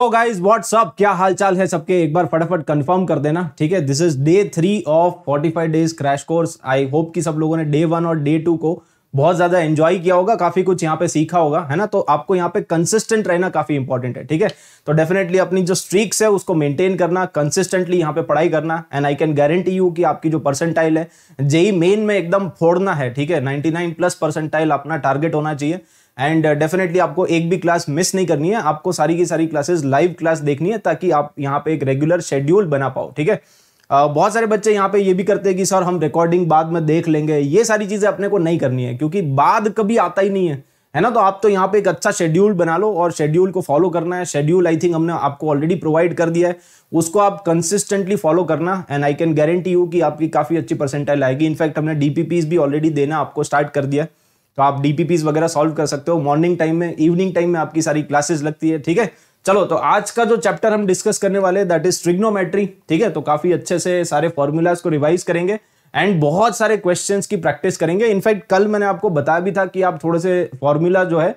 तो guys what's up क्या हालचाल है सबके एक बार फटाफट कंफर्म कर देना ठीक है this is day three of 45 days crash course I hope कि सब लोगों ने डे वन और डे टू को बहुत ज्यादा एंजॉय किया होगा काफी कुछ यहाँ पे सीखा होगा है ना तो आपको यहाँ पे कंसिस्टेंट रहना काफी इंपॉर्टेंट है ठीक है तो डेफिनेटली अपनी जो स्ट्रीक्स है उसको मेंटेन करना कंसिस्टेंटली यहाँ पे पढ़ाई करना and I can guarantee you कि आपकी जो परसेंटाइल है जेई मेन में एकदम फोड़ना है ठीक है नाइनटी प्लस परसेंटाइल अपना टारगेट होना चाहिए एंड डेफिनेटली uh, आपको एक भी क्लास मिस नहीं करनी है आपको सारी की सारी क्लासेस लाइव क्लास देखनी है ताकि आप यहाँ पे एक रेगुलर शेड्यूल बना पाओ ठीक है Uh, बहुत सारे बच्चे यहाँ पे ये भी करते हैं कि सर हम रिकॉर्डिंग बाद में देख लेंगे ये सारी चीज़ें अपने को नहीं करनी है क्योंकि बाद कभी आता ही नहीं है है ना तो आप तो यहाँ पे एक अच्छा शेड्यूल बना लो और शेड्यूल को फॉलो करना है शेड्यूल आई थिंक हमने आपको ऑलरेडी प्रोवाइड कर दिया है उसको आप कंसिस्टेंटली फॉलो करना and I can guarantee you कि आपकी काफ़ी अच्छी परसेंटाइल आएगी इनफैक्ट हमने डी भी ऑलरेडी देना आपको स्टार्ट कर दिया है तो आप डी वगैरह सॉल्व कर सकते हो मॉर्निंग टाइम में इवनिंग टाइम में आपकी सारी क्लासेस लगती है ठीक है चलो तो आज का जो चैप्टर हम डिस्कस करने वाले दैट इज ट्रिग्नोमेट्री ठीक है तो काफी अच्छे से सारे फॉर्मूलाज को रिवाइज करेंगे एंड बहुत सारे क्वेश्चन की प्रैक्टिस करेंगे इनफैक्ट कल मैंने आपको बताया भी था कि आप थोड़े से फॉर्मूला जो है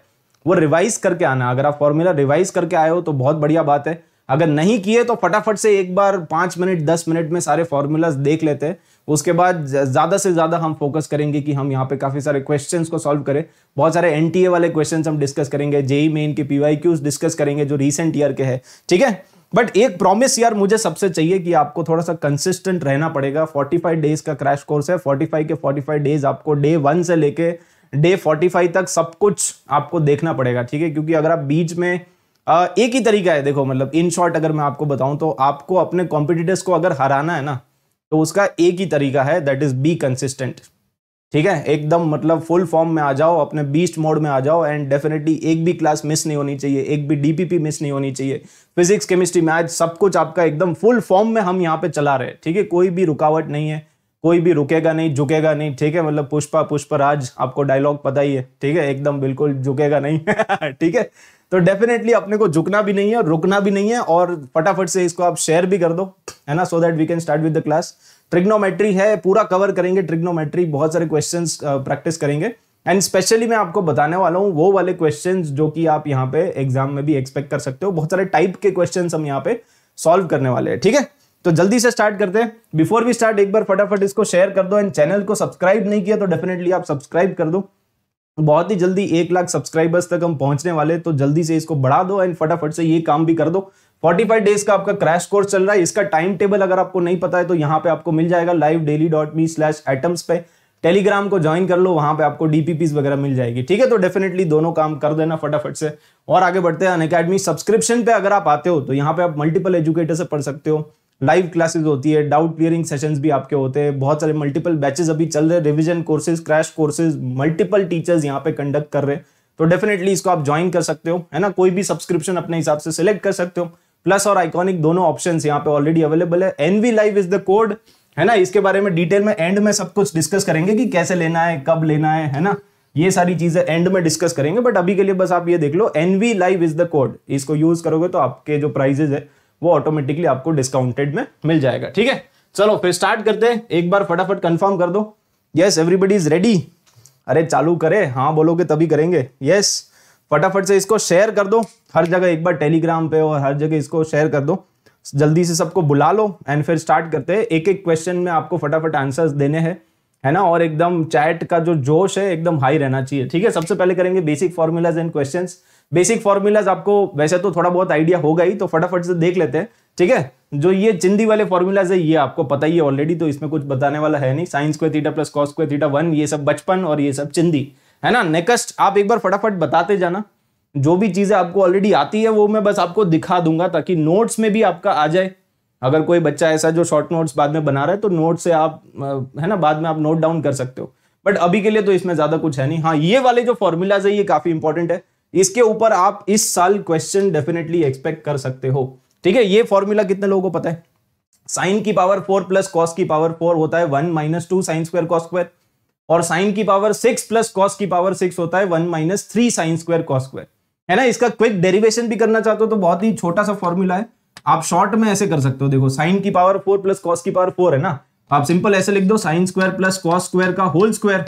वो रिवाइज करके आना अगर आप फॉर्मूला रिवाइज करके आए हो तो बहुत बढ़िया बात है अगर नहीं किए तो फटाफट से एक बार पांच मिनट दस मिनट में सारे फॉर्मूलाज देख लेते हैं उसके बाद ज़्यादा से ज़्यादा हम फोकस करेंगे कि हम यहाँ पे काफ़ी सारे क्वेश्चंस को सॉल्व करें बहुत सारे एन वाले क्वेश्चंस हम डिस्कस करेंगे जेई मेन e के पीवाई डिस्कस करेंगे जो रिसेंट ईयर के हैं ठीक है बट एक प्रॉमिस यार मुझे सबसे चाहिए कि आपको थोड़ा सा कंसिस्टेंट रहना पड़ेगा 45 डेज का क्रैश कोर्स है 45 के 45 डेज आपको डे वन से लेके डे 45 तक सब कुछ आपको देखना पड़ेगा ठीक है क्योंकि अगर आप बीच में आ, एक ही तरीका है देखो मतलब इन शॉर्ट अगर मैं आपको बताऊं तो आपको अपने कॉम्पिटिटर्स को अगर हराना है ना तो उसका एक ही तरीका है दैट इज बी कंसिस्टेंट ठीक है एकदम मतलब फुल फॉर्म में आ जाओ अपने बीस्ट मोड में आ जाओ एंड डेफिनेटली एक भी क्लास मिस नहीं होनी चाहिए एक भी डीपीपी मिस नहीं होनी चाहिए फिजिक्स केमिस्ट्री मैथ सब कुछ आपका एकदम फुल फॉर्म में हम यहाँ पे चला रहे ठीक है कोई भी रुकावट नहीं है कोई भी रुकेगा नहीं झुकेगा नहीं ठीक है मतलब पुष्पा पुष्पराज आपको डायलॉग पता ही है ठीक है एकदम बिल्कुल झुकेगा नहीं ठीक है तो डेफिनेटली अपने को झुकना भी नहीं है रुकना भी नहीं है और फटाफट से इसको आप शेयर भी कर दो है ना so that we can start with the class trigonometry है पूरा कवर करेंगे ट्रिग्नोमेट्री बहुत सारे क्वेश्चन प्रैक्टिस करेंगे एंड स्पेशली मैं आपको बताने वाला हूँ वो वाले क्वेश्चन जो कि आप यहाँ पे एग्जाम में भी एक्सपेक्ट कर सकते हो बहुत सारे टाइप के क्वेश्चन हम यहाँ पे सॉल्व करने वाले हैं ठीक है तो जल्दी से स्टार्ट करते हैं बिफोर वी स्टार्ट एक बार फटाफट इसको शेयर कर दो एंड चैनल को सब्सक्राइब नहीं किया तो डेफिनेटली आप सब्सक्राइब कर दो बहुत ही जल्दी एक लाख सब्सक्राइबर्स तक हम पहुंचने वाले तो जल्दी से इसको बढ़ा दो एंड फटाफट से ये काम भी कर दो 45 डेज का आपका क्रैश कोर्स चल रहा है इसका टाइम टेबल अगर आपको नहीं पता है तो यहाँ पे आपको मिल जाएगा live daily dot me slash atoms पे टेलीग्राम को ज्वाइन कर लो वहां पे आपको डीपीपीज वगैरह मिल जाएगी ठीक है तो डेफिनेटली दोनों काम कर देना फटाफट से और आगे बढ़ते हैं अन सब्सक्रिप्शन पे अगर आप आते हो तो यहाँ पे आप मल्टीपल एजुकेटर से पढ़ सकते हो लाइव क्लासेस होती है डाउट क्लियरिंग सेशंस भी आपके होते हैं बहुत सारे मल्टीपल बैचेस अभी चल रहे हैं revision courses crash courses multiple teachers यहाँ पे कंडक्ट कर रहे हैं तो डेफिनेटली इसको आप ज्वाइन कर सकते हो है ना कोई भी सब्सक्रिप्शन अपने हिसाब से सिलेक्ट कर सकते हो प्लस और आइकॉनिक दोनों ऑप्शन यहाँ पे ऑलरेडी अवेलेबल है NV live is the code है ना इसके बारे में डिटेल में एंड में सब कुछ डिस्कस करेंगे कि कैसे लेना है कब लेना है है ना ये सारी चीजें एंड में डिस्कस करेंगे बट अभी के लिए बस आप ये देख लो NV live is the code इसको यूज करोगे तो आपके जो प्राइजेज है वो ऑटोमेटिकली आपको डिस्काउंटेड में मिल जाएगा ठीक है चलो फिर स्टार्ट करते हैं एक बार फटाफट कंफर्म कर दो यस एवरीबडी इज रेडी अरे चालू करे हाँ बोलोगे तभी करेंगे यस फटाफट से इसको शेयर कर दो हर जगह एक बार टेलीग्राम पे और हर जगह इसको शेयर कर दो जल्दी से सबको बुला लो एंड फिर स्टार्ट करते हैं एक एक क्वेश्चन में आपको फटाफट आंसर्स देने हैं है ना और एकदम चैट का जो जोश है एकदम हाई रहना चाहिए ठीक है सबसे पहले करेंगे basic formulas and questions basic formulas आपको वैसे तो थोड़ा बहुत आइडिया होगा ही तो फटाफट से देख लेते हैं ठीक है जो ये चिंदी वाले फॉर्मूलाज है ये आपको पता ही है ऑलरेडी तो इसमें कुछ बताने वाला है नहीं साइंस को थीटा प्लस कॉस को थीटा वन ये सब बचपन और ये सब चिंदी है ना नेक्स्ट आप एक बार फटाफट बताते जाना जो भी चीज़ें आपको ऑलरेडी आती है वो मैं बस आपको दिखा दूंगा ताकि नोट्स में भी आपका आ जाए अगर कोई बच्चा ऐसा जो शॉर्ट नोट्स बाद में बना रहा है तो नोट से आप है ना बाद में आप नोट डाउन कर सकते हो बट अभी के लिए तो इसमें ज़्यादा कुछ है नहीं हाँ ये वाले जो फॉर्मूलाज है ये काफ़ी इंपॉर्टेंट है इसके ऊपर आप इस साल क्वेश्चन डेफिनेटली एक्सपेक्ट कर सकते हो ठीक है ये फॉर्मूला कितने लोगों को पता है साइन की पावर फोर प्लस कॉस की पावर फोर होता है one minus two sine square cos square और साइन की पावर सिक्स प्लस कॉस की पावर सिक्स होता है one minus three sine square cos square है ना इसका क्विक डेरिवेशन भी करना चाहते हो तो बहुत ही छोटा सा फॉर्मूला है आप शॉर्ट में ऐसे कर सकते हो देखो साइन की पावर फोर प्लस कॉस की पावर फोर है ना आप सिंपल ऐसे लिख दो sine square plus cos square का होल स्क्वायर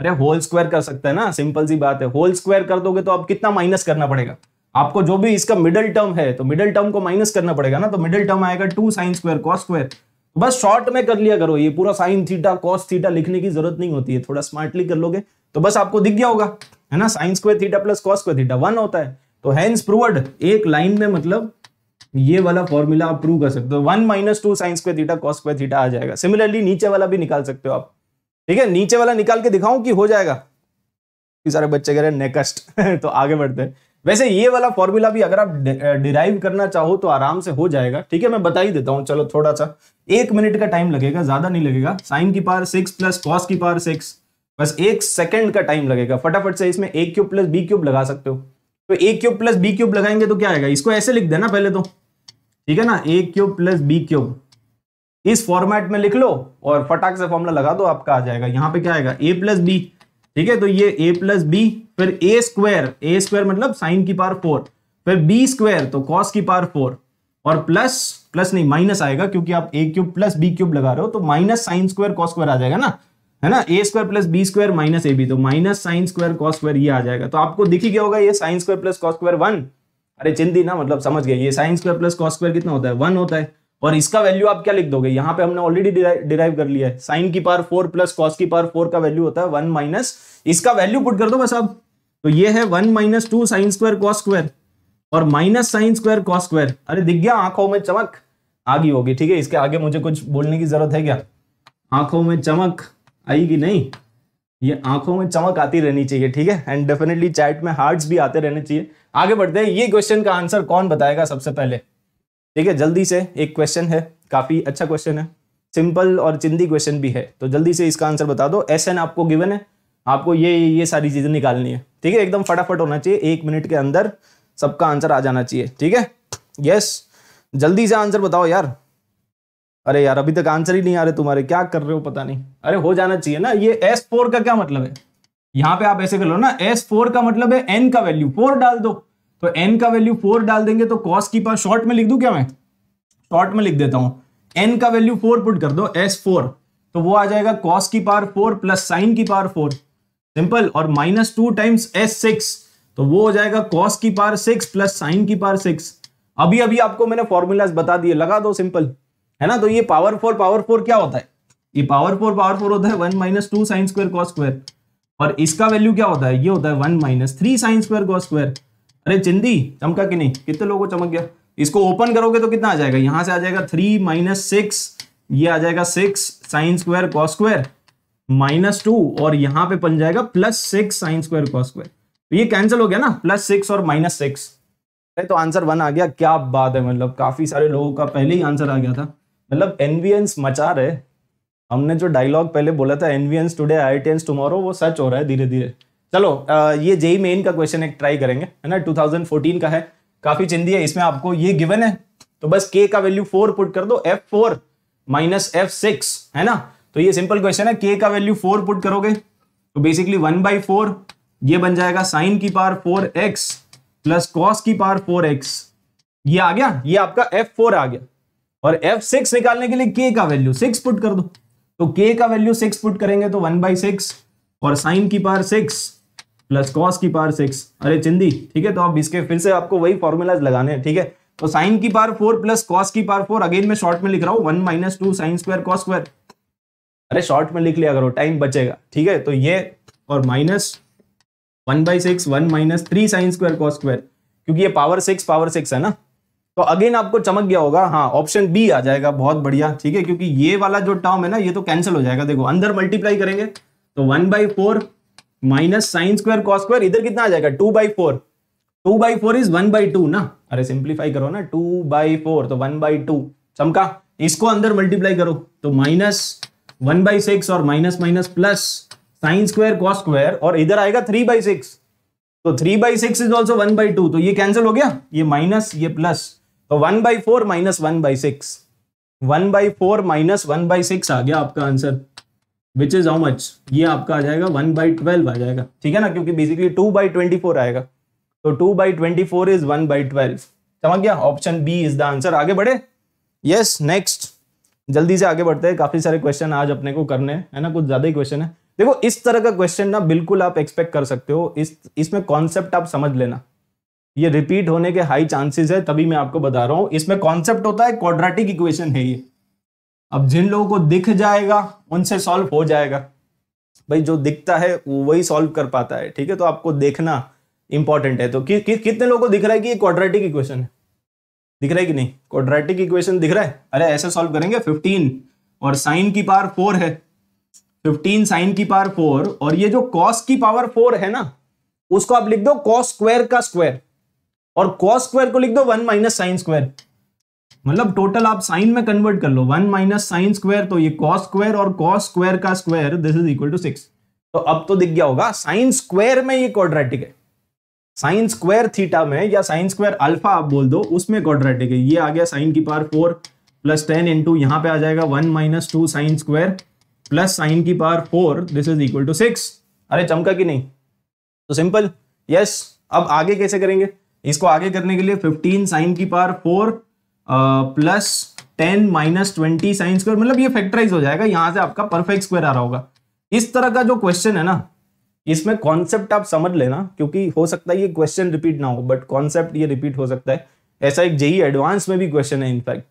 अरे होल स्क्वायर कर सकते हैं ना सिंपल सी बात है होल स्क्वायर कर दोगे तो आप कितना माइनस करना पड़ेगा आपको जो भी इसका मिडिल टर्म है तो मिडिल टर्म को माइनस करना पड़ेगा ना तो मिडिल टर्म आएगा two sine square cos square तो बस शॉर्ट में कर लिया करो ये पूरा साइन थीटा कॉस थीटा लिखने की जरूरत नहीं होती है थोड़ा स्मार्टली कर लोगे तो बस आपको दिख गया होगा है ना sine square theta plus cos square theta one होता है तो हैंस प्रूवर्ड एक लाइन में मतलब ये वाला फॉर्मूला आप प्रूव कर सकते हो one minus two sine square theta cos square theta आ जाएगा सिमिलरली नीचे वाला भी निकाल सकते हो आप ठीक है नीचे वाला निकाल के दिखाऊं कि हो जाएगा सारे बच्चे कह रहे हैं नेकस्ट तो आगे बढ़ते हैं वैसे ये वाला फॉर्मूला भी अगर आप डिराइव करना चाहो तो आराम से हो जाएगा ठीक है मैं बता ही देता हूं चलो थोड़ा सा एक मिनट का टाइम लगेगा ज्यादा नहीं लगेगा साइन की पार सिक्स प्लस कॉस की पार सिक्स बस एक सेकंड का टाइम लगेगा फटाफट से इसमें A cube plus B cube लगा सकते हो तो ए क्यूब प्लस बी क्यूब लगाएंगे तो क्या आएगा इसको ऐसे लिख देना पहले तो ठीक है ना A cube plus B cube इस फॉर्मेट में लिख लो और फटाक से फॉर्मूला लगा दो आपका आ जाएगा यहाँ पे क्या आएगा ए प्लस बी ठीक है तो ये ए प्लस बी फिर ए स्क्वायर ए स्क्वायर मतलब साइन की पार फोर फिर बी स्क्वायर तो कॉस की पार फोर और प्लस प्लस नहीं माइनस आएगा क्योंकि आप A cube plus B cube लगा रहे हो तो minus sine square cos square आ जाएगा ना है ना A square plus B square minus A B तो minus sine square cos square ये आ जाएगा तो आपको दिखी क्या होगा ये sine square plus cos square one अरे चिंदी ना मतलब समझ गए ये sine square plus cos square कितना होता है वन होता है और इसका वैल्यू आप क्या लिख दोगे यहाँ पे हमने ऑलरेडी डिराइव कर लिया है साइन की पार फोर प्लस कॉस की पार फोर का वैल्यू होता है वन माइनस इसका वैल्यू पुट कर दो बस अब तो ये है one minus two sine square cos square और minus sine square cos square अरे दिख गया आंखों में चमक आगे होगी ठीक है इसके आगे मुझे कुछ बोलने की जरूरत है क्या आंखों में चमक आएगी नहीं ये आंखों में चमक आती रहनी चाहिए ठीक है एंड डेफिनेटली चैट में हार्ट्स भी आते रहने चाहिए आगे बढ़ते हैं ये क्वेश्चन का आंसर कौन बताएगा सबसे पहले ठीक है जल्दी से एक क्वेश्चन है काफ़ी अच्छा क्वेश्चन है सिंपल और चिंदी क्वेश्चन भी है तो जल्दी से इसका आंसर बता दो एस एन आपको गिवन है आपको ये ये सारी चीज़ें निकालनी है ठीक है एकदम फटाफट होना चाहिए एक मिनट के अंदर सबका आंसर आ जाना चाहिए ठीक है यस जल्दी से आंसर बताओ यार अरे यार अभी तक आंसर ही नहीं आ रहे तुम्हारे क्या कर रहे हो पता नहीं अरे हो जाना चाहिए ना ये एस फोर का क्या मतलब है यहाँ पे आप ऐसे कर लो ना एस फोर का मतलब है एन का वैल्यू फोर डाल दो तो एन का वैल्यू फोर डाल देंगे तो कॉस की पावर शॉर्ट में लिख दू क्या मैं शॉर्ट में लिख देता हूं एन का वैल्यू फोर पुट कर दो एस फोर तो वो आ जाएगा कॉस की पावर फोर प्लस साइन की पावर फोर सिंपल और minus two times S six तो वो हो जाएगा कॉस की पावर सिक्स प्लस साइन की पावर सिक्स अभी अभी आपको मैंने फॉर्मूलाज बता दिए लगा दो सिंपल है ना तो ये पावर फोर पावर फोर क्या होता है ये पावर फोर पावर फोर होता है one minus two sine square cos square और इसका वैल्यू क्या होता है ये होता है one minus three sine square cos square अरे चिंदी चमका कि नहीं कितने लोगों चमक गया इसको ओपन करोगे तो कितना आ जाएगा यहां से आ जाएगा थ्री माइनस सिक्स ये आ जाएगा six sine square cos square minus two और यहां पे बन जाएगा plus six sine square cos square तो ये कैंसिल हो गया ना प्लस सिक्स और माइनस सिक्स अरे तो आंसर वन आ गया क्या बात है मतलब काफी सारे लोगों का पहले ही आंसर आ गया था मतलब एनवियंस मचा रहे हमने जो डायलॉग पहले बोला था NVians today IITians tomorrow वो सच हो रहा है धीरे धीरे चलो ये जेई मेन का क्वेश्चन एक ट्राई करेंगे है ना 2014 का है काफी चिंदी है इसमें आपको ये गिवन है तो बस के का वैल्यू फोर पुट कर दो F four minus F six है ना तो ये सिंपल क्वेश्चन है के का वैल्यू फोर पुट करोगे तो बेसिकली वन बाई फोर ये बन जाएगा साइन की power four X plus cos की पार फोर एक्स ये आ गया ये आपका एफ फोर आ गया और एफ सिक्स निकालने के लिए के का वैल्यू सिक्स पुट कर दो तो के का वैल्यू सिक्स पुट करेंगे तो वन बाई सिक्स और साइन की पार सिक्स प्लस कॉस की पार सिक्स अरे चिंदी ठीक है तो अब इसके फिर से आपको वही फॉर्मूलाज लगाने हैं ठीक है तो साइन की पार फोर प्लस कॉस की पार फोर अगेन मैं शॉर्ट में लिख रहा हूँ one minus two sine square cos square अरे शॉर्ट में लिख लिया करो टाइम बचेगा ठीक है तो ये और minus one by six one minus three sine square cos square क्योंकि ये पावर सिक्स पावर सिक्स है ना तो अगेन आपको चमक गया होगा हाँ ऑप्शन बी आ जाएगा बहुत बढ़िया ठीक है क्योंकि ये वाला जो टर्म है ना ये तो कैंसिल हो जाएगा देखो अंदर मल्टीप्लाई करेंगे तो one by four minus sine square cos square इधर कितना आ जाएगा two by four two by four is one by two ना अरे सिंप्लीफाई करो ना टू बाई फोर तो वन बाई टू चमका इसको अंदर मल्टीप्लाई करो तो माइनस वन बाई सिक्स और minus minus plus sine square cos square और इधर आएगा थ्री बाई सिक्स तो three by six is also one by two तो ये कैंसिल हो गया ये माइनस ये प्लस तो one by four minus one by six one by four minus one by six आ गया आपका answer which is how much ये आपका आ जाएगा वन बाई ट्वेल्व आ जाएगा ठीक है ना क्योंकि basically two by twenty four आएगा तो two by twenty four is one by twelve समझ गया option B is the answer आगे बढ़े यस yes, नेक्स्ट जल्दी से आगे बढ़ते हैं काफी सारे क्वेश्चन आज अपने को करने है ना कुछ ज्यादा ही क्वेश्चन है देखो इस तरह का क्वेश्चन ना बिल्कुल आप एक्सपेक्ट कर सकते हो इस इसमें कॉन्सेप्ट आप समझ लेना ये रिपीट होने के हाई चांसेस है तभी मैं आपको बता रहा हूँ इसमें कॉन्सेप्ट होता है क्वाड्रेटिक इक्वेशन है ये अब जिन लोगों को दिख जाएगा उनसे सॉल्व हो जाएगा भाई जो दिखता है वो वही सॉल्व कर पाता है ठीक है तो आपको देखना इंपॉर्टेंट है तो कि, कि, कितने लोगों को दिख रहा है कि ये क्वाड्रेटिक इक्वेशन है दिख रहा है कि नहीं क्वाड्रेटिक इक्वेशन दिख रहा है अरे ऐसे सॉल्व करेंगे फिफ्टीन और साइन की पावर फोर है फिफ्टीन साइन की पावर फोर और ये जो कॉस की पावर फोर है ना उसको आप लिख दो कॉस स्क्वायर का स्क्वायर और कॉस स्क्वायर को लिख दो वन माइनस साइन स्क्वायर मतलब टोटल आप साइन में कन्वर्ट कर लो वन माइनस साइन स्क्वायर तो ये कॉस स्क्वायर और कॉस स्क्वायर का square this is equal to six तो अब तो दिख गया होगा साइन स्क्वायर में ये क्वाड्रेटिक है साइन स्क्वायर थीटा में या साइन स्क्वायर अल्फा आप बोल दो उसमें क्वाड्रेटिक है ये आ गया साइन की power four plus ten into यहां पर आ जाएगा one minus two sine square plus sine की power four this is equal to six अरे चमका कि नहीं तो सिंपल यस अब आगे कैसे करेंगे इसको आगे करने के लिए फिफ्टीन साइन की power four plus ten minus twenty sine square मतलब ये फैक्टराइज हो जाएगा यहां से आपका परफेक्ट स्क्वायर आ रहा होगा इस तरह का जो क्वेश्चन है ना इसमें कॉन्सेप्ट आप समझ लेना क्योंकि हो सकता है ये क्वेश्चन रिपीट ना हो बट कॉन्सेप्ट ये रिपीट हो सकता है ऐसा एक जेई एडवांस में भी क्वेश्चन है इनफैक्ट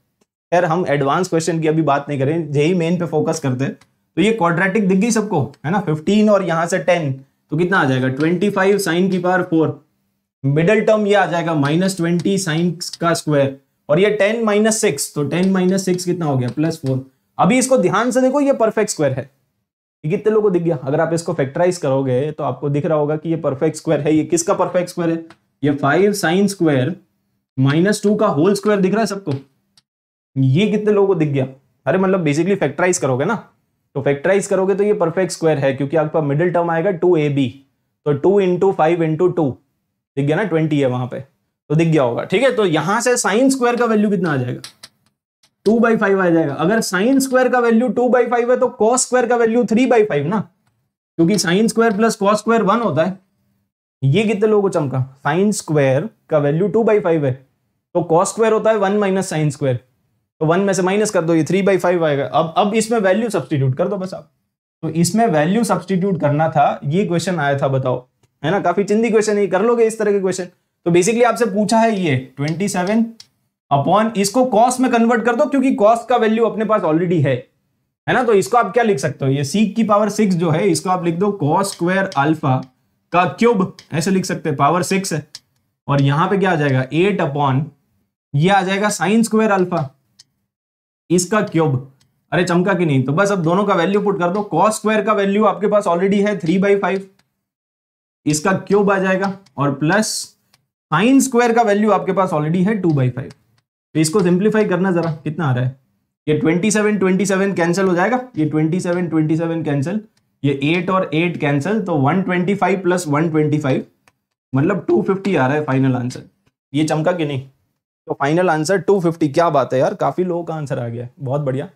खैर हम एडवांस क्वेश्चन की अभी बात नहीं करें जेई मेन पे फोकस करते हैं तो ये क्वाड्रेटिक दिख गई सबको है ना फिफ्टीन और यहां से टेन तो कितना आ जाएगा ट्वेंटी फाइव साइन की पावर फोर मिडल टर्म ये आ जाएगा माइनस ट्वेंटी साइन का स्क्वायर और ये टेन माइनस सिक्स तो टेन माइनस सिक्स कितना हो गया प्लस फोर अभी इसको ध्यान से देखो ये परफेक्ट स्क्वायर है कितने लोगों को दिख गया अगर आप इसको फैक्टराइज करोगे तो आपको दिख रहा होगा कि ये परफेक्ट स्क्वायर है ये किसका परफेक्ट स्क्वायर है ये five sine square minus two का होल स्क्वायर दिख रहा है सबको ये कितने लोगों को दिख गया अरे मतलब बेसिकली फैक्टराइज करोगे ना तो फैक्टराइज करोगे तो ये परफेक्ट स्क्वायर है क्योंकि आपका मिडिल टर्म आएगा टू ए बी तो two into five into two दिख गया ना ट्वेंटी है वहां पर तो दिख गया होगा ठीक है तो यहां से साइन स्क्वायर का वैल्यू कितना आ जाएगा टू बाई फाइव आ जाएगा अगर साइन स्क्वायर का वैल्यू टू बाई फाइव है तो कॉस स्क्वायर का वैल्यू थ्री बाई फाइव ना क्योंकि sine square plus cos square one होता है ये कितने लोगों को चमका साइन स्क्वायर का वैल्यू टू बाई फाइव है तो कॉस स्क्वायर होता है वन माइनस साइन स्क्वायर तो वन में से माइनस कर दो ये थ्री बाई फाइव आएगा अब अब इसमें वैल्यू सब्सटीट्यूट कर दो बस आप तो इसमें वैल्यू सब्सटीट्यूट करना था ये क्वेश्चन आया था बताओ है ना काफी चिंदी क्वेश्चन है कर लोगे इस तरह के क्वेश्चन तो बेसिकली आपसे पूछा है ये ट्वेंटी सेवन अपॉन इसको कॉस्ट में कन्वर्ट कर दो क्योंकि कॉस्ट का वैल्यू अपने पास ऑलरेडी है है ना तो इसको आप क्या लिख सकते हो ये सीक की पावर सिक्स जो है इसको आप लिख दो कॉस स्क्वायर अल्फा का क्यूब ऐसे लिख सकते हैं पावर सिक्स है और यहां पे क्या आ जाएगा एट अपॉन ये आ जाएगा साइन स्क्वायर अल्फा इसका क्यूब अरे चमका की नहीं तो बस अब दोनों का वैल्यू पुट कर दो कॉस स्क्वायर का वैल्यू आपके पास ऑलरेडी है थ्री बाई फाइव इसका क्यूब आ जाएगा और प्लस साइन स्क्वायर का वैल्यू आपके पास ऑलरेडी है टू बाई फाइव तो इसको सिंप्लीफाई करना जरा कितना आ रहा है ये twenty seven twenty seven cancel हो जाएगा ये twenty seven twenty seven cancel ये एट और एट कैंसिल तो one twenty five plus one twenty five मतलब टू फिफ्टी आ रहा है फाइनल आंसर ये चमका कि नहीं तो फाइनल आंसर टू फिफ्टी क्या बात है यार काफी लोगों का आंसर आ गया है बहुत बढ़िया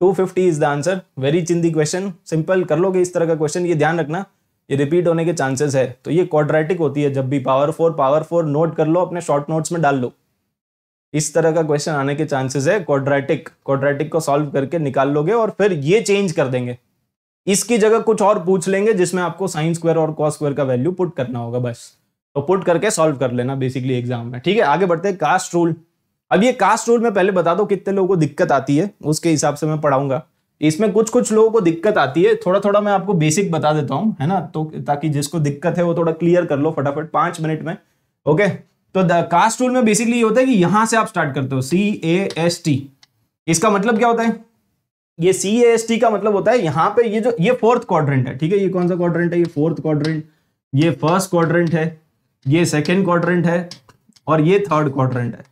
two fifty is the answer very चिंदी क्वेश्चन सिंपल कर लोगे इस तरह का क्वेश्चन ये ध्यान रखना ये रिपीट होने के चांसेस है तो ये क्वाड्रेटिक होती है जब भी power four power four note कर लो अपने शॉर्ट नोट्स में डाल लो इस तरह का क्वेश्चन आने के चांसेस है क्वाड्रेटिक क्वाड्रेटिक को सॉल्व करके निकाल लोगे और फिर ये चेंज कर देंगे इसकी जगह कुछ और पूछ लेंगे जिसमें आपको साइंस स्क्वायर और कॉस स्क्वायर का वैल्यू पुट करना होगा बस तो पुट करके सॉल्व कर लेना बेसिकली एग्जाम में ठीक है आगे बढ़ते हैं कास्ट रूल अब ये कास्ट रूल में पहले बता दो कितने लोगों को दिक्कत आती है उसके हिसाब से मैं पढ़ाऊंगा इसमें कुछ कुछ लोगों को दिक्कत आती है थोड़ा थोड़ा मैं आपको बेसिक बता देता हूँ है ना तो ताकि जिसको दिक्कत है वो थोड़ा क्लियर कर लो फटाफट पांच मिनट में ओके तो कास्ट रूल में बेसिकली ये होता है कि यहां से आप स्टार्ट करते हो सी ए एस टी इसका मतलब क्या होता है ये सी ए एस टी का मतलब होता है यहाँ पे ये जो ये फोर्थ क्वाड्रेंट है ठीक है ये कौन सा क्वाड्रेंट है ये फोर्थ क्वाड्रेंट ये फर्स्ट क्वाड्रेंट है ये सेकेंड क्वाड्रेंट है और ये थर्ड क्वाड्रेंट है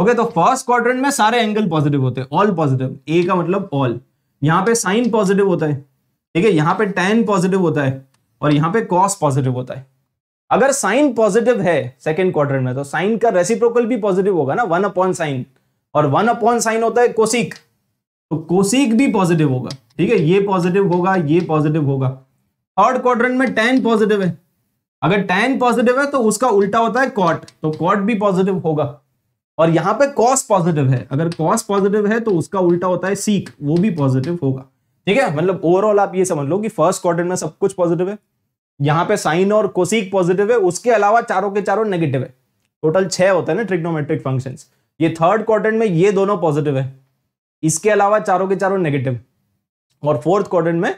ओके तो फर्स्ट क्वाड्रेंट में सारे एंगल पॉजिटिव होते हैं ऑल पॉजिटिव ए का मतलब ऑल यहां पे साइन पॉजिटिव होता है ठीक है यहां पे टेन पॉजिटिव होता है और यहां पे कॉस पॉजिटिव होता है अगर साइन पॉजिटिव है सेकेंड क्वार्टर में तो साइन का रेसिप्रोकल भी पॉजिटिव होगा ना वन अपॉन साइन और वन अपॉन साइन होता है कोसिक तो कोसिक भी पॉजिटिव होगा ठीक है ये पॉजिटिव होगा ये पॉजिटिव होगा थर्ड क्वार्टर में टेन पॉजिटिव है अगर टेन पॉजिटिव है तो उसका उल्टा होता है कॉट तो कॉट भी पॉजिटिव होगा और यहां पे कॉस पॉजिटिव है अगर कॉस पॉजिटिव है तो उसका उल्टा होता है सीक वो भी पॉजिटिव होगा ठीक है मतलब ओवरऑल आप ये समझ लो कि फर्स्ट क्वार्टर में सब कुछ पॉजिटिव है यहां पे साइन और कोसिक पॉजिटिव है उसके अलावा चारों के चारों नेगेटिव है टोटल छह होता है ना ट्रिग्नोमेट्रिक फंक्शन ये थर्ड क्वार्टर में ये दोनों पॉजिटिव है इसके अलावा चारों के चारों नेगेटिव और फोर्थ क्वार्टर में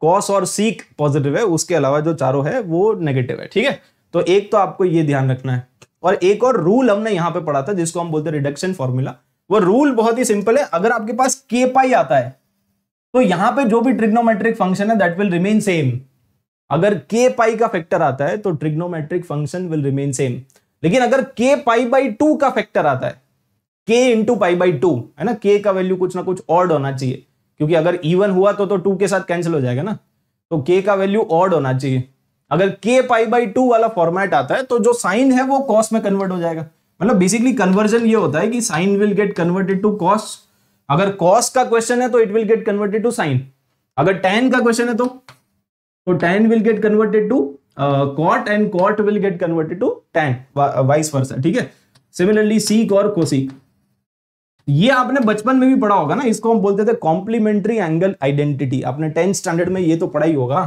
कॉस और सीक पॉजिटिव है उसके अलावा जो चारों है वो नेगेटिव है ठीक है तो एक तो आपको ये ध्यान रखना है और एक और रूल हमने यहाँ पे पढ़ा था जिसको हम बोलते हैं रिडक्शन फॉर्मूला वो रूल बहुत ही सिंपल है अगर आपके पास के पाई आता है तो यहां पे जो भी ट्रिग्नोमेट्रिक फंक्शन है दैट विल रिमेन सेम अगर के पाई का फैक्टर आता है तो trigonometric function will remain same लेकिन अगर के पाई बाई टू का फैक्टर आता है के इंटू पाई बाई टू है ना के का वैल्यू कुछ ना कुछ ऑड होना चाहिए क्योंकि अगर इवन हुआ तो तो टू के साथ कैंसिल हो जाएगा ना तो के का वैल्यू ऑड होना चाहिए अगर के पाई बाई टू वाला फॉर्मेट आता है तो जो साइन है वो कॉस में कन्वर्ट हो जाएगा मतलब बेसिकली कन्वर्जन ये होता है कि sine will get converted to cos अगर कॉस का क्वेश्चन है तो it will get converted to sine अगर टेन का क्वेश्चन है तो तो tan will get converted to cot and cot will get converted to tan vice versa ठीक है सिमिलरली सीक और कोसिक ये आपने बचपन में भी पढ़ा होगा ना इसको हम बोलते थे कॉम्प्लीमेंट्री एंगल आइडेंटिटी आपने टेंथ स्टैंडर्ड में ये तो पढ़ा ही होगा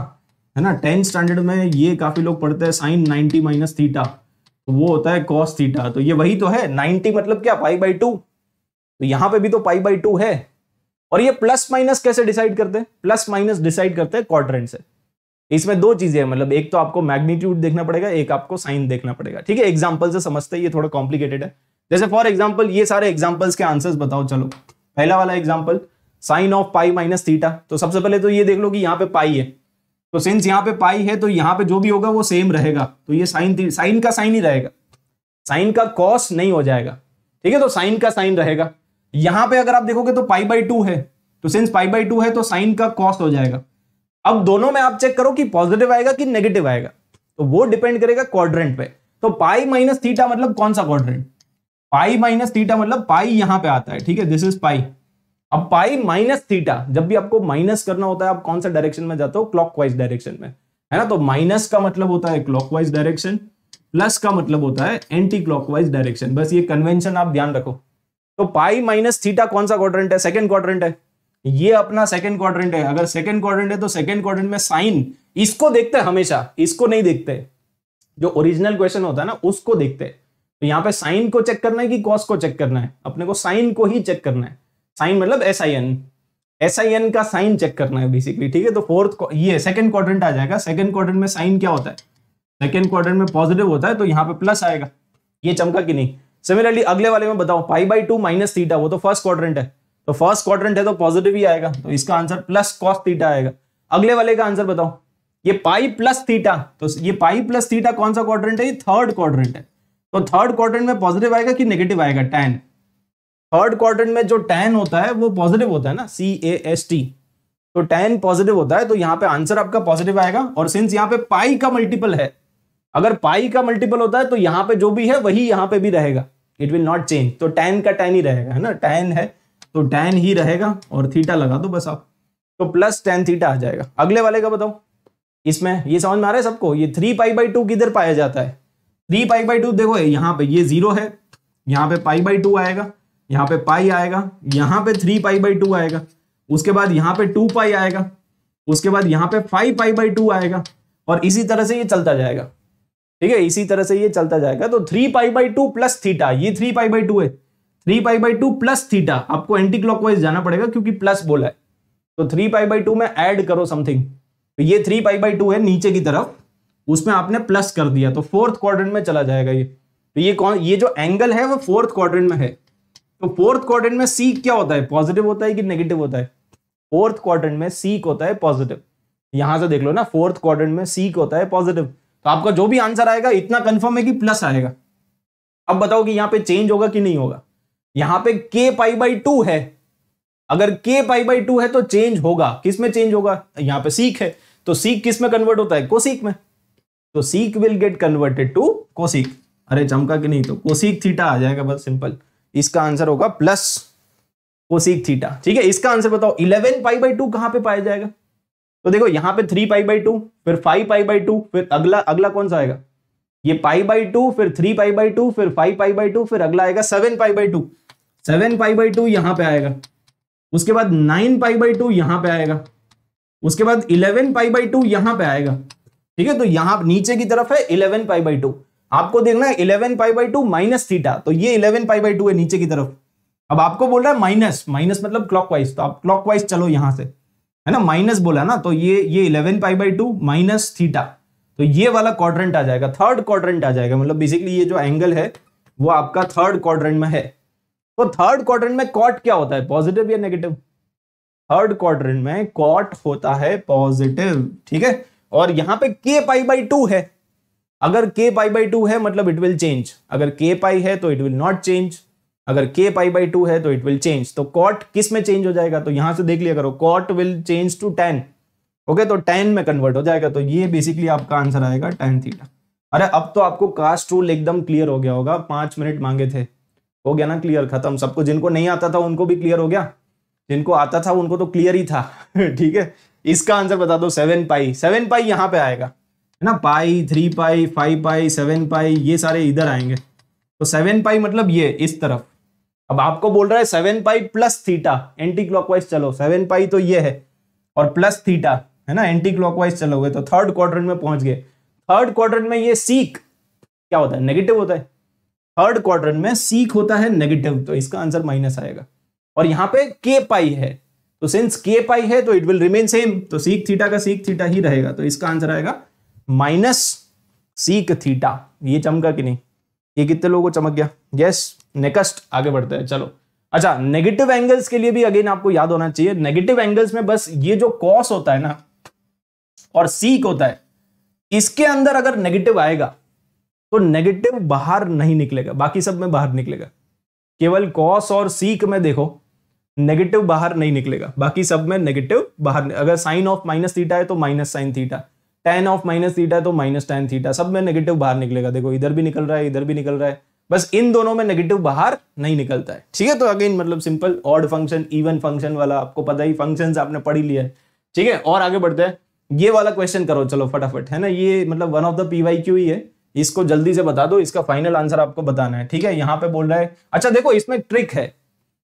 है ना टेंथ स्टैंडर्ड में ये काफी लोग पढ़ते हैं साइन नाइनटी माइनस थीटा तो वो होता है कॉस थीटा तो ये वही तो है नाइनटी मतलब क्या पाई बाई टू तो यहां पे भी तो पाई बाई टू है और ये प्लस माइनस कैसे डिसाइड करते हैं प्लस माइनस डिसाइड करते हैं क्वाड्रेंट से इसमें दो चीजें हैं मतलब एक तो आपको मैग्नीट्यूड देखना पड़ेगा एक आपको साइन देखना पड़ेगा ठीक है एग्जाम्पल से समझते हैं ये थोड़ा कॉम्प्लिकेटेड है जैसे फॉर एग्जाम्पल ये सारे एग्जाम्पल्स के आंसर्स बताओ चलो पहला वाला example sine of pi minus theta तो सबसे पहले तो ये देख लो कि यहाँ पे पाई है तो सिंस यहाँ पे पाई है तो यहाँ पे जो भी होगा वो सेम रहेगा तो ये साइन साइन का साइन ही रहेगा साइन का कॉस नहीं हो जाएगा ठीक है तो साइन का साइन रहेगा यहाँ पे अगर आप देखोगे तो पाई बाई टू है तो सिंस पाई बाई टू है तो साइन का कॉस्ट हो जाएगा अब दोनों में आप चेक करो कि पॉजिटिव आएगा कि नेगेटिव आएगा तो वो डिपेंड करेगा क्वाड्रेंट पे तो पाई माइनस थीटा मतलब कौन सा क्वाड्रेंट पाई माइनस थीटा मतलब पाई यहां पे आता है ठीक है दिस इज पाई अब पाई माइनस थीटा जब भी आपको माइनस करना होता है आप कौन सा डायरेक्शन में जाते हो क्लॉकवाइज डायरेक्शन में है ना तो माइनस का मतलब होता है क्लॉकवाइज डायरेक्शन प्लस का मतलब होता है एंटी क्लॉकवाइज डायरेक्शन बस ये कन्वेंशन आप ध्यान रखो तो पाई माइनस थीटा कौन सा क्वाड्रेंट है सेकंड क्वाड्रेंट है ये अपना सेकंड क्वाड्रेंट है अगर सेकंड क्वाड्रेंट है तो सेकंड क्वाड्रेंट में साइन इसको देखते हैं हमेशा इसको नहीं देखते जो ओरिजिनल क्वेश्चन होता है ना उसको देखते हैं तो यहाँ पे साइन को चेक करना है कि कॉस को चेक करना है अपने को साइन को ही चेक करना है साइन मतलब S I N S I N का साइन चेक करना है बेसिकली ठीक है तो फोर्थ ये सेकंड क्वाड्रेंट आ जाएगा सेकंड क्वाड्रेंट में साइन क्या होता है सेकंड क्वाड्रेंट में पॉजिटिव होता है तो यहाँ पे प्लस आएगा ये चमका कि नहीं सिमिलरली अगले वाले में बताओ pi by two minus theta वो तो फर्स्ट क्वाड्रेंट है तो फर्स्ट क्वाड्रेंट है तो पॉजिटिव ही आएगा तो इसका आंसर प्लस कॉस थीटा आएगा अगले वाले का आंसर बताओ ये पाई प्लस थीटा तो ये पाई प्लस थीटा कौन सा क्वाड्रेंट है ये थर्ड क्वाड्रेंट है तो थर्ड क्वाड्रेंट में पॉजिटिव आएगा कि नेगेटिव आएगा टेन थर्ड क्वार्टर में जो टेन होता है वो पॉजिटिव होता है ना सी ए एस टी तो टेन पॉजिटिव होता है तो यहाँ पे आंसर आपका पॉजिटिव आएगा और सिंस यहाँ पे पाई का मल्टीपल है अगर पाई का मल्टीपल होता है तो यहाँ पे जो भी है वही यहाँ पे भी रहेगा इट विल नॉट चेंज तो टेन का टेन ही रहेगा है ना टेन है तो टेन ही रहेगा और थीटा लगा दो बस आप तो प्लस टेन थीटा आ जाएगा अगले वाले का बताओ इसमें ये समझ में आ रहा है सबको ये थ्री पाई बाई टू किधर पाया जाता है थ्री पाई बाई टू देखो यहाँ पे ये जीरो है यहाँ पे पाई बाई टू आएगा यहाँ पे पाई आएगा यहाँ पे थ्री पाई बाई टू आएगा उसके बाद यहाँ पे टू पाई आएगा उसके बाद यहाँ पे फाइव पाई बाई टू आएगा और इसी तरह से ये चलता जाएगा ठीक है इसी तरह से ये चलता जाएगा तो three pi by two plus theta ये थ्री पाई बाई टू है three pi by two plus theta आपको एंटी क्लॉकवाइज जाना पड़ेगा क्योंकि प्लस बोला है तो थ्री पाई बाई टू में एड करो समथिंग तो ये थ्री पाई बाई टू है नीचे की तरफ उसमें आपने प्लस कर दिया तो फोर्थ क्वाड्रेंट में चला जाएगा ये तो ये कौन ये जो एंगल है वो फोर्थ क्वाड्रेंट में है तो फोर्थ क्वार्टर में सीक क्या होता है पॉजिटिव होता है कि नेगेटिव होता है फोर्थ क्वार्टर में सीक होता है पॉजिटिव यहां से देख लो ना फोर्थ क्वार्टर में सीक होता है पॉजिटिव तो आपका जो भी आंसर आएगा इतना कंफर्म है कि प्लस आएगा अब बताओ कि यहां पे चेंज होगा कि नहीं होगा यहां पे के पाई बाई टू है अगर के पाई बाई टू है तो चेंज होगा किस में चेंज होगा यहां पे सीक है तो सीक किस में कन्वर्ट होता है कोसीक में तो sec will get converted to cosec अरे चमका कि नहीं तो कोसीक थीटा आ जाएगा बस सिंपल इसका आंसर होगा प्लस कोसिक थीटा ठीक है इसका आंसर बताओ इलेवन पाई बाई टू कहां पर पाया जाएगा तो देखो यहां पे थ्री पाई बाई टू फिर फाइव पाई बाई टू फिर अगला अगला कौन सा आएगा ये पाई बाई टू फिर थ्री पाई बाई टू फिर फाइव पाई बाई टू फिर अगला आएगा seven pi by two seven pi by two यहां पे आएगा उसके बाद नाइन पाई बाई टू यहां पे आएगा उसके बाद इलेवन पाई बाई टू यहां पे आएगा ठीक है तो यहां नीचे की तरफ है इलेवन पाई बाई टू आपको देखना है eleven pi by two minus theta तो ये इलेवन पाई बाई टू है नीचे की तरफ अब आपको बोल रहा है माइनस माइनस मतलब क्लॉकवाइज तो आप क्लॉकवाइज चलो यहां से है ना माइनस बोला ना तो ये ये eleven pi by two minus theta तो ये वाला क्वाड्रेंट आ जाएगा थर्ड क्वाड्रेंट आ जाएगा मतलब बेसिकली ये जो एंगल है वो आपका थर्ड क्वाड्रेंट में है तो थर्ड क्वाड्रेंट में कॉट क्या होता है पॉजिटिव या नेगेटिव थर्ड क्वाड्रेंट में कॉट होता है पॉजिटिव ठीक है और यहां पे के पाई बाई टू है अगर के पाई बाई टू है मतलब इट विल चेंज अगर के पाई है तो इट विल नॉट चेंज अगर के पाई बाई टू है तो इट विल चेंज तो कॉट किस में चेंज हो जाएगा तो यहां से देख लिया करो cot will change to tan okay तो टेन में कन्वर्ट हो जाएगा तो ये बेसिकली आपका आंसर आएगा टेन थीटा अरे अब तो आपको कास्ट रूल एकदम क्लियर हो गया होगा पांच मिनट मांगे थे हो गया ना क्लियर खत्म सबको जिनको नहीं आता था उनको भी क्लियर हो गया जिनको आता था उनको तो क्लियर ही था ठीक है इसका आंसर बता दो सेवन पाई सेवन पाई यहाँ पे आएगा है ना pi three pi five pi seven pi ये सारे इधर आएंगे तो सेवन पाई मतलब ये इस तरफ अब आपको बोल रहा है seven pi plus theta anticlockwise चलो सेवन पाई तो ये है और प्लस थीटा है ना एंटी क्लॉकवाइज चलोगे तो थर्ड क्वार्टर में पहुंच गए थर्ड क्वार्टर में ये सीक क्या होता है नेगेटिव होता है थर्ड क्वार्टर में सीक होता है नेगेटिव तो इसका आंसर माइनस आएगा और यहाँ पे के पाई है तो सिंस के पाई है तो इट विल रिमेन सेम तो सीक थीटा का सीक थीटा ही रहेगा तो इसका आंसर आएगा माइनस सीक थीटा ये चमका कि नहीं ये कितने लोगों को चमक गया यस नेक्स्ट आगे बढ़ते हैं चलो अच्छा नेगेटिव एंगल्स के लिए भी अगेन आपको याद होना चाहिए नेगेटिव एंगल्स में बस ये जो कॉस होता है ना और सीक होता है इसके अंदर अगर नेगेटिव आएगा तो नेगेटिव बाहर नहीं निकलेगा बाकी सब में बाहर निकलेगा केवल कॉस और सीक में देखो नेगेटिव बाहर नहीं निकलेगा बाकी सब में नेगेटिव बाहर अगर साइन ऑफ माइनस थीटा है तो minus sine theta tan of minus theta तो माइनस टेन थीटा सब में नेगेटिव बाहर निकलेगा देखो इधर भी निकल रहा है इधर भी निकल रहा है बस इन दोनों में नेगेटिव बाहर नहीं निकलता है ठीक है तो अगेन मतलब simple odd function even function वाला आपको पता ही फंक्शन आपने पढ़ी लिया है ठीक है और आगे बढ़ते हैं ये वाला क्वेश्चन करो चलो फटाफट है ना ये मतलब one of the PYQ ही है इसको जल्दी से बता दो इसका फाइनल आंसर आपको बताना है ठीक है यहाँ पे बोल रहा है अच्छा देखो इसमें ट्रिक है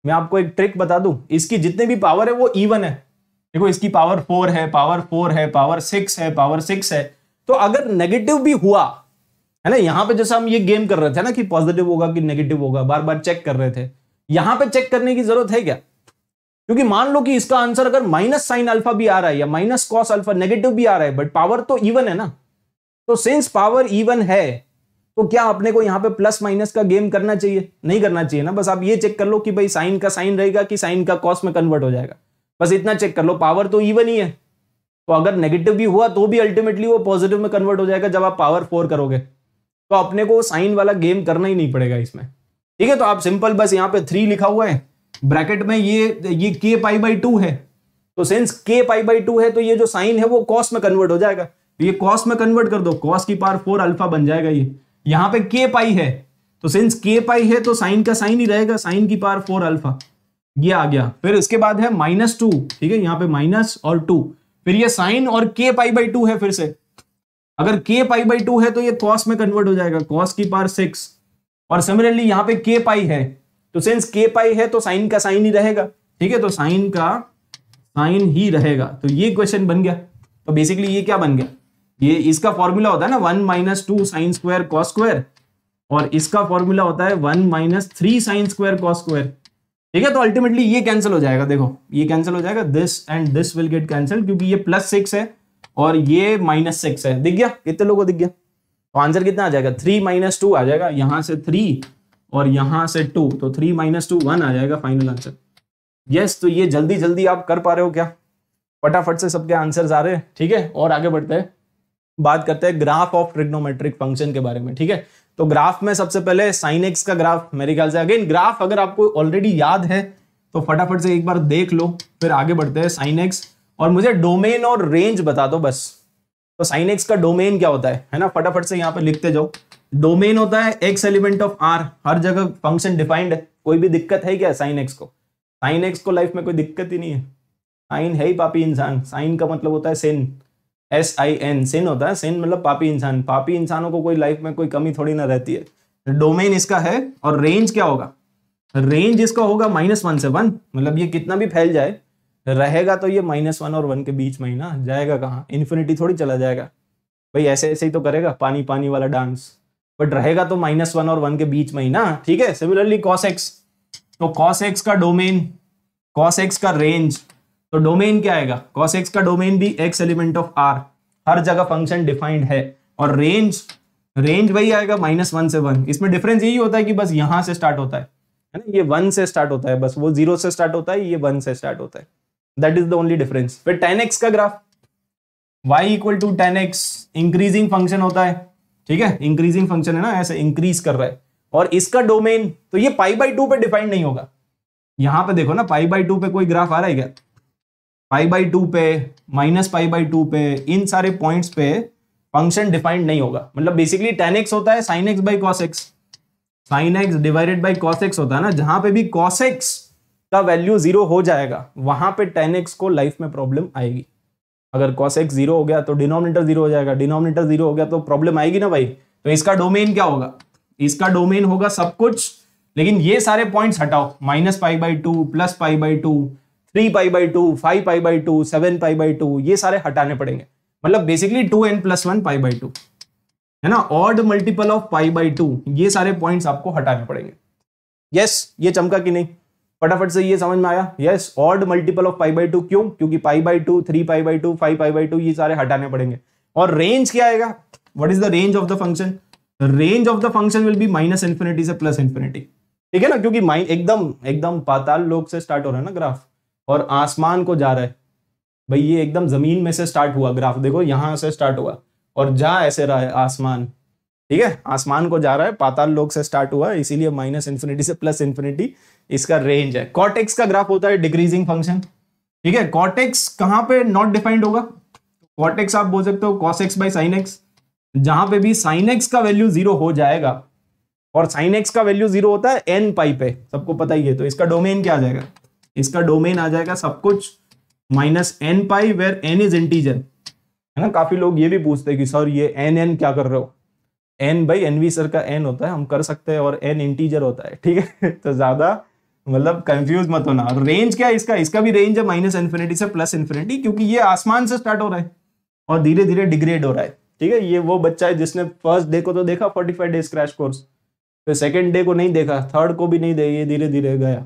मैं आपको एक ट्रिक बता दूं इसकी जितने भी पावर है वो इवन है देखो इसकी पावर फोर है पावर फोर है पावर सिक्स है पावर सिक्स है तो अगर नेगेटिव भी हुआ है ना यहाँ पे जैसे हम ये गेम कर रहे थे ना कि पॉजिटिव होगा कि नेगेटिव होगा बार बार चेक कर रहे थे यहां पे चेक करने की जरूरत है क्या क्योंकि मान लो कि इसका आंसर अगर माइनस साइन अल्फा भी आ रहा है या माइनस कॉस अल्फा नेगेटिव भी आ रहा है बट पावर तो इवन है ना तो सिंस पावर इवन है तो क्या अपने को यहाँ पे प्लस माइनस का गेम करना चाहिए नहीं करना चाहिए ना बस आप ये चेक कर लो कि भाई साइन का साइन रहेगा कि साइन का कॉस में कन्वर्ट हो जाएगा बस इतना चेक कर लो पावर तो ईवन ही है तो अगर नेगेटिव भी हुआ तो भी अल्टीमेटली वो पॉजिटिव में कन्वर्ट हो जाएगा जब आप पावर फोर करोगे तो अपने को साइन वाला गेम करना ही नहीं पड़ेगा इसमें ठीक है तो आप सिंपल बस यहाँ पे थ्री लिखा हुआ है ब्रैकेट में ये ये के पाई बाई टू है तो सिंस के पाई बाई टू है तो ये जो साइन है वो कॉस में कन्वर्ट हो जाएगा तो ये कॉस में कन्वर्ट कर दो कॉस की पावर फोर अल्फा बन जाएगा ये यहाँ पे के पाई है तो सिंस के पाई है तो साइन का साइन ही रहेगा साइन की पावर फोर अल्फा ये आ गया फिर इसके बाद है माइनस टू ठीक है यहां पे माइनस और टू फिर ये साइन और के पाई बाई टू है फिर से अगर के पाई बाई टू है तो ये कॉस में कन्वर्ट हो जाएगा कॉस की पार सिक्स और सिमिलरली यहाँ पे के पाई है तो सिंस के पाई है तो साइन का साइन ही रहेगा ठीक है तो साइन का साइन ही रहेगा तो ये क्वेश्चन बन गया तो बेसिकली ये क्या बन गया ये इसका फॉर्मूला होता है ना one minus two sine square cos square और इसका फॉर्मूला होता है one minus three sine square cos square ठीक है तो अल्टीमेटली ये कैंसिल हो जाएगा देखो ये कैंसिल हो जाएगा this and this will get cancel क्योंकि ये प्लस सिक्स है और ये माइनस सिक्स है दिख गया कितने लोगों को दिख गया तो आंसर कितना आ जाएगा थ्री माइनस टू आ जाएगा यहां से थ्री और यहां से टू तो थ्री माइनस टू वन आ जाएगा फाइनल आंसर यस तो ये जल्दी जल्दी आप कर पा रहे हो क्या फटाफट से सबके आंसर आ रहे हैं ठीक है और आगे बढ़ते हैं बात करते हैं ग्राफ ऑफ ट्रिग्नोमेट्रिक फंक्शन के बारे में ठीक है तो ग्राफ में सबसे पहले साइन एक्स का ग्राफ मेरे ख्याल से अगेन ग्राफ अगर आपको ऑलरेडी याद है तो फटाफट से एक बार देख लो फिर आगे बढ़ते हैं साइन एक्स और मुझे डोमेन और रेंज बता दो बस तो साइन एक्स का डोमेन क्या होता है है ना फटाफट से यहाँ पर लिखते जाओ डोमेन होता है एक्स एलिमेंट ऑफ आर हर जगह फंक्शन डिफाइंड है कोई भी दिक्कत है क्या साइन एक्स को साइन एक्स को लाइफ में कोई दिक्कत ही नहीं है साइन है ही पापी इंसान साइन का मतलब होता है sin S I N sin होता है सिन मतलब पापी इंसान पापी इंसानों को कोई लाइफ में कोई कमी थोड़ी ना रहती है डोमेन इसका है और रेंज क्या होगा रेंज इसका होगा माइनस वन से वन मतलब ये कितना भी फैल जाए रहेगा तो ये माइनस वन और वन के बीच में ही ना जाएगा कहाँ इन्फिनिटी थोड़ी चला जाएगा भाई ऐसे ऐसे ही तो करेगा पानी पानी वाला डांस बट रहेगा तो माइनस वन और वन के बीच में ही ना ठीक है सिमिलरली कॉस एक्स तो कॉस एक्स का डोमेन कॉस एक्स का रेंज तो डोमेन क्या आएगा कॉस एक्स का डोमेन भी एक्स एलिमेंट ऑफ आर हर जगह फंक्शन डिफाइंड है और रेंज रेंज वही आएगा माइनस वन से वन इसमें डिफरेंस यही होता है कि बस यहां से स्टार्ट होता है है ना ये वन से स्टार्ट होता है बस वो जीरो से स्टार्ट होता है ये वन से स्टार्ट होता है that is the only difference फिर टेन एक्स का graph y equal to tan x increasing function होता है ठीक है इंक्रीजिंग फंक्शन है ना ऐसे इंक्रीज कर रहा है और इसका डोमेन तो ये पाई बाई टू पे डिफाइंड नहीं होगा यहां पर देखो ना पाई बाई टू पे कोई ग्राफ आ रहा है क्या पाई बाई टू पे माइनस पाई बाई टू पे इन सारे पॉइंट्स पे फंक्शन डिफाइंड नहीं होगा मतलब बेसिकली टेन एक्स होता है sine x by cos x sine x divided by cos x होता है ना जहां पे भी कॉस एक्स का वैल्यू जीरो हो जाएगा वहां पे टेन एक्स को लाइफ में प्रॉब्लम आएगी अगर कॉस एक्स जीरो हो गया तो डिनोमिनेटर जीरो हो जाएगा डिनोमिनेटर जीरो हो गया तो प्रॉब्लम आएगी ना भाई तो इसका डोमेन क्या होगा इसका डोमेन होगा सब कुछ लेकिन ये सारे पॉइंट्स हटाओ minus pi by two plus pi by two three pi by two five pi by two seven pi by two ये सारे हटाने पड़ेंगे मतलब basically two n plus one pi by two है ना odd multiple of pi by two ये सारे points आपको हटाने पड़ेंगे यस yes, ये चमका कि नहीं फटाफट से ये समझ में आया yes odd multiple of pi by two क्यों क्योंकि pi by two three pi by two five pi by two ये सारे हटाने पड़ेंगे और रेंज क्या आएगा what is the range of the function range of the function will be minus infinity से प्लस इन्फिनिटी ठीक है ना क्योंकि एकदम एकदम पाताल लोग से स्टार्ट हो रहा है ना ग्राफ और आसमान को जा रहा है भाई ये एकदम जमीन में से स्टार्ट हुआ ग्राफ देखो यहां से स्टार्ट हुआ और जा ऐसे रहा है आसमान ठीक है आसमान को जा रहा है पाताल लोक से स्टार्ट हुआ इसीलिए माइनस इन्फिनिटी से प्लस इन्फिनिटी इसका रेंज है कॉटेक्स का ग्राफ होता है डिक्रीजिंग फंक्शन ठीक है कॉटेक्स कहां पे नॉट डिफाइंड होगा कॉटेक्स आप बोल सकते हो cos x by sine x जहां पे भी साइन एक्स का वैल्यू जीरो हो जाएगा और साइन एक्स का वैल्यू जीरो होता है एन पाई पे सबको पता ही है तो इसका डोमेन क्या आ जाएगा इसका डोमेन आ जाएगा सब कुछ minus n pi where n is integer है ना काफी लोग ये भी पूछते हैं कि सर ये एन एन क्या कर रहे हो एन भाई एनवी सर का एन होता है हम कर सकते हैं और एन इंटीजर होता है ठीक है तो ज्यादा मतलब कंफ्यूज मत होना और रेंज क्या है इसका इसका भी रेंज है माइनस इन्फिनिटी से प्लस इन्फिनिटी क्योंकि ये आसमान से स्टार्ट हो रहा है और धीरे धीरे डिग्रेड हो रहा है ठीक है ये वो बच्चा है जिसने फर्स्ट डे को तो देखा forty five days crash course फिर सेकेंड डे को नहीं देखा थर्ड को भी नहीं दे ये धीरे धीरे गया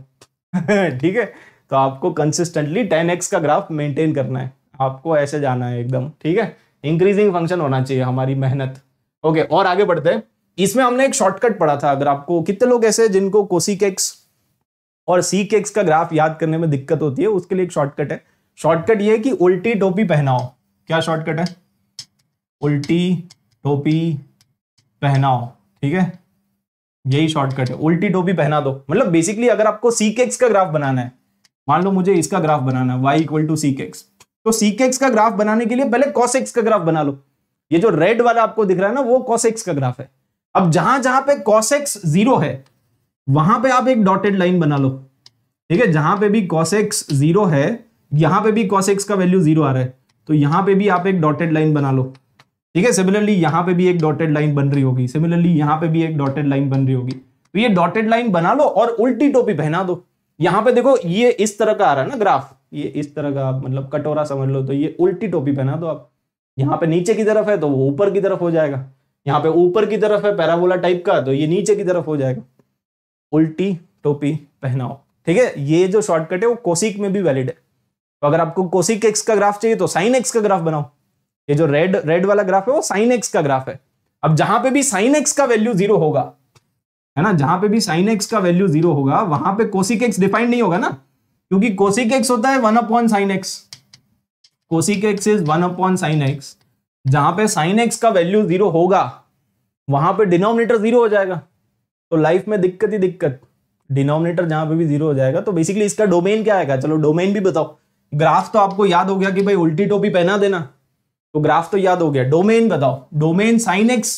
ठीक है तो आपको कंसिस्टेंटली टेन एक्स का ग्राफ मेंटेन करना है आपको ऐसे जाना है एकदम ठीक है इंक्रीजिंग फंक्शन होना चाहिए हमारी मेहनत ओके और आगे बढ़ते हैं इसमें हमने एक शॉर्टकट पढ़ा था अगर आपको कितने लोग ऐसे जिनको कोसी केक्स और सी केक्स का ग्राफ याद करने में दिक्कत होती है उसके लिए एक शॉर्टकट है शॉर्टकट ये है कि उल्टी टोपी पहनाओ क्या शॉर्टकट है उल्टी टोपी पहनाओ ठीक है यही शॉर्टकट है उल्टी टोपी पहना दो मतलब बेसिकली अगर आपको सीकेक्स का ग्राफ बनाना है मान लो मुझे इसका ग्राफ बनाना है वाई इक्वल टू सीकेक्स तो सीकेक्स का ग्राफ बनाने के लिए पहले कॉसेक्स का ग्राफ बना लो ये जो रेड वाला आपको दिख रहा है ना वो कॉसेक्स का ग्राफ है अब जहां जहां पे कॉसेक्स जीरो है वहां पे आप एक डॉटेड लाइन बना लो ठीक है जहां पे भी कॉसेक्स जीरो है यहां पे भी कॉसेक्स का वैल्यू जीरो आ रहा है तो यहां पे भी आप एक डॉटेड लाइन बना लो ठीक है सिमिलरली यहाँ पे भी एक डॉटेड लाइन बन रही होगी सिमिलरली यहाँ पे भी एक डॉटेड लाइन बन रही होगी तो ये डॉटेड लाइन बना लो और उल्टी टोपी पहना दो यहाँ पे देखो ये इस तरह का आ रहा है ना ग्राफ ये इस तरह का मतलब कटोरा समझ लो तो ये उल्टी टोपी पहना दो आप यहाँ पे नीचे की तरफ है तो वो ऊपर की तरफ हो जाएगा यहाँ पे ऊपर की तरफ है पैराबोला टाइप का तो ये नीचे की तरफ हो जाएगा उल्टी टोपी पहनाओ ठीक है ये जो शॉर्टकट है वो कोसिक में भी वैलिड है तो अगर आपको कोसिक एक्स का ग्राफ चाहिए तो साइन एक्स का ग्राफ बनाओ ये जो रेड रेड वाला ग्राफ है वो साइन एक्स का ग्राफ है अब जहां पे भी साइन एक्स का वैल्यू जीरो होगा है ना जहां पे भी साइन एक्स का वैल्यू जीरो होगा वहां पे कोसिक एक्स डिफाइंड नहीं होगा ना क्योंकि कोसिक एक्स होता है one upon sine x cosec x is one upon sine x जहां पे साइन एक्स का वैल्यू जीरो होगा वहां पे डिनोमिनेटर जीरो हो जाएगा तो लाइफ में दिक्कत ही दिक्कत डिनोमिनेटर जहां पे भी जीरो हो जाएगा तो बेसिकली इसका डोमेन क्या आएगा चलो डोमेन भी बताओ ग्राफ तो आपको याद हो गया कि भाई उल्टी टोपी पहना देना तो ग्राफ तो याद हो गया डोमेन बताओ domain sine x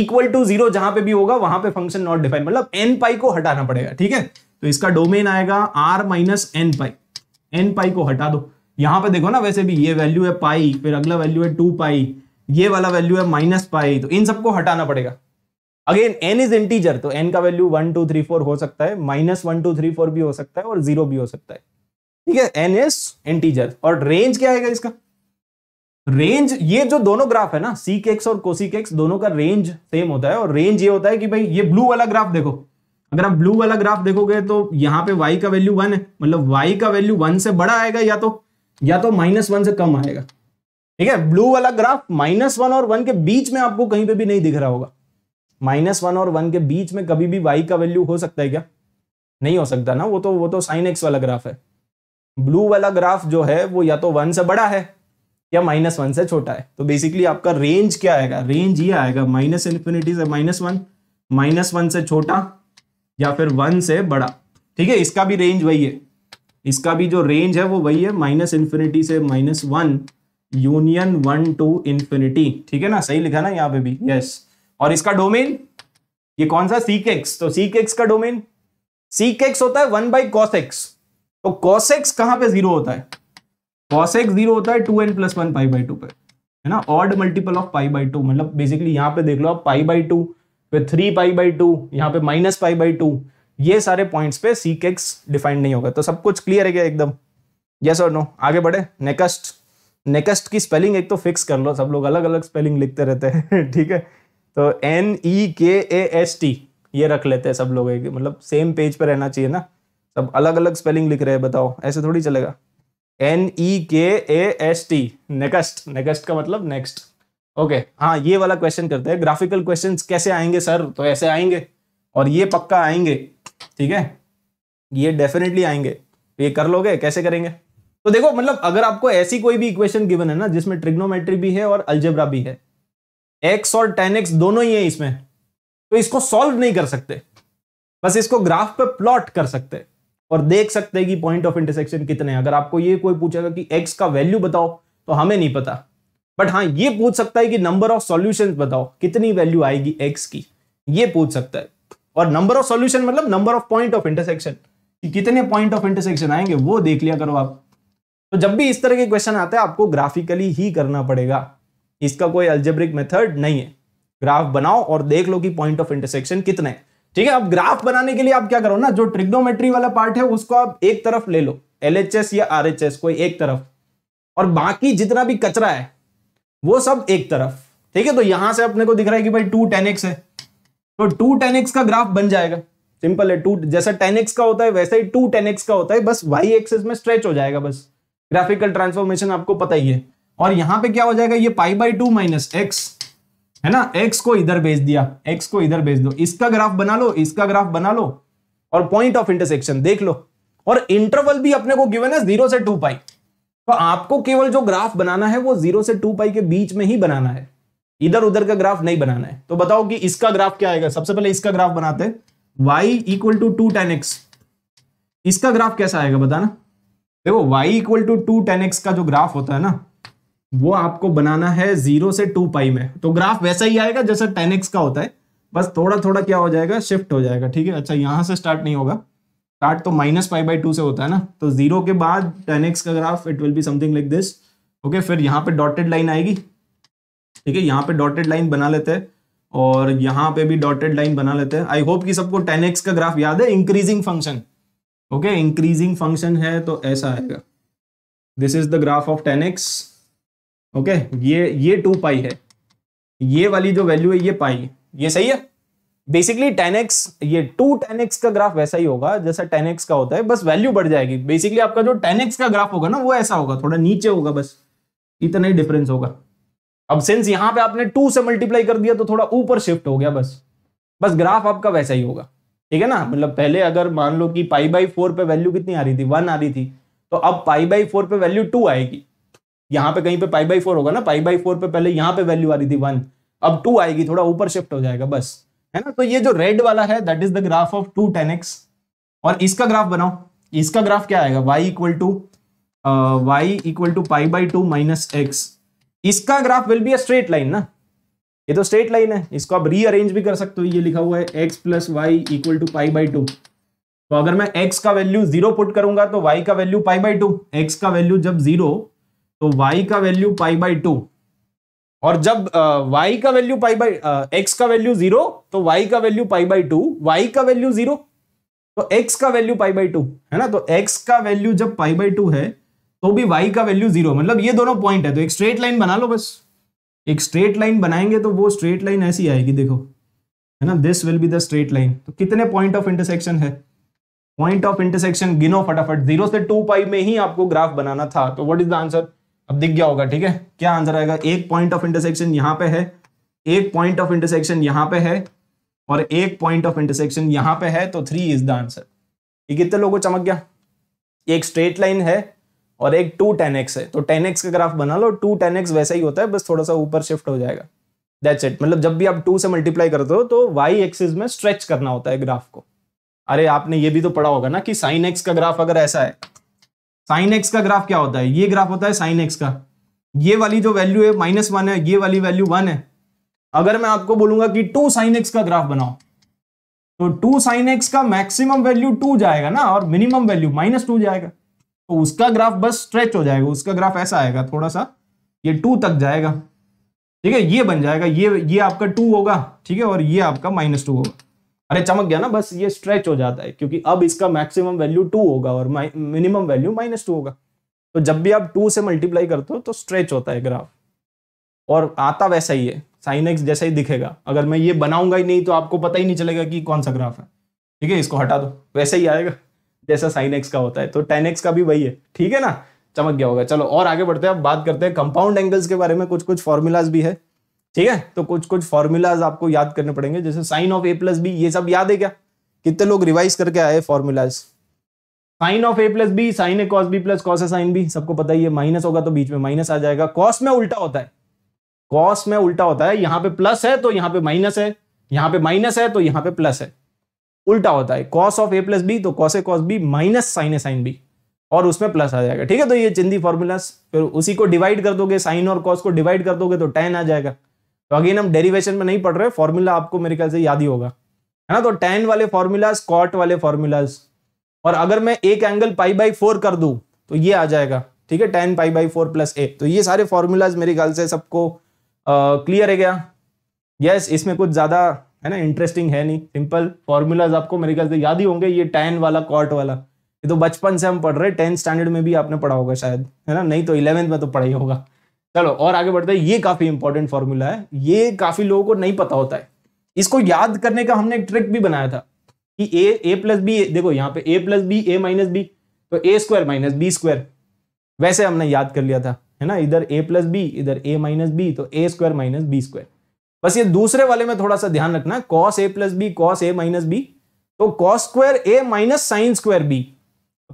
equal to zero जहां पे भी होगा वहां पे फंक्शन नॉट डिफाइन मतलब एन पाई को हटाना पड़ेगा ठीक है तो इसका डोमेन आएगा R minus n pi n pi को हटा दो यहां पे देखो ना वैसे भी ये वैल्यू है पाई फिर अगला वैल्यू है टू पाई ये वाला वैल्यू है माइनस पाई तो इन सबको हटाना पड़ेगा अगेन एन इज इंटीजर तो एन का value one two three four हो सकता है minus one two three four भी हो सकता है और जीरो भी हो सकता है ठीक है एन इज इंटीजर और रेंज क्या आएगा इसका रेंज ये जो दोनों ग्राफ है ना सी एक्स और कोसी एक्स दोनों का रेंज सेम होता है और रेंज ये होता है कि भाई ये ब्लू वाला ग्राफ देखो अगर आप ब्लू वाला ग्राफ देखोगे तो यहाँ पे y का वैल्यू वन है मतलब y का वैल्यू वन से बड़ा आएगा या तो या तो माइनस वन से कम आएगा ठीक है ब्लू वाला ग्राफ माइनस वन और वन के बीच में आपको कहीं पे भी नहीं दिख रहा होगा माइनस वन और वन के बीच में कभी भी वाई का वैल्यू हो सकता है क्या नहीं हो सकता ना वो तो वो तो साइन एक्स वाला ग्राफ है ब्लू वाला ग्राफ जो है वो या तो वन से बड़ा है या माइनस वन से छोटा है तो बेसिकली आपका रेंज क्या आएगा रेंज ये आएगा माइनस इन्फिनिटी से माइनस वन माइनस वन से छोटा या फिर वन से बड़ा ठीक है इसका भी रेंज वही है इसका भी जो रेंज है वो वही है माइनस इन्फिनिटी से minus one union one to infinity ठीक है ना सही लिखा ना यहाँ पे भी यस और इसका डोमेन ये कौन सा सीकेक्स तो सीकेक्स का डोमेन सीकेक्स होता है वन बाई कॉसेक्स तो कॉसेक्स कहां पे जीरो होता है कॉस एक्स जीरो होता है two n plus one pi by two पे है ना odd multiple of pi by two मतलब बेसिकली यहाँ पे देख लो आप पाई बाई टू फिर थ्री पाई बाई टू यहाँ पे माइनस पाई बाई टू ये सारे पॉइंट्स पे सी केक्स डिफाइंड नहीं होगा तो सब कुछ क्लियर है क्या एकदम यस और नो आगे बढ़े नेकस्ट नेकस्ट की स्पेलिंग एक तो फिक्स कर लो सब लोग अलग अलग स्पेलिंग लिखते रहते हैं ठीक है तो N E K A S T ये रख लेते हैं सब लोग मतलब सेम पेज पर रहना चाहिए ना सब अलग अलग स्पेलिंग लिख रहे हैं बताओ ऐसे थोड़ी चलेगा N E K A S T next next का मतलब नेक्स्ट ओके okay, हाँ ये वाला क्वेश्चन करते हैं ग्राफिकल क्वेश्चन कैसे आएंगे सर तो ऐसे आएंगे और ये पक्का आएंगे ठीक है ये डेफिनेटली आएंगे तो ये कर लोगे कैसे करेंगे तो देखो मतलब अगर आपको ऐसी कोई भी इक्वेशन गिवन है ना जिसमें ट्रिग्नोमेट्री भी है और अल्जेब्रा भी है एक्स और टेन एक्स दोनों ही है इसमें तो इसको सॉल्व नहीं कर सकते बस इसको ग्राफ पे प्लॉट कर सकते और देख सकते हैं कि पॉइंट ऑफ इंटरसेक्शन कितने हैं अगर आपको ये कोई पूछेगा कि एक्स का वैल्यू बताओ तो हमें नहीं पता बट हाँ ये पूछ सकता है कि नंबर ऑफ सॉल्यूशंस बताओ कितनी वैल्यू आएगी एक्स की ये पूछ सकता है और नंबर ऑफ सॉल्यूशन मतलब number of point of intersection कि कितने पॉइंट ऑफ इंटरसेक्शन आएंगे वो देख लिया करो आप तो जब भी इस तरह के क्वेश्चन आते हैं आपको ग्राफिकली ही करना पड़ेगा इसका कोई अल्जेब्रिक मेथड नहीं है ग्राफ बनाओ और देख लो कि पॉइंट ऑफ इंटरसेक्शन कितने हैं ठीक है अब ग्राफ बनाने के लिए आप क्या करो ना जो ट्रिग्नोमेट्री वाला पार्ट है उसको आप एक तरफ ले लो एल या आर कोई एक तरफ और बाकी जितना भी कचरा है वो सब एक तरफ ठीक है तो यहां से अपने को दिख रहा है कि भाई टू टेन एक्स है तो टू टेन एक्स का ग्राफ बन जाएगा सिंपल है टू जैसा टेन एक्स का होता है वैसे ही टू टेन एक्स का होता है बस वाई एक्सेस में स्ट्रेच हो जाएगा बस ग्राफिकल ट्रांसफॉर्मेशन आपको पता ही है और यहां पे क्या हो जाएगा ये pi by two minus x है ना एक्स को इधर भेज दिया x को इधर भेज दो इसका ग्राफ बना लो इसका ग्राफ बना लो और पॉइंट ऑफ इंटरसेक्शन देख लो और इंटरवल भी अपने को गिवन है जीरो से टू पाई तो आपको केवल जो ग्राफ बनाना है वो जीरो से टू पाई के बीच में ही बनाना है इधर उधर का ग्राफ नहीं बनाना है तो बताओ कि इसका ग्राफ क्या आएगा सबसे पहले इसका ग्राफ बनाते हैं y equal to two tan x इसका ग्राफ कैसा आएगा बताना देखो y equal to two tan x का जो ग्राफ होता है ना वो आपको बनाना है जीरो से टू पाई में तो ग्राफ वैसा ही आएगा जैसा टेन का होता है बस थोड़ा थोड़ा क्या हो जाएगा शिफ्ट हो जाएगा ठीक है अच्छा यहाँ से स्टार्ट नहीं होगा स्टार्ट तो माइनस पाई बाई टू से होता है ना तो जीरो के बाद टेन का graph it will be something like this okay फिर यहाँ पे डॉटेड लाइन आएगी ठीक है यहाँ पे डॉटेड लाइन बना लेते हैं और यहाँ पे भी डॉटेड लाइन बना लेते हैं आई होप कि सबको टेन का ग्राफ याद है increasing function okay increasing function है तो ऐसा आएगा this is the graph of tan x okay ये ये टू पाई है ये वाली जो वैल्यू है ये पाई ये सही है बेसिकली टेन एक्स ये टू टेन एक्स का ग्राफ वैसा ही होगा जैसा टेन एक्स का होता है बस वैल्यू बढ़ जाएगी बेसिकली आपका जो टेन एक्स का ग्राफ होगा ना वो ऐसा होगा थोड़ा नीचे होगा बस इतना ही डिफरेंस होगा अब सेंस यहां पे आपने टू से मल्टीप्लाई कर दिया तो थोड़ा ऊपर शिफ्ट हो गया बस बस ग्राफ आपका वैसा ही होगा ठीक है ना मतलब पहले अगर मान लो कि पाई बाई फोर पे वैल्यू कितनी आ रही थी वन आ रही थी तो अब पाई बाई फोर पे वैल्यू टू आएगी यहाँ पे कहीं पे पाई बाई फोर होगा ना पाई बाई फोर पे पहले यहाँ पे वैल्यू आ रही थी वन अब टू आएगी थोड़ा ऊपर शिफ्ट हो जाएगा बस है ना तो ये जो रेड वाला है that is the graph of two tan x और इसका ग्राफ बनाओ इसका ग्राफ क्या आएगा y equal to y equal to pi by two minus x इसका graph will be a straight line ना ये तो स्ट्रेट लाइन है इसको आप रीअरेंज भी कर सकते हो ये लिखा हुआ है x plus y equal to pi by two तो अगर मैं एक्स का वैल्यू जीरो पुट करूंगा तो वाई का value pi by two x का वैल्यू जब जीरो तो y का वैल्यू पाई बाई टू और जब वाई y का वैल्यू पाई बाई एक्स का वैल्यू जीरो तो y का value pi by two y का वैल्यू जीरो तो x का वैल्यू पाई बाई टू है ना तो x का वैल्यू जब पाई बाई टू है तो भी y का वैल्यू जीरो मतलब ये दोनों पॉइंट है तो एक स्ट्रेट लाइन बना लो बस एक स्ट्रेट लाइन बनाएंगे तो वो स्ट्रेट लाइन ऐसी आएगी देखो है ना this will be the straight line तो कितने पॉइंट ऑफ इंटरसेक्शन है पॉइंट ऑफ इंटरसेक्शन गिनो फटाफट जीरो से टू पाई में ही आपको ग्राफ बनाना था तो व्हाट इज द आंसर अब दिख गया होगा ठीक है क्या आंसर आएगा एक पॉइंट ऑफ इंटरसेक्शन यहां पे है एक पॉइंट ऑफ इंटरसेक्शन यहां पे है और एक पॉइंट ऑफ इंटरसेक्शन यहां पे है तो थ्री इज द आंसर ये कितने लोगों चमक गया एक स्ट्रेट लाइन है और एक टू टेन एक्स है तो टेन एक्स का ग्राफ बना लो टू टेन एक्स वैसा ही होता है बस थोड़ा सा ऊपर शिफ्ट हो जाएगा दैट्स इट मतलब जब भी आप टू से मल्टीप्लाई करते हो तो वाई एक्सिस में स्ट्रेच करना होता है ग्राफ को अरे आपने ये भी तो पढ़ा होगा ना कि साइन एक्स का ग्राफ अगर ऐसा है साइन एक्स का ग्राफ क्या होता है ये ग्राफ होता है साइन एक्स का ये वाली जो वैल्यू है माइनस वन है ये वाली वैल्यू वन है अगर मैं आपको बोलूंगा कि टू साइन एक्स का ग्राफ बनाओ तो टू साइन एक्स का मैक्सिमम वैल्यू टू जाएगा ना और मिनिमम वैल्यू माइनस टू जाएगा तो उसका ग्राफ बस स्ट्रेच हो जाएगा उसका ग्राफ ऐसा आएगा थोड़ा सा ये टू तक जाएगा ठीक है ये बन जाएगा ये ये आपका टू होगा ठीक है और ये आपका माइनस टू होगा अरे चमक गया ना बस ये स्ट्रेच हो जाता है क्योंकि अब इसका मैक्सिमम वैल्यू टू होगा और मिनिमम वैल्यू माइनस टू होगा तो जब भी आप टू से मल्टीप्लाई करते हो तो स्ट्रेच होता है ग्राफ और आता वैसा ही है साइन एक्स जैसा ही दिखेगा अगर मैं ये बनाऊंगा ही नहीं तो आपको पता ही नहीं चलेगा कि कौन सा ग्राफ है ठीक है इसको हटा दो वैसे ही आएगा जैसा साइन एक्स का होता है तो टेन एक्स का भी वही है ठीक है ना चमक गया होगा चलो और आगे बढ़ते हैं अब बात करते हैं कंपाउंड एंगल्स के बारे में कुछ कुछ फॉर्मूलाज भी है ठीक है तो कुछ कुछ फॉर्मूलाज आपको याद करने पड़ेंगे जैसे sine of A plus B ये सब याद है क्या कितने लोग रिवाइज करके आए formulas sine of A plus B sine A cos B plus cos A sine B सबको पता ही है माइनस होगा तो बीच में माइनस आ जाएगा कॉस में उल्टा होता है कॉस में उल्टा होता है यहाँ पे प्लस है तो यहाँ पे माइनस है यहाँ पे माइनस है तो यहाँ पे प्लस है उल्टा होता है cos of A plus B तो cos A cos B minus sine A sine B और उसमें प्लस आ जाएगा ठीक है तो ये चिंदी फॉर्मूलास फिर उसी को डिवाइड कर दोगे साइन और कॉस को डिवाइड कर दोगे तो टेन आ जाएगा तो अगेन हम डेरिवेशन में नहीं पढ़ रहे फॉर्मूला आपको मेरे ख्याल से याद ही होगा है ना तो टेन वाले फॉर्मूलाज कॉट वाले फॉर्मूलाज और अगर मैं एक एंगल पाई बाई फोर कर दू तो ये आ जाएगा ठीक है tan pi by four plus A तो ये सारे फॉर्मूलाज मेरे ख्याल से सबको क्लियर है क्या यस इसमें कुछ ज्यादा है ना इंटरेस्टिंग है नहीं सिंपल फॉर्मूलाज आपको मेरे ख्याल से याद ही होंगे ये टेन वाला कॉट वाला ये तो बचपन से हम पढ़ रहे हैं टेंथ स्टैंडर्ड में भी आपने पढ़ा होगा शायद है ना नहीं तो इलेवेंथ में तो पढ़ा ही होगा चलो और आगे बढ़ते हैं ये काफी इंपॉर्टेंट फॉर्मूला है ये काफी लोगों को नहीं पता होता है इसको याद करने का हमने एक ट्रिक भी बनाया था कि ए ए प्लस बी देखो यहाँ पे A plus B A minus B तो ए स्क्वायर माइनस बी स्क्वायर वैसे हमने याद कर लिया था है ना इधर ए प्लस बी इधर ए माइनस बी तो ए स्क्वायर माइनस बी स्क्वायर बस ये दूसरे वाले में थोड़ा सा ध्यान रखना cos A plus B cos A minus B तो cos square A minus sine square B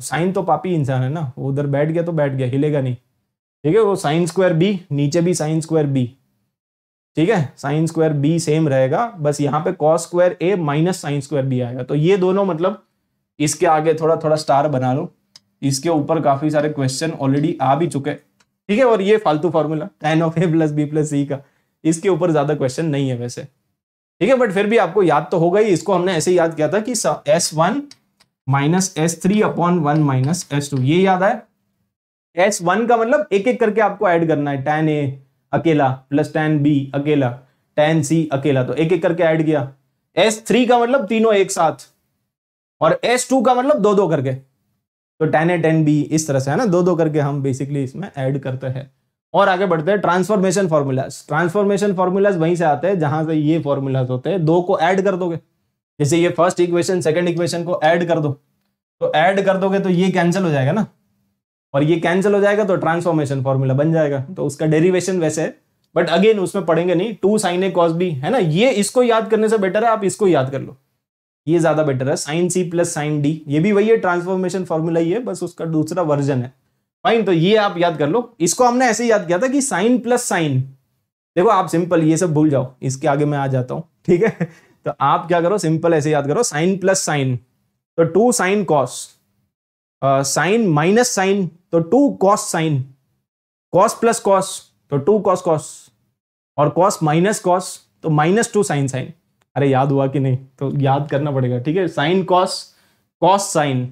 sine तो पापी इंसान है ना उधर बैठ गया तो बैठ गया हिलेगा नहीं ठीक है वो साइन स्क्वायर बी नीचे भी साइन स्क्वायर बी ठीक है साइन स्क्वायर बी सेम रहेगा बस यहाँ पे cos square A minus sine square B आएगा तो ये दोनों मतलब इसके आगे थोड़ा थोड़ा स्टार बना लो इसके ऊपर काफी सारे क्वेश्चन ऑलरेडी आ भी चुके ठीक है और ये फालतू formula tan of A plus B plus C का इसके ऊपर ज्यादा क्वेश्चन नहीं है वैसे ठीक है बट फिर भी आपको याद तो होगा ही इसको हमने ऐसे याद किया था कि S one minus S three upon one minus S two ये याद है एस वन का मतलब एक एक करके आपको ऐड करना है टेन ए अकेला प्लस टेन बी अकेला टेन सी अकेला तो एक एक करके ऐड किया एस थ्री का मतलब तीनों एक साथ और एस टू का मतलब दो दो करके तो टेन ए टेन बी इस तरह से है ना दो दो करके हम बेसिकली इसमें ऐड करते हैं और आगे बढ़ते हैं ट्रांसफॉर्मेशन फॉर्मूलाज ट्रांसफॉर्मेशन फॉर्मूलाज वहीं से आते हैं जहां से ये फॉर्मूलाज होते हैं दो को ऐड कर दोगे जैसे ये फर्स्ट इक्वेशन सेकंड इक्वेशन को ऐड कर दो तो ऐड कर दोगे तो ये कैंसिल हो जाएगा ना और ये कैंसिल हो जाएगा तो ट्रांसफॉर्मेशन फॉर्मूला बन जाएगा तो उसका डेरिवेशन वैसे है बट अगेन उसमें पढ़ेंगे नहीं two sine A cos B है ना ये इसको याद करने से बेटर है आप इसको याद कर लो ये ज्यादा बेटर है sine C plus sine D ये भी वही है ट्रांसफॉर्मेशन फॉर्मूला ही है बस उसका दूसरा वर्जन है फाइन तो ये आप याद कर लो इसको हमने ऐसे याद किया था कि साइन प्लस साइन देखो आप सिंपल ये सब भूल जाओ इसके आगे मैं आ जाता हूँ ठीक है तो आप क्या करो सिंपल ऐसे याद करो साइन प्लस साइन तो two sine cos sine minus sine तो two cos sine cos plus cos तो टू कॉस कॉस और कॉस माइनस कॉस तो माइनस टू साइन साइन अरे याद हुआ कि नहीं तो याद करना पड़ेगा ठीक है साइन कॉस कॉस साइन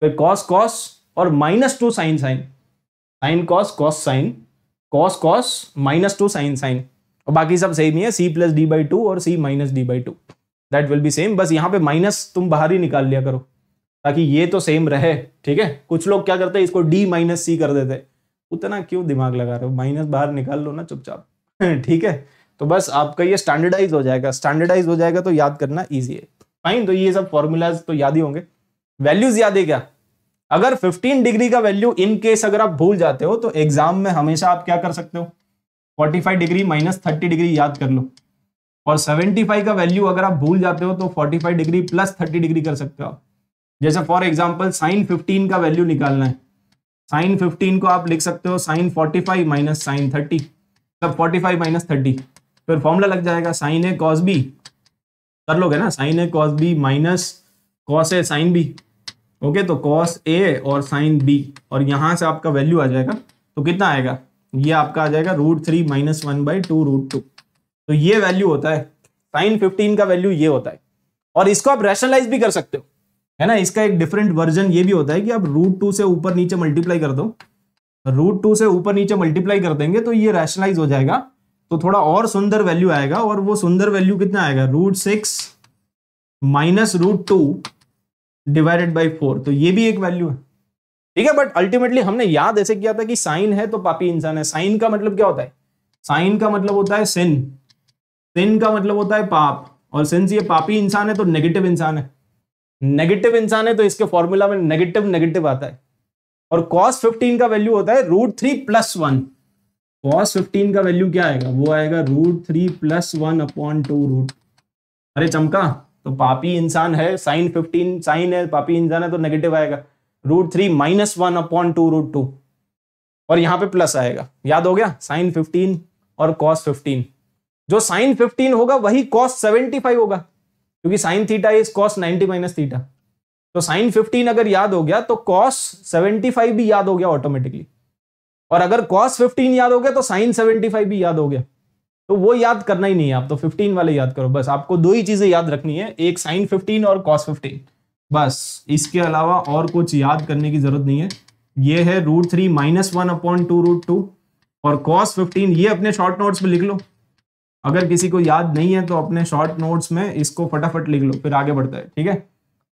फिर कॉस कॉस और minus two sine sine sine cos cos sine cos cos minus two sine sine और बाकी सब सेम ही है C plus D by two और C minus D by two that will be same बस यहाँ पे माइनस तुम बाहर ही निकाल लिया करो ताकि ये तो सेम रहे ठीक है कुछ लोग क्या करते हैं इसको डी माइनस सी कर देते उतना क्यों दिमाग लगा रहे हो माइनस बाहर निकाल लो ना चुपचाप ठीक है तो बस आपका ये स्टैंडर्डाइज हो जाएगा स्टैंडर्डाइज हो जाएगा तो याद करना ईजी है फाइन तो ये सब फॉर्मूलाज तो याद ही होंगे वैल्यूज याद है क्या अगर 15 डिग्री का वैल्यू इन केस अगर आप भूल जाते हो तो एग्जाम में हमेशा आप क्या कर सकते हो 45 डिग्री माइनस थर्टी डिग्री याद कर लो और 75 का वैल्यू अगर आप भूल जाते हो तो 45 डिग्री प्लस 30 डिग्री कर सकते हो आप जैसे फॉर एग्जाम्पल साइन फिफ्टीन का वैल्यू निकालना है साइन फिफ्टीन को आप लिख सकते हो sine forty five minus sine thirty मतलब फोर्टी फाइव माइनस थर्टी फिर फॉर्मूला लग जाएगा साइन ए कॉस बी कर लोगे ना sine A cos B minus cos A sine B okay तो कॉस ए और साइन बी और यहाँ से आपका वैल्यू आ जाएगा तो कितना आएगा ये आपका आ जाएगा root three minus one by two root two तो ये वैल्यू होता है साइन फिफ्टीन का वैल्यू ये होता है और इसको आप रैशनलाइज भी कर सकते हो है ना इसका एक डिफरेंट वर्जन ये भी होता है कि आप रूट टू से ऊपर नीचे मल्टीप्लाई कर दो रूट टू से ऊपर नीचे मल्टीप्लाई कर देंगे तो ये रैशनलाइज हो जाएगा तो थोड़ा और सुंदर वैल्यू आएगा और वो सुंदर वैल्यू कितना आएगा root six minus root two divided by four तो ये भी एक वैल्यू है ठीक है बट अल्टीमेटली हमने याद ऐसे किया था कि साइन है तो पापी इंसान है साइन का मतलब क्या होता है साइन का मतलब होता है सिन सिन का मतलब होता है पाप और सिंस ये पापी इंसान है तो नेगेटिव इंसान है नेगेटिव इंसान है तो इसके फॉर्मूला में नेगेटिव नेगेटिव आता है और कॉस फिफ्टीन का वैल्यू होता है root three plus one cos fifteen का वैल्यू क्या आएगा वो आएगा root three plus one upon two root अरे चमका तो पापी इंसान है साइन फिफ्टीन साइन है पापी इंसान है तो नेगेटिव आएगा root three minus one upon two root two और यहाँ पे प्लस आएगा याद हो गया साइन फिफ्टीन और कॉस फिफ्टीन जो साइन फिफ्टीन होगा वही कॉस सेवेंटी फाइव होगा क्योंकि sine theta is cos ninety minus theta तो साइन फिफ्टीन अगर याद हो गया तो कॉस फाइव भी याद हो गया ऑटोमेटिकली और अगर कॉस फिफ्टीन याद हो गया तो साइन फाइव भी याद हो गया तो वो याद करना ही नहीं है आप तो फिफ्टीन वाले याद करो बस आपको दो ही चीजें याद रखनी है एक साइन फिफ्टीन और कॉस फिफ्टीन बस इसके अलावा और कुछ याद करने की जरूरत नहीं है ये है root three minus one upon two root two और कॉस फिफ्टीन ये अपने शॉर्ट नोट्स में लिख लो अगर किसी को याद नहीं है तो अपने शॉर्ट नोट्स में इसको फटाफट लिख लो फिर आगे बढ़ता है ठीक है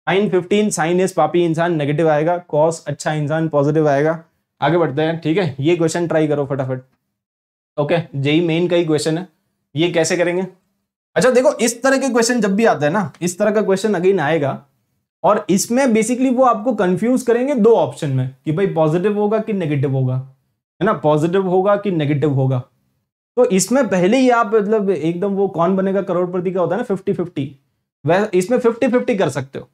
साइन फिफ्टीन साइन इज पापी इंसान नेगेटिव आएगा कॉस अच्छा इंसान पॉजिटिव आएगा आगे बढ़ते हैं ठीक है ये क्वेश्चन ट्राई करो फटाफट ओके जेई मेन का ही क्वेश्चन है ये कैसे करेंगे अच्छा देखो इस तरह के क्वेश्चन जब भी आता है ना इस तरह का क्वेश्चन अगेन आएगा और इसमें बेसिकली वो आपको कंफ्यूज करेंगे दो ऑप्शन में कि भाई पॉजिटिव होगा कि नेगेटिव होगा है ना पॉजिटिव होगा कि नेगेटिव होगा तो इसमें पहले ही आप मतलब एकदम वो कौन बनेगा करोड़पति का होता है ना फिफ्टी फिफ्टी वह इसमें फिफ्टी फिफ्टी कर सकते हो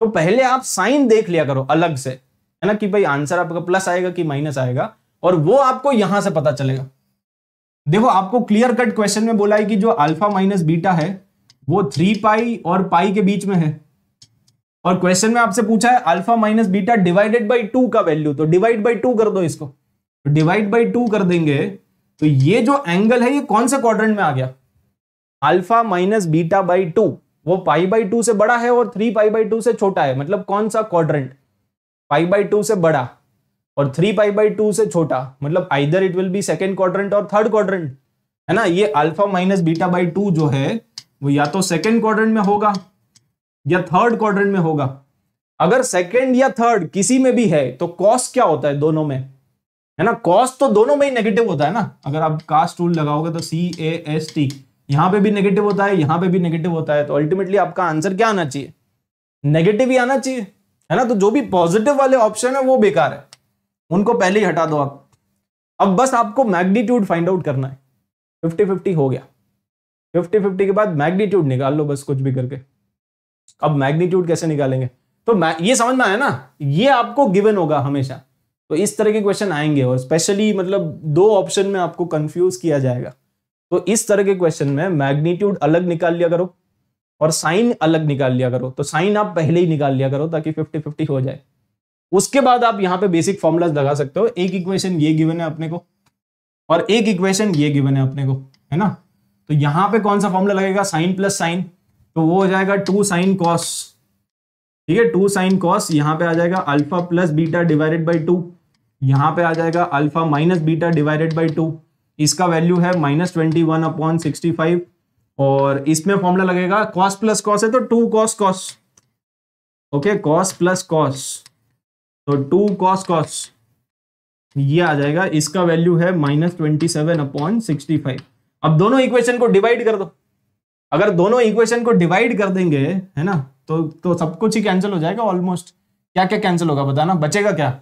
तो पहले आप साइन देख लिया करो अलग से है ना कि भाई आंसर आपका प्लस आएगा कि माइनस आएगा और वो आपको यहां से पता चलेगा देखो आपको क्लियर कट क्वेश्चन में बोला है कि जो अल्फा माइनस बीटा है वो थ्री पाई और पाई के बीच में है और क्वेश्चन में आपसे पूछा है alpha minus beta divided by two का वैल्यू तो डिवाइड बाई टू कर दो इसको डिवाइड बाई टू कर देंगे तो ये जो एंगल है ये कौन से क्वाड्रेंट में आ गया alpha minus beta by two वो पाई बाई टू से बड़ा है और थ्री पाई बाई टू से छोटा है मतलब कौन सा क्वाड्रेंट पाई बाई टू से बड़ा और थ्री पाई बाई टू से छोटा मतलब either it will be second quadrant और थर्ड क्वाड्रेंट है ना ये alpha minus beta by two जो है वो या तो सेकेंड क्वाड्रेंट में होगा या थर्ड क्वाड्रेंट में होगा अगर सेकेंड या थर्ड किसी में भी है तो कॉस्ट क्या होता है दोनों में है ना कॉस्ट तो दोनों में ही नेगेटिव होता है ना अगर आप कास्ट टूल लगाओगे तो सी ए एस टी यहां पे भी नेगेटिव होता है यहां पे भी नेगेटिव होता है तो अल्टीमेटली आपका आंसर क्या आना चाहिए नेगेटिव ही आना चाहिए है ना तो जो भी पॉजिटिव वाले ऑप्शन है वो बेकार है उनको पहले ही हटा दो आप अब बस आपको मैग्नीट्यूड फाइंड आउट करना है फिफ्टी फिफ्टी हो गया फिफ्टी फिफ्टी के बाद मैग्नीट्यूड निकाल लो बस कुछ भी करके अब मैग्नीट्यूड कैसे निकालेंगे तो ये समझ में आया ना ये आपको गिवन होगा हमेशा तो इस तरह के क्वेश्चन आएंगे और स्पेशली मतलब दो ऑप्शन में आपको कंफ्यूज किया जाएगा तो इस तरह के क्वेश्चन में मैग्नीट्यूड अलग निकाल लिया करो और साइन अलग निकाल लिया करो तो साइन आप पहले ही निकाल लिया करो ताकि फिफ्टी फिफ्टी हो जाए उसके बाद आप यहाँ पे बेसिक फॉर्मुलाज लगा सकते हो एक इक्वेशन ये गिवन है अपने को और एक इक्वेशन ये गिवन है अपने को है ना तो यहाँ पे कौन सा फॉर्मूला लगेगा साइन प्लस साइन तो वो हो जाएगा टू साइन कॉस ठीक है टू साइन कॉस यहाँ पे आ जाएगा alpha plus beta divided by two यहां पे आ जाएगा alpha minus beta divided by two इसका वैल्यू है minus twenty one upon sixty five और इसमें फॉर्मूला लगेगा कॉस प्लस कॉस है तो two cos cos okay cos plus cos तो टू कॉस कॉस ये आ जाएगा इसका वैल्यू है minus twenty seven upon sixty five अब दोनों इक्वेशन को डिवाइड कर दो अगर दोनों इक्वेशन को डिवाइड कर देंगे है ना तो तो सब कुछ ही कैंसिल हो जाएगा ऑलमोस्ट क्या क्या कैंसिल होगा बताना बचेगा क्या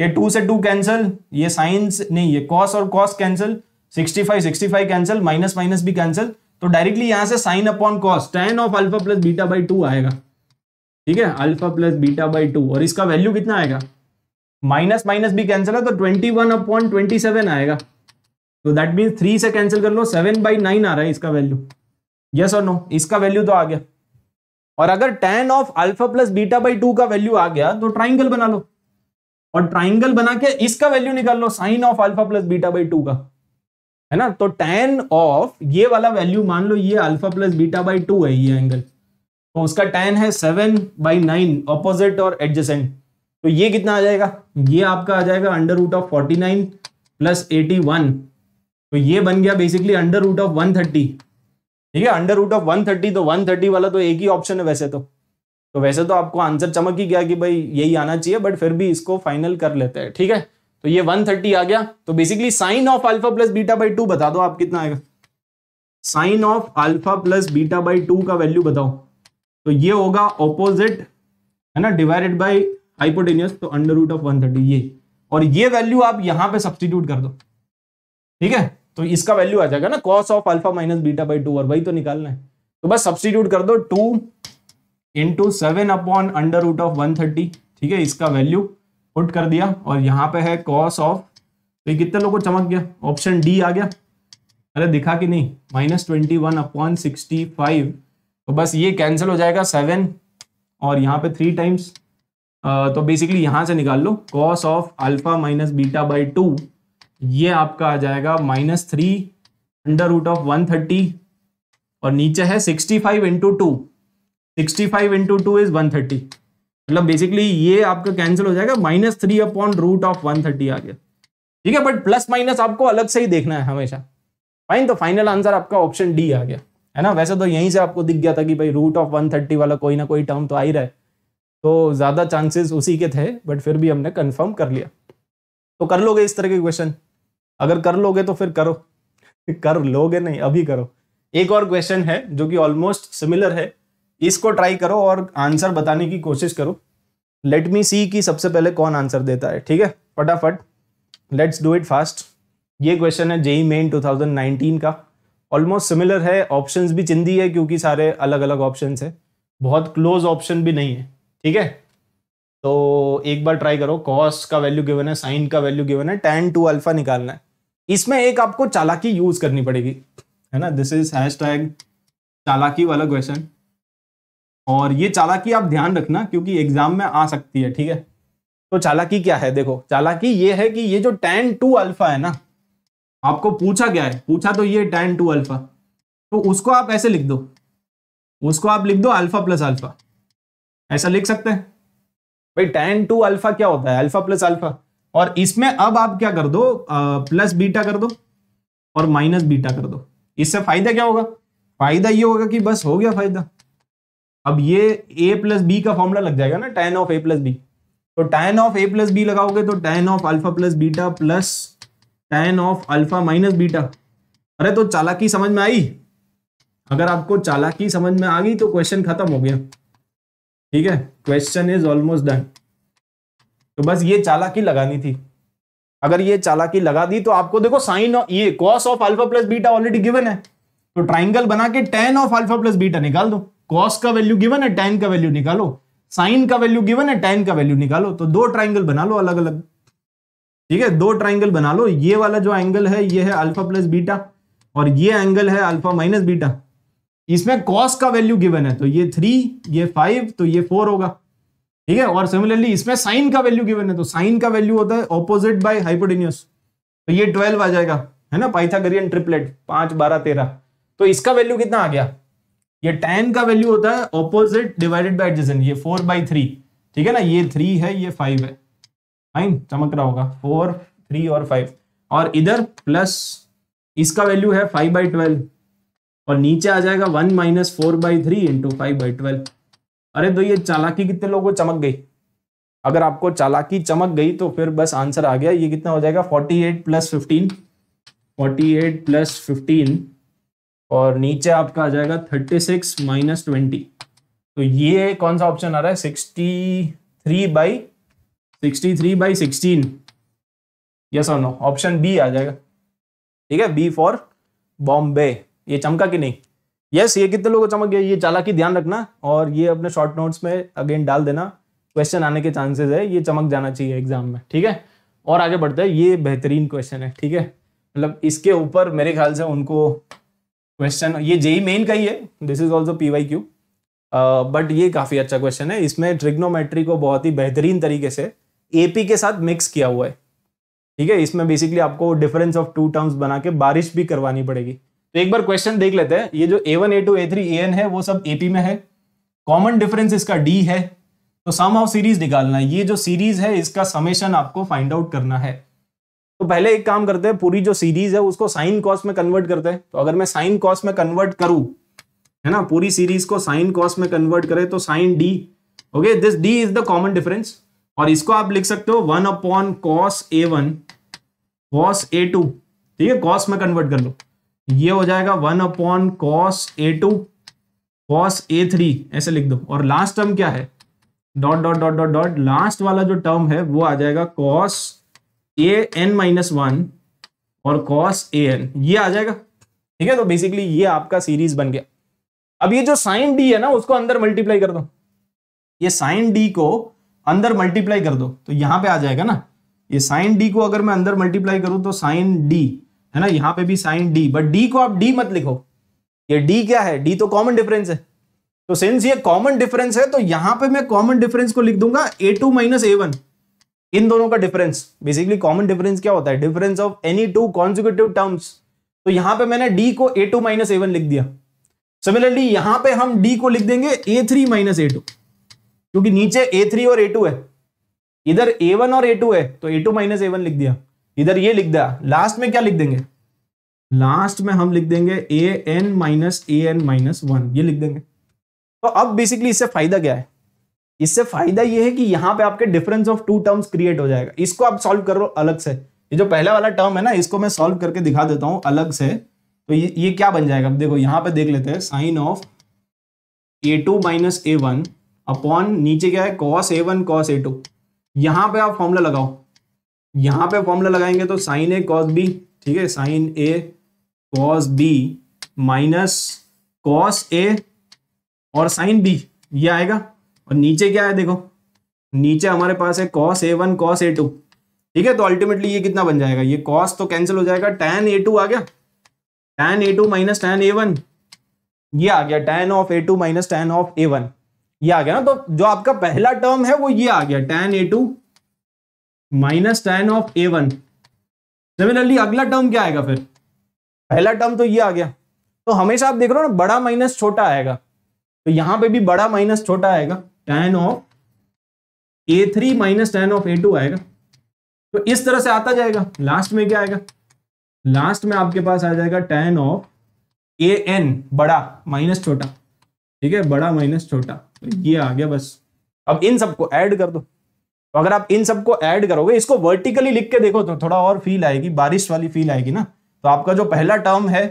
ये टू से टू कैंसिल ये साइंस नहीं ये कॉस और cos cancel 65 65 cancel minus minus भी कैंसिल तो डायरेक्टली यहां से sine upon cos tan of alpha plus beta by two आएगा ठीक है alpha plus beta by two और इसका वैल्यू कितना आएगा माइनस माइनस भी कैंसिल है तो twenty one upon twenty seven आएगा तो दैट मीन थ्री से कैंसिल कर लो सेवन बाई नाइन आ रहा है इसका वैल्यू यस और नो इसका वैल्यू तो आ गया और अगर tan of alpha plus beta by two का वैल्यू आ गया तो ट्राइंगल बना लो और ट्राइंगल बना के इसका वैल्यू निकाल लो sine of alpha plus beta by two का है ना तो टेन ऑफ ये वाला वैल्यू मान लो ये alpha plus beta by two है ये एंगल तो उसका टेन है सेवन बाई नाइन अपोजिट और एडजेसेंट तो ये कितना आ जाएगा ये आपका आ जाएगा under root of forty nine plus eighty one तो ये बन गया basically under root of one thirty ठीक है under root of one thirty तो वन थर्टी वाला तो एक ही ऑप्शन है वैसे तो तो वैसे तो आपको आंसर चमक ही गया कि भाई यही आना चाहिए बट फिर भी इसको फाइनल कर लेते हैं ठीक है तो ये 130 आ गया तो basically sine of alpha plus beta by two बता दो आप कितना आएगा sine of alpha plus beta by two का वैल्यू बताओ तो ये होगा ऑपोजिट है ना डिवाइडेड बाई हाइपोटेनियस तो under root of one thirty ये और ये वैल्यू आप यहां पे सब्सटीट्यूट कर दो ठीक है तो इसका वैल्यू आ जाएगा ना cos of alpha minus beta by two और वही तो निकालना है तो बस सब्सटीट्यूट कर दो two into seven upon under root of one thirty ठीक है इसका वैल्यू पुट कर दिया और यहाँ पे है कॉस ऑफ तो ये कितने लोगों को चमक गया ऑप्शन डी आ गया अरे दिखा कि नहीं minus twenty one upon sixty five तो बस ये कैंसिल हो जाएगा सेवन और यहाँ पे थ्री टाइम्स तो बेसिकली यहाँ से निकाल लो cos of alpha minus beta by two ये आपका आ जाएगा minus three under root of one thirty और नीचे है sixty five into two sixty five into two is one thirty मतलब बेसिकली ये आपका कैंसिल हो जाएगा minus three upon root of one thirty आ गया ठीक है बट प्लस माइनस आपको अलग से ही देखना है हमेशा फाइन तो फाइनल आंसर आपका ऑप्शन डी आ गया है ना वैसे तो यहीं से आपको दिख गया था कि भाई रूट ऑफ वन थर्टी वाला कोई ना कोई टर्म तो आ ही रहा है तो ज़्यादा चांसेस उसी के थे बट फिर भी हमने कन्फर्म कर लिया तो कर लोगे इस तरह के क्वेश्चन अगर कर लोगे तो फिर करो कर लोगे नहीं अभी करो एक और क्वेश्चन है जो कि ऑलमोस्ट सिमिलर है इसको ट्राई करो और आंसर बताने की कोशिश करो लेट मी सी कि सबसे पहले कौन आंसर देता है ठीक है फटाफट लेट्स डू इट फास्ट ये क्वेश्चन है जेई मेन 2019 का ऑलमोस्ट सिमिलर है ऑप्शंस भी चिंदी है क्योंकि सारे अलग अलग ऑप्शन है बहुत क्लोज ऑप्शन भी नहीं है ठीक है तो एक बार ट्राई करो कॉस का वैल्यू गिवन है साइन का वैल्यू गिवन है टेन टू अल्फा निकालना है इसमें एक आपको चालाकी यूज करनी पड़ेगी है ना दिस इज हैश टैग चालाकी वाला क्वेश्चन और ये चालाकी आप ध्यान रखना क्योंकि एग्जाम में आ सकती है ठीक है तो चालाकी क्या है देखो चालाकी ये है कि ये जो टेन टू अल्फा है ना आपको पूछा क्या है पूछा तो ये टेन टू अल्फा तो उसको आप ऐसे लिख दो उसको आप लिख दो अल्फा प्लस अल्फा ऐसा लिख सकते हैं भाई टेन टू अल्फा क्या होता है अल्फा प्लस अल्फा और इसमें अब आप क्या कर दो आ, प्लस बीटा कर दो और माइनस बीटा कर दो इससे फायदा क्या होगा फायदा ये होगा कि बस हो गया फायदा अब ये ए प्लस बी का फॉर्मूला लग जाएगा ना tan of A plus B तो tan of A plus B लगाओगे तो tan of alpha plus beta plus tan of alpha minus beta अरे तो चालाकी समझ में आई अगर आपको चालाकी समझ में आ गई तो क्वेश्चन खत्म हो गया ठीक है क्वेश्चन इज ऑलमोस्ट डन तो बस ये चालाकी लगानी थी अगर ये चालाकी लगा दी तो आपको देखो साइन ये cos of alpha plus beta already given है तो ट्राइंगल बना के tan of alpha plus beta निकाल दो कॉस का वैल्यू गिवन है टेन का वैल्यू निकालो साइन का वैल्यू गिवन है टेन का वैल्यू निकालो तो दो ट्राइंगल बना लो अलग अलग ठीक है दो ट्राइंगल बना लो ये वाला जो एंगल है ये है अल्फा प्लस बीटा और ये एंगल है अल्फा माइनस बीटा इसमें कॉस का वैल्यू गिवन है तो ये थ्री ये फाइव तो ये फोर होगा ठीक है और सिमिलरली इसमें साइन का वैल्यू गिवन है तो साइन का वैल्यू होता है ऑपोजिट बाय हाइपोटेन्यूस तो ये ट्वेल्व आ जाएगा है ना पाइथागोरियन ट्रिपलेट पांच बारह तेरह तो इसका वैल्यू कितना आ गया ये tan का वैल्यू होता है ऑपोजिट डिवाइडेड बाय एडजेसेंट ये फोर बाई थ्री ठीक है ना ये थ्री है ये फाइव है फाइन चमक रहा होगा फोर थ्री और फाइव और इधर प्लस इसका वैल्यू है फाइव बाई ट्वेल्व और नीचे आ जाएगा one minus four by three into five by twelve अरे तो ये चालाकी कितने लोगों को चमक गई अगर आपको चालाकी चमक गई तो फिर बस आंसर आ गया ये कितना हो जाएगा forty eight plus fifteen forty eight plus fifteen और नीचे आपका आ जाएगा थर्टी सिक्स माइनस ट्वेंटी तो ये कौन सा ऑप्शन आ रहा है sixty three by sixty three by sixteen yes और नो ऑप्शन बी आ जाएगा ठीक है बी फॉर बॉम्बे ये चमका कि नहीं यस yes, ये कितने लोगों चमक गया ये चालाकी ध्यान रखना और ये अपने शॉर्ट नोट्स में अगेन डाल देना क्वेश्चन आने के चांसेस है ये चमक जाना चाहिए एग्जाम में ठीक है और आगे बढ़ते हैं ये बेहतरीन क्वेश्चन है ठीक है मतलब इसके ऊपर मेरे ख्याल से उनको क्वेश्चन ये जेई मेन e का ही है this is also P Y Q but ये काफ़ी अच्छा क्वेश्चन है इसमें ट्रिग्नोमेट्री को बहुत ही बेहतरीन तरीके से एपी के साथ मिक्स किया हुआ है ठीक है इसमें बेसिकली आपको डिफरेंस ऑफ टू टर्म्स बना के बारिश भी करवानी पड़ेगी तो एक बार क्वेश्चन देख लेते हैं ये जो A one A two A three A N है वो सब पी में है कॉमन डिफरेंस इसका डी है तो सम ऑफ सीरीज निकालना है ये जो सीरीज है इसका समेशन आपको फाइंड आउट करना है तो पहले एक काम करते हैं पूरी जो सीरीज है उसको साइन कॉस्ट में कन्वर्ट करते हैं तो अगर मैं साइन कॉस्ट में कन्वर्ट करूं है ना पूरी सीरीज को साइन कॉस्ट में कन्वर्ट करें तो sine D okay this D is the common difference और इसको आप लिख सकते हो one upon cos A one cos A two ठीक है कॉस में कन्वर्ट कर लो ये हो जाएगा one upon cos A two cos A three ऐसे लिख दो और लास्ट टर्म क्या है dot dot dot dot dot last वाला जो टर्म है वो आ जाएगा cos A N minus one और कॉस ए एन ये आ जाएगा ठीक है तो बेसिकली ये आपका सीरीज बन गया अब ये जो साइन डी है ना उसको अंदर मल्टीप्लाई कर दो ये साइन डी को अंदर मल्टीप्लाई कर दो तो यहां पे आ जाएगा ना ये साइन डी को अगर मैं अंदर मल्टीप्लाई करूं तो साइन डी है ना यहां पे भी साइन डी बट डी को आप डी मत लिखो ये डी क्या है डी तो कॉमन डिफरेंस है तो सिंस ये कॉमन डिफरेंस है तो यहां पे मैं कॉमन डिफरेंस को लिख दूंगा A two minus A one इन दोनों का डिफरेंस बेसिकली कॉमन डिफरेंस क्या होता है difference of any two consecutive terms तो यहां पे मैंने डी को A two minus A one लिख दिया सिमिलरली यहां पे हम डी को लिख देंगे A three minus A two क्योंकि नीचे ए थ्री और ए टू है इधर ए वन और ए टू है तो A two minus A one लिख दिया इधर ये लिख दिया लास्ट में क्या लिख देंगे लास्ट में हम लिख देंगे A N minus A N minus one ये लिख देंगे तो अब बेसिकली इससे फायदा क्या है इससे फायदा ये है कि यहाँ पे आपके difference of two terms create हो जाएगा इसको आप सॉल्व करो अलग से ये जो पहला वाला टर्म है ना इसको मैं सॉल्व करके दिखा देता हूँ अलग से तो ये ये क्या बन जाएगा देखो यहाँ पे देख लेते हैं sine of A two minus A one upon नीचे क्या है cos A one cos A two यहाँ पे आप फॉर्मूला लगाओ यहाँ पे फॉर्मूला लगाएंगे तो साइन ए कॉस बी ठीक है sine A cos B minus cos A और साइन बी ये आएगा और नीचे क्या है देखो नीचे हमारे पास है cos A one cos A two ठीक है तो अल्टीमेटली ये कितना बन जाएगा ये कॉस तो कैंसिल हो जाएगा टेन ए टू आ गया tan A two minus tan A one ये आ गया tan of A two minus tan of A one ये आ गया ना तो जो आपका पहला टर्म है वो ये आ गया tan A two minus tan of A one similarly अगला टर्म क्या आएगा फिर पहला टर्म तो ये आ गया तो हमेशा आप देख रहे हो ना बड़ा माइनस छोटा आएगा तो यहां पे भी बड़ा माइनस छोटा आएगा tan of A three minus tan of A two आएगा तो इस तरह से आता जाएगा लास्ट में क्या आएगा लास्ट में आपके पास आ जाएगा टेन ऑफ ए एन बड़ा माइनस छोटा ठीक है बड़ा माइनस छोटा तो ये आ गया बस अब इन सबको ऐड कर दो तो अगर आप इन सबको ऐड करोगे इसको वर्टिकली लिख के देखो तो थोड़ा और फील आएगी बारिश वाली फील आएगी ना तो आपका जो पहला टर्म है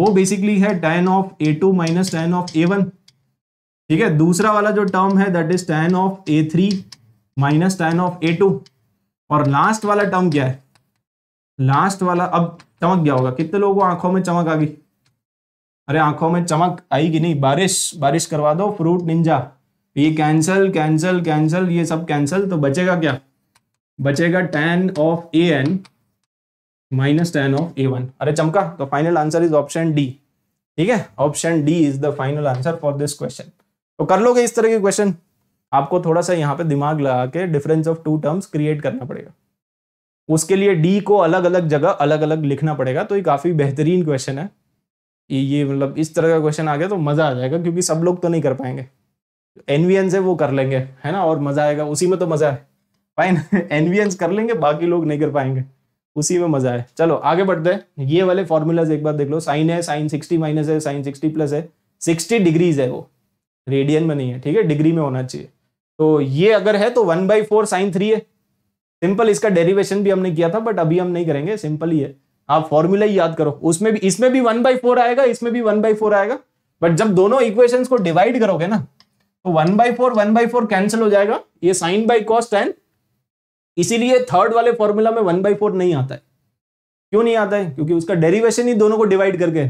वो बेसिकली है tan of A two minus tan of A one ठीक है दूसरा वाला जो टर्म है that is tan of A three minus tan of A two और लास्ट वाला टर्म क्या है लास्ट वाला अब चमक गया होगा कितने लोगों को आंखों में चमक आ गई अरे आंखों में चमक आएगी नहीं बारिश बारिश करवा दो फ्रूट निंजा ये कैंसल कैंसल कैंसल ये सब कैंसल तो बचेगा क्या बचेगा tan of A N minus tan of A one अरे चमका तो final answer is option D ठीक है option D is the final answer for this question तो कर लोगे इस तरह के क्वेश्चन आपको थोड़ा सा यहाँ पे दिमाग लगा के difference of two terms create करना पड़ेगा उसके लिए डी को अलग अलग जगह अलग अलग लिखना पड़ेगा तो ये काफ़ी बेहतरीन क्वेश्चन है ये ये मतलब इस तरह का क्वेश्चन आ गया तो मज़ा आ जाएगा क्योंकि सब लोग तो नहीं कर पाएंगे एनवीएन से वो कर लेंगे है ना और मज़ा आएगा उसी में तो मज़ा है फाइन एनवीएन कर लेंगे बाकी लोग नहीं कर पाएंगे उसी में मज़ा है चलो आगे बढ़ते हैं ये वाले फॉर्मूलाज एक बार देख लो साइन है साइन सिक्सटी माइनस है साइन सिक्सटी प्लस है सिक्सटी डिग्रीज है वो रेडियन में नहीं है ठीक है डिग्री में होना चाहिए तो ये अगर है तो one by four sine three है सिंपल इसका डेरिवेशन भी हमने किया था बट अभी हम नहीं करेंगे सिंपल ही है आप फॉर्मूला ही याद करो उसमें भी इसमें भी वन बाई फोर आएगा इसमें भी वन बाई फोर आएगा बट जब दोनों इक्वेशन को डिवाइड करोगे ना तो one by four one by four cancel हो जाएगा ये साइन बाई कॉस्ट एन इसीलिए थर्ड वाले फॉर्मूला में वन बाई फोर नहीं आता है क्यों नहीं आता है क्योंकि उसका डेरिवेशन ही दोनों को डिवाइड करके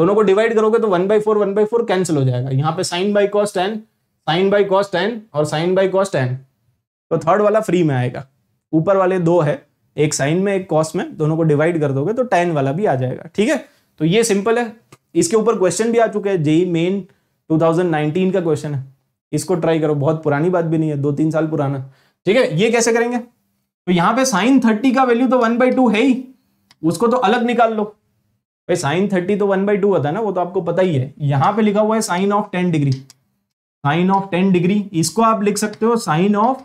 दोनों को डिवाइड करोगे तो one by four one by four cancel हो जाएगा यहाँ पे sine by cos tan sine by cos tan और साइन बाई कॉस टेन तो थर्ड वाला फ्री में आएगा ऊपर वाले दो है एक साइन में एक कॉस में दोनों को डिवाइड कर दोगे तो टेन वाला भी आ जाएगा ठीक है तो ये सिंपल है इसके ऊपर क्वेश्चन भी आ चुके हैं जेई मेन 2019 का क्वेश्चन है इसको ट्राई करो बहुत पुरानी बात भी नहीं है दो तीन साल पुराना ठीक है ये कैसे करेंगे तो यहाँ पे साइन थर्टी का वैल्यू तो वन बाई टू है ही उसको तो अलग निकाल लो भाई साइन थर्टी तो वन बाई टू होता है ना वो तो आपको पता ही है यहां पे लिखा हुआ है sine of ten degree sine of ten degree इसको आप लिख सकते हो sine of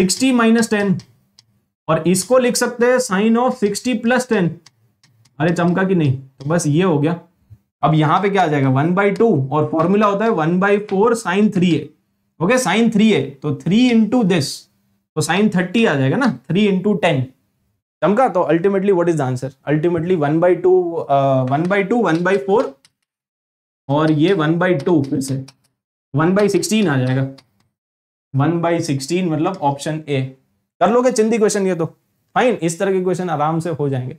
sixty minus ten और इसको लिख सकते हैं sine of sixty plus ten अरे चमका कि नहीं तो बस ये हो गया अब यहां पे क्या आ जाएगा वन बाई टू और फॉर्मूला होता है one by four sine three A okay sine three A तो थ्री इंटू दिस तो साइन थर्टी आ जाएगा ना थ्री इंटू टेन चमका तो ultimately what is the answer ultimately one by two one by two one by four और ये one by two फिर से वन बाई सिक्सटीन आ जाएगा वन बाई सिक्सटीन मतलब ऑप्शन ए कर लोगे चिंदी क्वेश्चन ये तो फाइन इस तरह के क्वेश्चन आराम से हो जाएंगे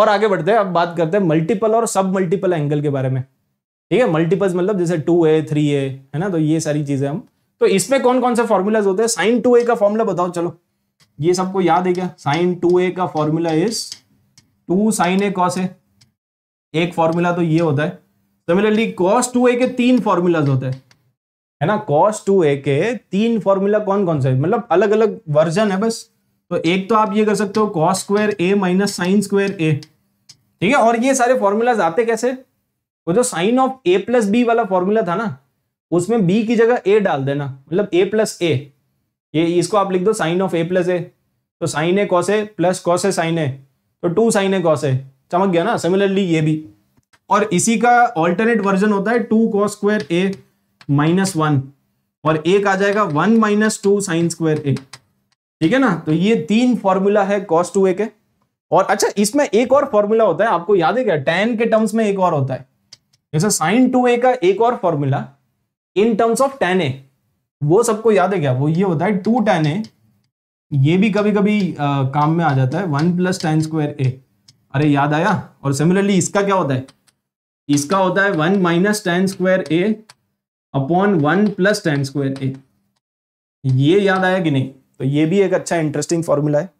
और आगे बढ़ते हैं अब बात करते हैं मल्टीपल और सब मल्टीपल एंगल के बारे में ठीक है मल्टीपल्स मतलब जैसे टू ए थ्री ए है ना तो ये सारी चीजें हम तो इसमें कौन कौन से फॉर्मूलाज होते हैं साइन टू ए का फॉर्मूला बताओ चलो ये सबको याद है क्या साइन टू ए का formula is two sine A cos A एक फॉर्मूला तो ये होता है सिमिलरली कॉस टू ए के तीन फॉर्मूलाज होते हैं है ना कॉस टू ए के तीन फॉर्मूला कौन कौन से मतलब अलग अलग वर्जन है बस तो एक तो आप ये कर सकते हो cos square A minus sine square A ठीक है और ये सारे फॉर्मूलाज आते कैसे वो जो sine of A plus B वाला फॉर्मूला था ना उसमें बी की जगह ए डाल देना मतलब ए प्लस ए ये e इसको आप लिख दो sine of A plus A तो sine A cos A plus cos A sine A तो two sine A cos A चमक गया ना सिमिलरली ये भी और इसी का ऑल्टरनेट वर्जन होता है two cos square A minus one और एक आ जाएगा one minus two sine square A ठीक है ना तो ये तीन फॉर्मूला है कॉस टू ए के और अच्छा इसमें एक और फॉर्मूला होता है आपको याद है क्या टेन के टर्म्स में एक और होता है जैसे साइन टू ए का एक और formula in terms of tan A वो सबको याद है क्या वो ये होता है टू टेन ए ये भी कभी कभी आ, काम में आ जाता है one plus tan square A अरे याद आया और सिमिलरली इसका क्या होता है इसका होता है one minus tan square A upon one plus tan square A ये याद आया कि नहीं तो ये भी एक अच्छा इंटरेस्टिंग फॉर्मूला है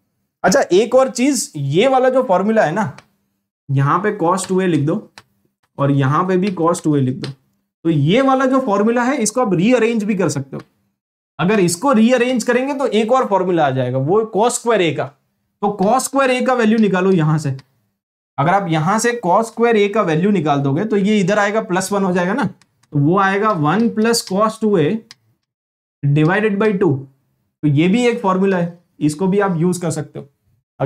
अच्छा एक और चीज ये वाला जो फॉर्मूला है ना यहाँ पे कॉस्ट टू ए लिख दो और यहाँ पे भी कॉस्ट टू ए लिख दो तो ये वाला जो फॉर्मूला है इसको आप रीअरेंज भी कर सकते हो अगर इसको रीअरेंज करेंगे तो एक और फॉर्मूला आ जाएगा वो कॉस स्क्वायर ए का तो कॉस स्क्वायर ए का वैल्यू निकालो यहां से अगर आप यहां से कॉस स्क्वायर ए का वैल्यू निकाल दोगे तो ये इधर आएगा प्लस वन हो जाएगा ना तो वो आएगा one plus cos two A divided by two तो ये भी एक फॉर्मूला है इसको भी आप यूज कर सकते हो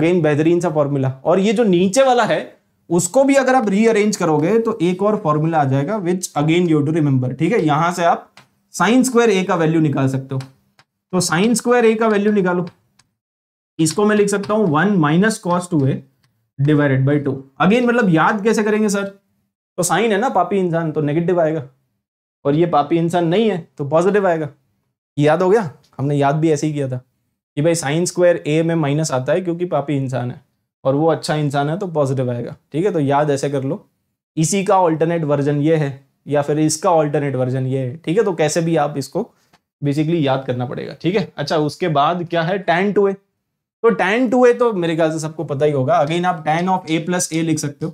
अगेन बेहतरीन सा फॉर्मूला और ये जो नीचे वाला है उसको भी अगर आप रीअरेंज करोगे तो एक और फॉर्मूला आ जाएगा which again you to remember ठीक है यहां से आप साइन स्क्वायर ए का वैल्यू निकाल सकते हो तो साइन स्क्वायर ए का वैल्यू निकालो इसको मैं लिख सकता हूं one minus cos two A divided by two again मतलब याद कैसे करेंगे सर तो साइन है ना पापी इंसान तो नेगेटिव आएगा और ये पापी इंसान नहीं है तो पॉजिटिव आएगा याद हो गया हमने याद भी ऐसे ही किया था कि भाई साइन स्क्वायर ए में माइनस आता है क्योंकि पापी इंसान है और वो अच्छा इंसान है तो पॉजिटिव आएगा ठीक है तो याद ऐसे कर लो इसी का ऑल्टरनेट वर्जन ये है या फिर इसका ऑल्टरनेट वर्जन ये है ठीक है तो कैसे भी आप इसको बेसिकली याद करना पड़ेगा ठीक है अच्छा उसके बाद क्या है टेन टू ए तो टेन टू ए तो मेरे ख्याल से सबको पता ही होगा अगेन आप tan of A plus A लिख सकते हो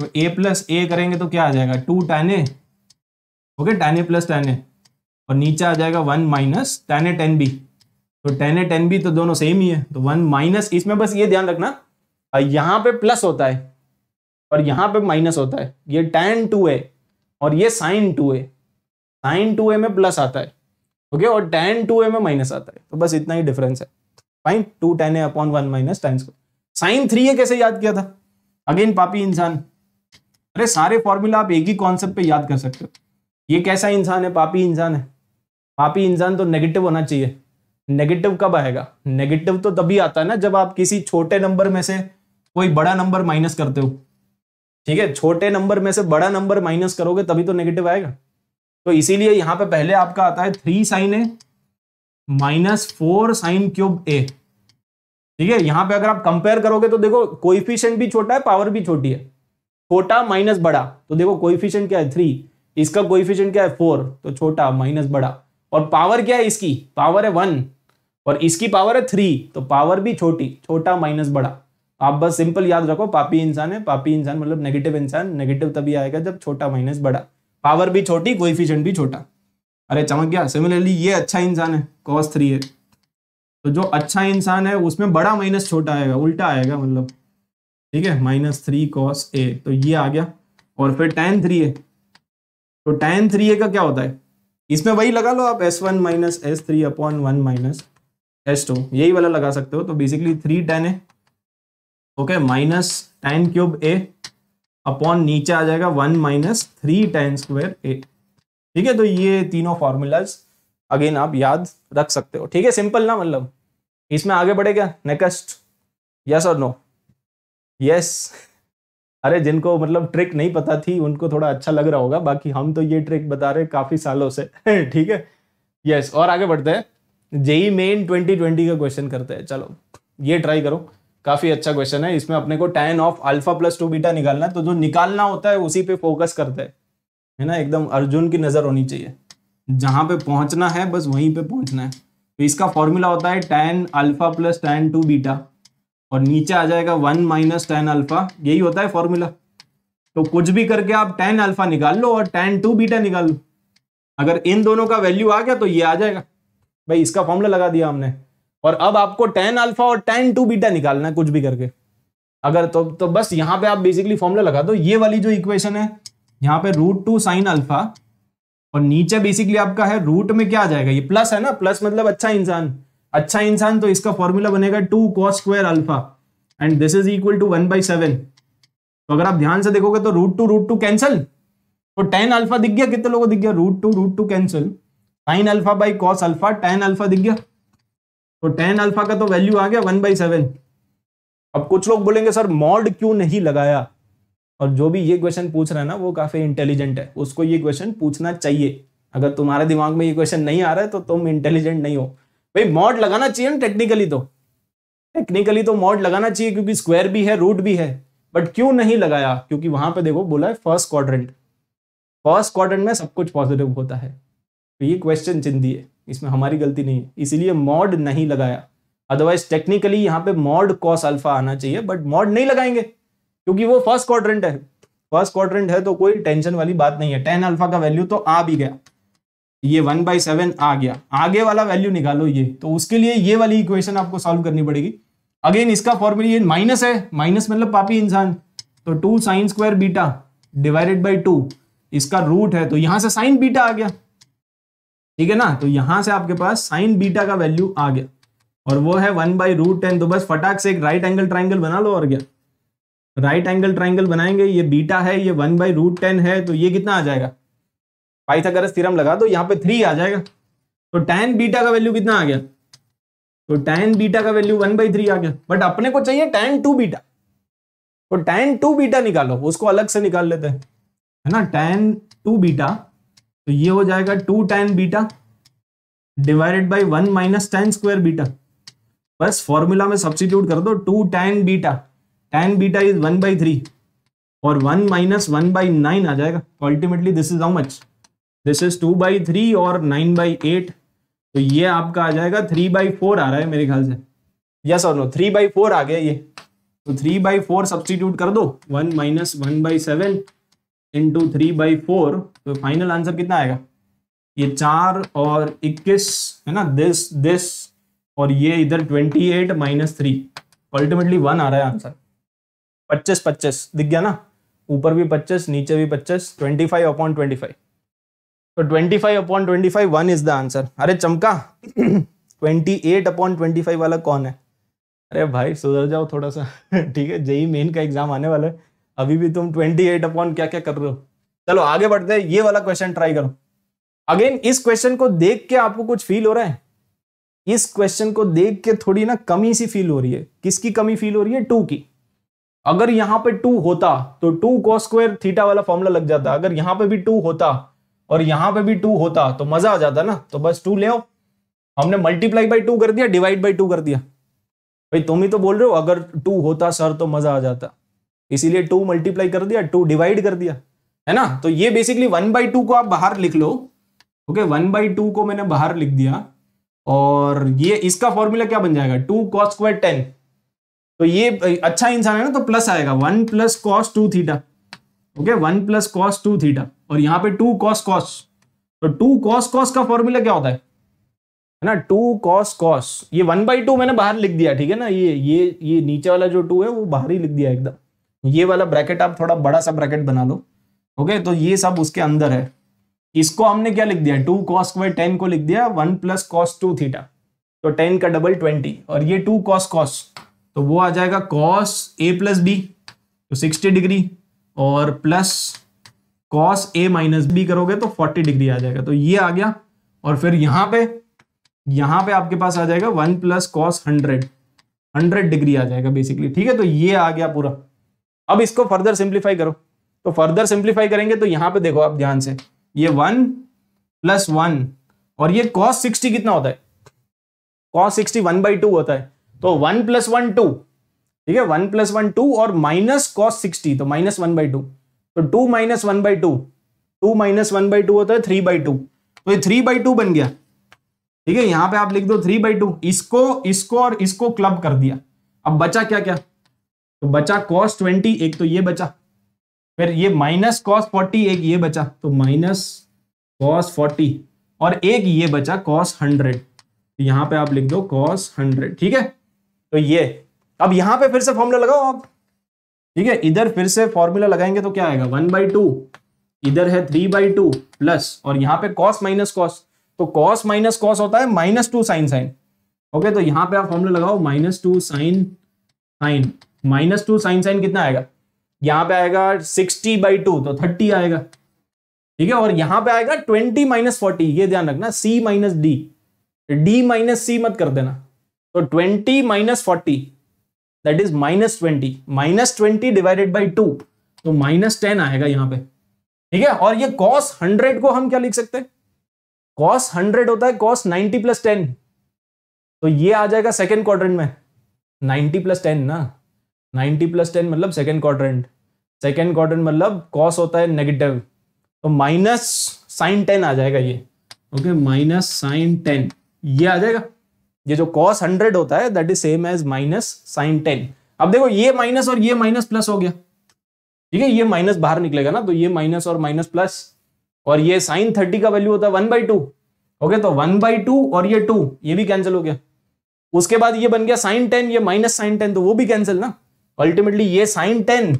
तो ए प्लस ए करेंगे तो क्या आ जाएगा two tan A okay tan A plus tan A और नीचे आ जाएगा one minus tan A tan B तो टेन ए टेन बी तो दोनों सेम ही है तो वन माइनस इसमें बस ये ध्यान रखना यहाँ पे प्लस होता है और यहाँ पे माइनस होता है ये टेन टू है और ये sine two A sine two A में प्लस आता है ओके और टेन टू ए में माइनस आता है तो बस इतना ही डिफरेंस है fine two tan A upon one minus tan square sine three A कैसे याद किया था अगेन पापी इंसान अरे सारे फॉर्मूला आप एक ही कॉन्सेप्ट पे याद कर सकते हो ये कैसा इंसान है पापी इंसान है पापी इंसान तो नेगेटिव होना चाहिए नेगेटिव कब आएगा नेगेटिव तो तभी आता है ना जब आप किसी छोटे नंबर में से कोई बड़ा नंबर माइनस करते हो ठीक है छोटे नंबर में से बड़ा नंबर माइनस करोगे तभी तो नेगेटिव आएगा तो इसीलिए यहां पे पहले आपका आता है three sine A minus four sine cube A ठीक है यहां पे अगर आप कंपेयर करोगे तो देखो कोइफिशियंट भी छोटा है पावर भी छोटी है छोटा माइनस बड़ा तो देखो कोइफिशियंट क्या है थ्री इसका कोइफिशियंट क्या है फोर तो छोटा माइनस बड़ा और पावर क्या है इसकी पावर है वन और इसकी पावर है थ्री तो पावर भी छोटी छोटा माइनस बड़ा आप बस सिंपल याद रखो पापी इंसान है पापी इंसान मतलब नेगेटिव इंसान नेगेटिव तभी आएगा जब छोटा माइनस बड़ा पावर भी छोटी कोई भी छोटा अरे चमक गया सिमिलरली ये अच्छा इंसान है कॉस थ्री है तो जो अच्छा इंसान है उसमें बड़ा माइनस छोटा आएगा उल्टा आएगा मतलब ठीक है माइनस थ्री कॉस ए तो ये आ गया और फिर टेन थ्री है तो टेन थ्री ए का क्या होता है इसमें वही लगा लो आप S one minus S three upon one minus S two यही वाला लगा सकते हो तो बेसिकली थ्री टेन है okay minus tan cube A upon नीचे आ जाएगा one minus three tan square A ठीक है तो ये तीनों फॉर्मूलाज अगेन आप याद रख सकते हो ठीक है सिंपल ना मतलब इसमें आगे बढ़े क्या नेक्स्ट यस और नो यस अरे जिनको मतलब ट्रिक नहीं पता थी उनको थोड़ा अच्छा लग रहा होगा बाकी हम तो ये ट्रिक बता रहे काफी सालों से ठीक है यस और आगे बढ़ते हैं जेई मेन 2020 का क्वेश्चन करते हैं चलो ये ट्राई करो काफी अच्छा क्वेश्चन है इसमें अपने को tan of alpha plus two beta निकालना है तो जो निकालना होता है उसी पे फोकस करते हैं है ना एकदम अर्जुन की नजर होनी चाहिए जहां पे पहुंचना है बस वहीं पे पहुंचना है तो इसका फॉर्मूला होता है tan alpha plus tan two beta और नीचे आ जाएगा वन माइनस टेन अल्फा यही होता है फॉर्मूला तो कुछ भी करके आप टेन अल्फा निकाल लो और टेन टू बीटा निकाल लो अगर इन दोनों का वैल्यू आ गया तो ये आ जाएगा भाई इसका फॉर्मूला लगा दिया हमने और अब आपको टेन अल्फा और टेन टू बीटा निकालना है कुछ भी करके अगर तो तो बस यहां पे आप बेसिकली फॉर्मूला लगा दो ये वाली जो इक्वेशन है यहां पे रूट टू साइन अल्फा और नीचे बेसिकली आपका है रूट में क्या आ जाएगा ये प्लस है ना प्लस मतलब अच्छा इंसान अच्छा इंसान तो इसका फॉर्मूला बनेगा two cos square alpha and this is equal to one by seven तो अगर आप ध्यान से देखोगे तो root two root two cancel तो टेन अल्फा दिख गया कितने लोगों दिख गया root two root two cancel sine alpha by cos alpha tan alpha दिख गया तो टेन अल्फा का तो वैल्यू आ गया वन बाई सेवन अब कुछ लोग बोलेंगे सर मॉड क्यों नहीं लगाया और जो भी ये क्वेश्चन पूछ रहा है ना वो काफ़ी इंटेलिजेंट है उसको ये क्वेश्चन पूछना चाहिए अगर तुम्हारे दिमाग में ये क्वेश्चन नहीं आ रहा है तो तुम इंटेलिजेंट नहीं हो भाई मॉड लगाना चाहिए ना टेक्निकली तो टेक्निकली तो मॉड लगाना चाहिए क्योंकि स्क्वायर भी है रूट भी है बट क्यों नहीं लगाया क्योंकि वहां पे देखो बोला है फर्स्ट क्वाड्रेंट फर्स्ट क्वाड्रेंट में सब कुछ पॉजिटिव होता है तो ये क्वेश्चन चिंदी है इसमें हमारी गलती नहीं है इसीलिए मॉड नहीं लगाया अदरवाइज टेक्निकली यहाँ पे मॉड कॉस अल्फा आना चाहिए बट मॉड नहीं लगाएंगे क्योंकि वो फर्स्ट क्वाड्रेंट है फर्स्ट क्वाड्रेंट है तो कोई टेंशन वाली बात नहीं है टेन अल्फा का वैल्यू तो आ भी गया ये वन बाई सेवन आ गया आगे वाला वैल्यू निकालो ये तो उसके लिए ये वाली इक्वेशन आपको सॉल्व करनी पड़ेगी अगेन इसका फॉर्मूला ये माइनस है माइनस मतलब पापी इंसान तो two sine square beta divided by two इसका रूट है तो यहां से साइन बीटा आ गया ठीक है ना तो यहां से आपके पास साइन बीटा का वैल्यू आ गया और वो है वन बाई रूट टेन तो बस फटाक से एक राइट एंगल ट्राइंगल बना लो और क्या राइट एंगल ट्राइंगल बनाएंगे ये बीटा है ये वन बाई रूट टेन है तो ये कितना आ जाएगा पाइथागोरस थ्योरम लगा दो यहाँ पे थ्री आ जाएगा तो टेन बीटा का वैल्यू कितना आ गया तो टेन बीटा का वैल्यू वन बाई थ्री आ गया बट अपने को चाहिए टेन टू बीटा तो टेन टू बीटा निकालो उसको अलग से निकाल लेते हैं है ना टेन टू बीटा तो ये हो जाएगा two tan beta divided by one minus tan square beta बस फॉर्मूला में सब्सिट्यूट कर दो two tan beta tan beta is one by three और one minus one by nine आ जाएगा ultimately this is how much this is two by three और nine by eight तो ये आपका आ जाएगा थ्री बाई फोर आ रहा है मेरे ख्याल से यस और नो थ्री बाई फोर आ गया ये तो थ्री बाई फोर सब्सिट्यूट कर दो one minus one by seven into three by four तो फाइनल आंसर कितना आएगा ये चार और इक्कीस है ना दिस दिस और ये इधर twenty eight minus three ultimately one आ रहा है आंसर पच्चीस पच्चीस दिख गया ना ऊपर भी पच्चीस नीचे भी पच्चीस twenty five upon twenty five तो twenty five upon twenty five one is the answer अरे चमका twenty eight upon twenty five वाला कौन है अरे भाई सुधर जाओ थोड़ा सा ठीक है जेई मेन का एग्जाम आने वाला है अभी भी तुम ट्वेंटी एट अपॉन क्या क्या कर रहे हो चलो आगे बढ़ते हैं ये वाला क्वेश्चन ट्राई करो अगेन इस क्वेश्चन को देख के आपको कुछ फील हो रहा है इस क्वेश्चन को देख के थोड़ी ना कमी सी फील हो रही है किसकी कमी फील हो रही है टू की अगर यहां पे टू होता तो टू को स्क्वायर थीटा वाला फॉर्मूला लग जाता अगर यहां पे भी टू होता और यहां पे भी टू होता तो मजा आ जाता ना तो बस टू ले आओ हमने मल्टीप्लाई बाई टू कर दिया डिवाइड बाई टू कर दिया भाई तुम ही तो बोल रहे हो अगर टू होता सर तो मजा आ जाता इसीलिए टू मल्टीप्लाई कर दिया टू डिवाइड कर दिया है ना तो ये बेसिकली वन बाई टू को आप बाहर लिख लो ओके वन बाई टू को मैंने बाहर लिख दिया और ये इसका फॉर्मूला क्या बन जाएगा टू कॉस स्क्वायर टेन तो ये अच्छा इंसान है ना तो प्लस आएगा one plus cos two theta okay one plus cos two theta और यहाँ पे टू कॉस कॉस तो टू कॉस कॉस का फॉर्मूला क्या होता है है ना टू कॉस कॉस ये वन बाई टू मैंने बाहर लिख दिया ठीक है ना ये ये ये नीचे वाला जो टू है वो बाहर ही लिख दिया एकदम ये वाला ब्रैकेट आप थोड़ा बड़ा सा ब्रैकेट बना लो ओके तो ये सब उसके अंदर है इसको हमने क्या लिख दिया टू कॉस स्क्वायर टेन को लिख दिया one plus cos two theta तो टेन का डबल ट्वेंटी और ये टू कॉस कॉस तो वो आ जाएगा कॉस ए प्लस बी तो सिक्सटी डिग्री और plus cos A minus B करोगे तो फोर्टी डिग्री आ जाएगा तो ये आ गया और फिर यहां पे यहां पे आपके पास आ जाएगा one plus cos hundred hundred degree आ जाएगा बेसिकली ठीक है तो ये आ गया पूरा अब इसको फर्दर सिंप्लीफाई करो तो फर्दर सिंप्लीफाई करेंगे तो यहां पे देखो आप ध्यान से ये वन प्लस वन और ये कॉस सिक्सटी कितना होता है cos sixty one by two होता है तो वन प्लस वन टू ठीक है वन प्लस वन टू और माइनस कॉस सिक्सटी तो माइनस वन बाई टू तो two minus one by two two minus one by two होता है थ्री बाई टू तो ये थ्री बाई टू बन गया ठीक है यहां पे आप लिख दो थ्री बाई टू इसको इसको और इसको क्लब कर दिया अब बचा क्या क्या तो बचा कॉस ट्वेंटी एक तो ये बचा फिर ये माइनस कॉस फोर्टी एक ये बचा तो माइनस कॉस फोर्टी और एक ये बचा कॉस हंड्रेड तो यहां पे आप लिख दो कॉस हंड्रेड ठीक है तो ये अब यहां पे फिर से फॉर्मूला लगाओ आप ठीक है इधर फिर से फॉर्मूला लगाएंगे तो क्या आएगा वन बाई टू इधर है थ्री बाई टू प्लस और यहां पे कॉस माइनस कॉस तो कॉस माइनस कॉस होता है minus two sine sine okay तो यहां पे आप फॉर्मूला लगाओ minus two sine sine minus two sine sine कितना आएगा यहां पे आएगा सिक्सटी बाई टू तो थर्टी आएगा ठीक है और यहां पे आएगा ट्वेंटी माइनस फोर्टी ये ध्यान रखना C minus D D minus C मत कर देना तो twenty minus forty that is minus twenty minus twenty divided by two तो माइनस टेन आएगा यहां पे ठीक है और ये कॉस हंड्रेड को हम क्या लिख सकते हैं कॉस हंड्रेड होता है कॉस नाइनटी प्लस टेन तो ये आ जाएगा सेकेंड क्वाड्रेंट में नाइनटी प्लस टेन ना नाइन्टी प्लस टेन मतलब सेकेंड क्वाड्रेंट सेकेंड क्वाड्रेंट मतलब कॉस होता है नेगेटिव तो माइनस साइन टेन आ जाएगा ये ओके माइनस साइन टेन ये आ जाएगा ये जो कॉस हंड्रेड होता है that is same as minus sine ten अब देखो ये माइनस और ये माइनस प्लस हो गया ठीक है ये माइनस बाहर निकलेगा ना तो ये माइनस और माइनस प्लस और ये साइन थर्टी का वैल्यू होता है वन बाई टू ओके तो वन बाई टू और ये टू ये भी कैंसिल हो गया उसके बाद ये बन गया साइन टेन ये माइनस साइन टेन तो वो भी कैंसिल ना अल्टीमेटली ये साइन टेन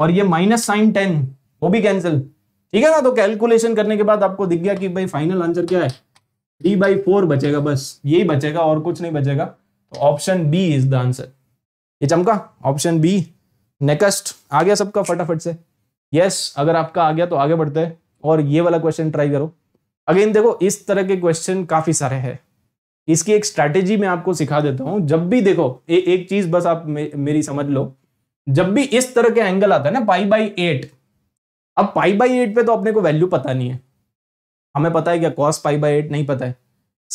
और ये माइनस साइन टेन वो भी कैंसिल ठीक है ना तो कैलकुलेशन करने के बाद आपको दिख गया कि भाई फाइनल आंसर क्या है डी बाई फोर बचेगा बस यही बचेगा और कुछ नहीं बचेगा तो option B is the answer ये चमका ऑप्शन बी नेक्स्ट आ गया सबका फटाफट से यस yes, अगर आपका आ गया तो आगे बढ़ते हैं और ये वाला क्वेश्चन ट्राई करो अगेन देखो इस तरह के क्वेश्चन काफी सारे हैं इसकी एक स्ट्रैटेजी मैं आपको सिखा देता हूं जब भी देखो ए, एक चीज बस आप मे, मेरी समझ लो जब भी इस तरह के एंगल आता है ना पाई बाई एट अब पाई बाई एट पे तो अपने को वैल्यू पता नहीं है हमें पता है क्या कॉस पाई बाई एट नहीं पता है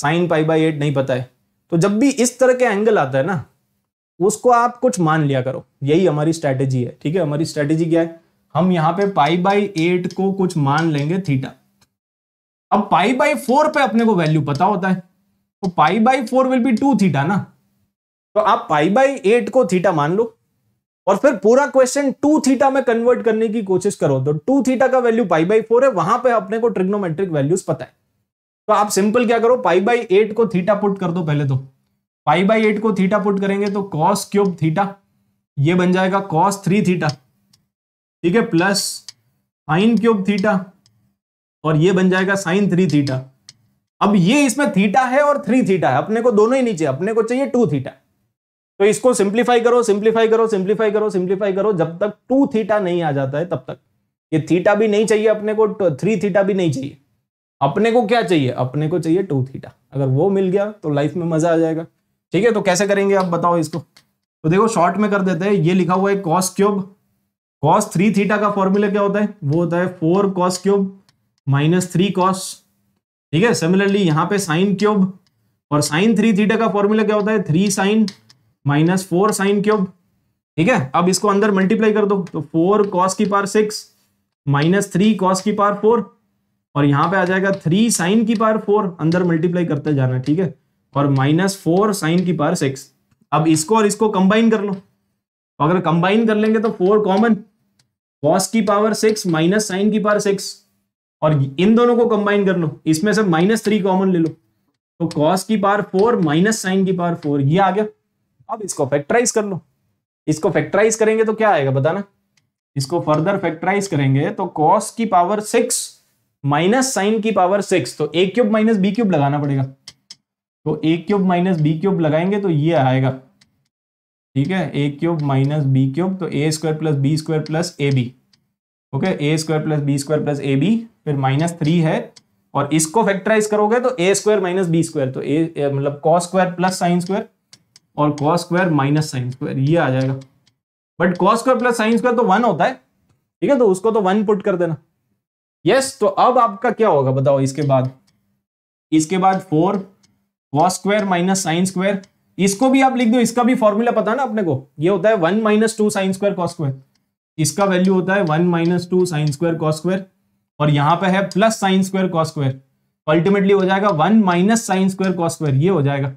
साइन पाई बाई एट नहीं पता है तो जब भी इस तरह के एंगल आता है ना उसको आप कुछ मान लिया करो यही हमारी स्ट्रैटेजी है ठीक है हमारी स्ट्रैटेजी क्या है हम यहाँ पे पाई बाई एट को कुछ मान लेंगे थीटा अब पाई बाई फोर पे अपने को वैल्यू पता होता है तो pi by four will be two theta ना तो आप पाई बाई एट को थीटा मान लो और फिर पूरा क्वेश्चन टू थीटा में कन्वर्ट करने की कोशिश करो तो टू थीटा का वैल्यू पाई बाई फोर है वहां पे अपने को ट्रिग्नोमेट्रिक वैल्यूज पता है तो आप सिंपल क्या करो पाई बाई एट को थीटा पुट कर दो पहले तो पाई बाई एट को थीटा पुट करेंगे तो कॉस क्यूब थीटा ये बन जाएगा कॉस थ्री थीटा ठीक है प्लस साइन क्यूब थीटा और ये बन जाएगा साइन थ्री थीटा अब ये इसमें थीटा है और थ्री थीटा है अपने को दोनों ही नीचे अपने को चाहिए टू थीटा तो इसको सिंप्लीफाई करो सिंप्लीफाई करो सिंप्लीफाई करो सिंप्लीफाई करो जब तक टू थीटा नहीं आ जाता है तब तक ये थीटा भी नहीं चाहिए अपने को तो थ्री थीटा भी नहीं चाहिए अपने को क्या चाहिए अपने को चाहिए टू थीटा अगर वो मिल गया तो लाइफ में मजा आ जाएगा ठीक है तो कैसे करेंगे आप बताओ इसको तो देखो शॉर्ट में कर देते हैं ये लिखा हुआ है cos cube cos three theta का फॉर्मूला क्या होता है वो होता है four cos cube minus three cos ठीक है सिमिलरली यहां पे साइन क्यूब और साइन थ्री थीटा का फॉर्मूला क्या होता है three sine minus four sine cube ठीक है अब इसको अंदर मल्टीप्लाई कर दो तो फोर कॉस की power six minus three cos की पार फोर और यहां पे आ जाएगा थ्री साइन की पार फोर अंदर मल्टीप्लाई करते जाना ठीक है और माइनस फोर साइन की पार सिक्स अब इसको और इसको कंबाइन कर लो तो अगर कंबाइन कर लेंगे तो फोर कॉमन कॉस की पावर सिक्स माइनस साइन की पार सिक्स और इन दोनों को कंबाइन कर लो इसमें से माइनस थ्री कॉमन ले लो तो कॉस की पावर फोर माइनस साइन की पावर फोर ये आ गया अब इसको फैक्टराइज कर लो इसको फैक्टराइज करेंगे तो क्या आएगा बताना इसको फर्दर फैक्टराइज करेंगे तो कॉस की पावर सिक्स माइनस साइन की पावर सिक्स तो ए क्यूब माइनस बी क्यूब लगाना पड़ेगा तो ए क्यूब माइनस बी क्यूब लगाएंगे तो ये आएगा ठीक है a cube minus b cube तो ए square plus B square plus a b okay a square plus B square plus a b फिर माइनस थ्री है और इसको फैक्टराइज करोगे तो ए स्क्वायर माइनस बी स्क्वायर तो ए मतलब cos square plus sine square और cos square minus sine square ये आ जाएगा but cos square plus sine square तो वन होता है ठीक है तो उसको तो वन पुट कर देना यस yes, तो अब आपका क्या होगा बताओ इसके बाद इसके बाद four cos square minus sine square इसको भी आप लिख दो इसका भी फॉर्मूला पता ना अपने को ये होता है one minus two sine square cos square इसका वैल्यू होता है one minus two sine square cos square और यहां पर है plus sine square cos square ultimately हो जाएगा one minus sine square cos square ये हो जाएगा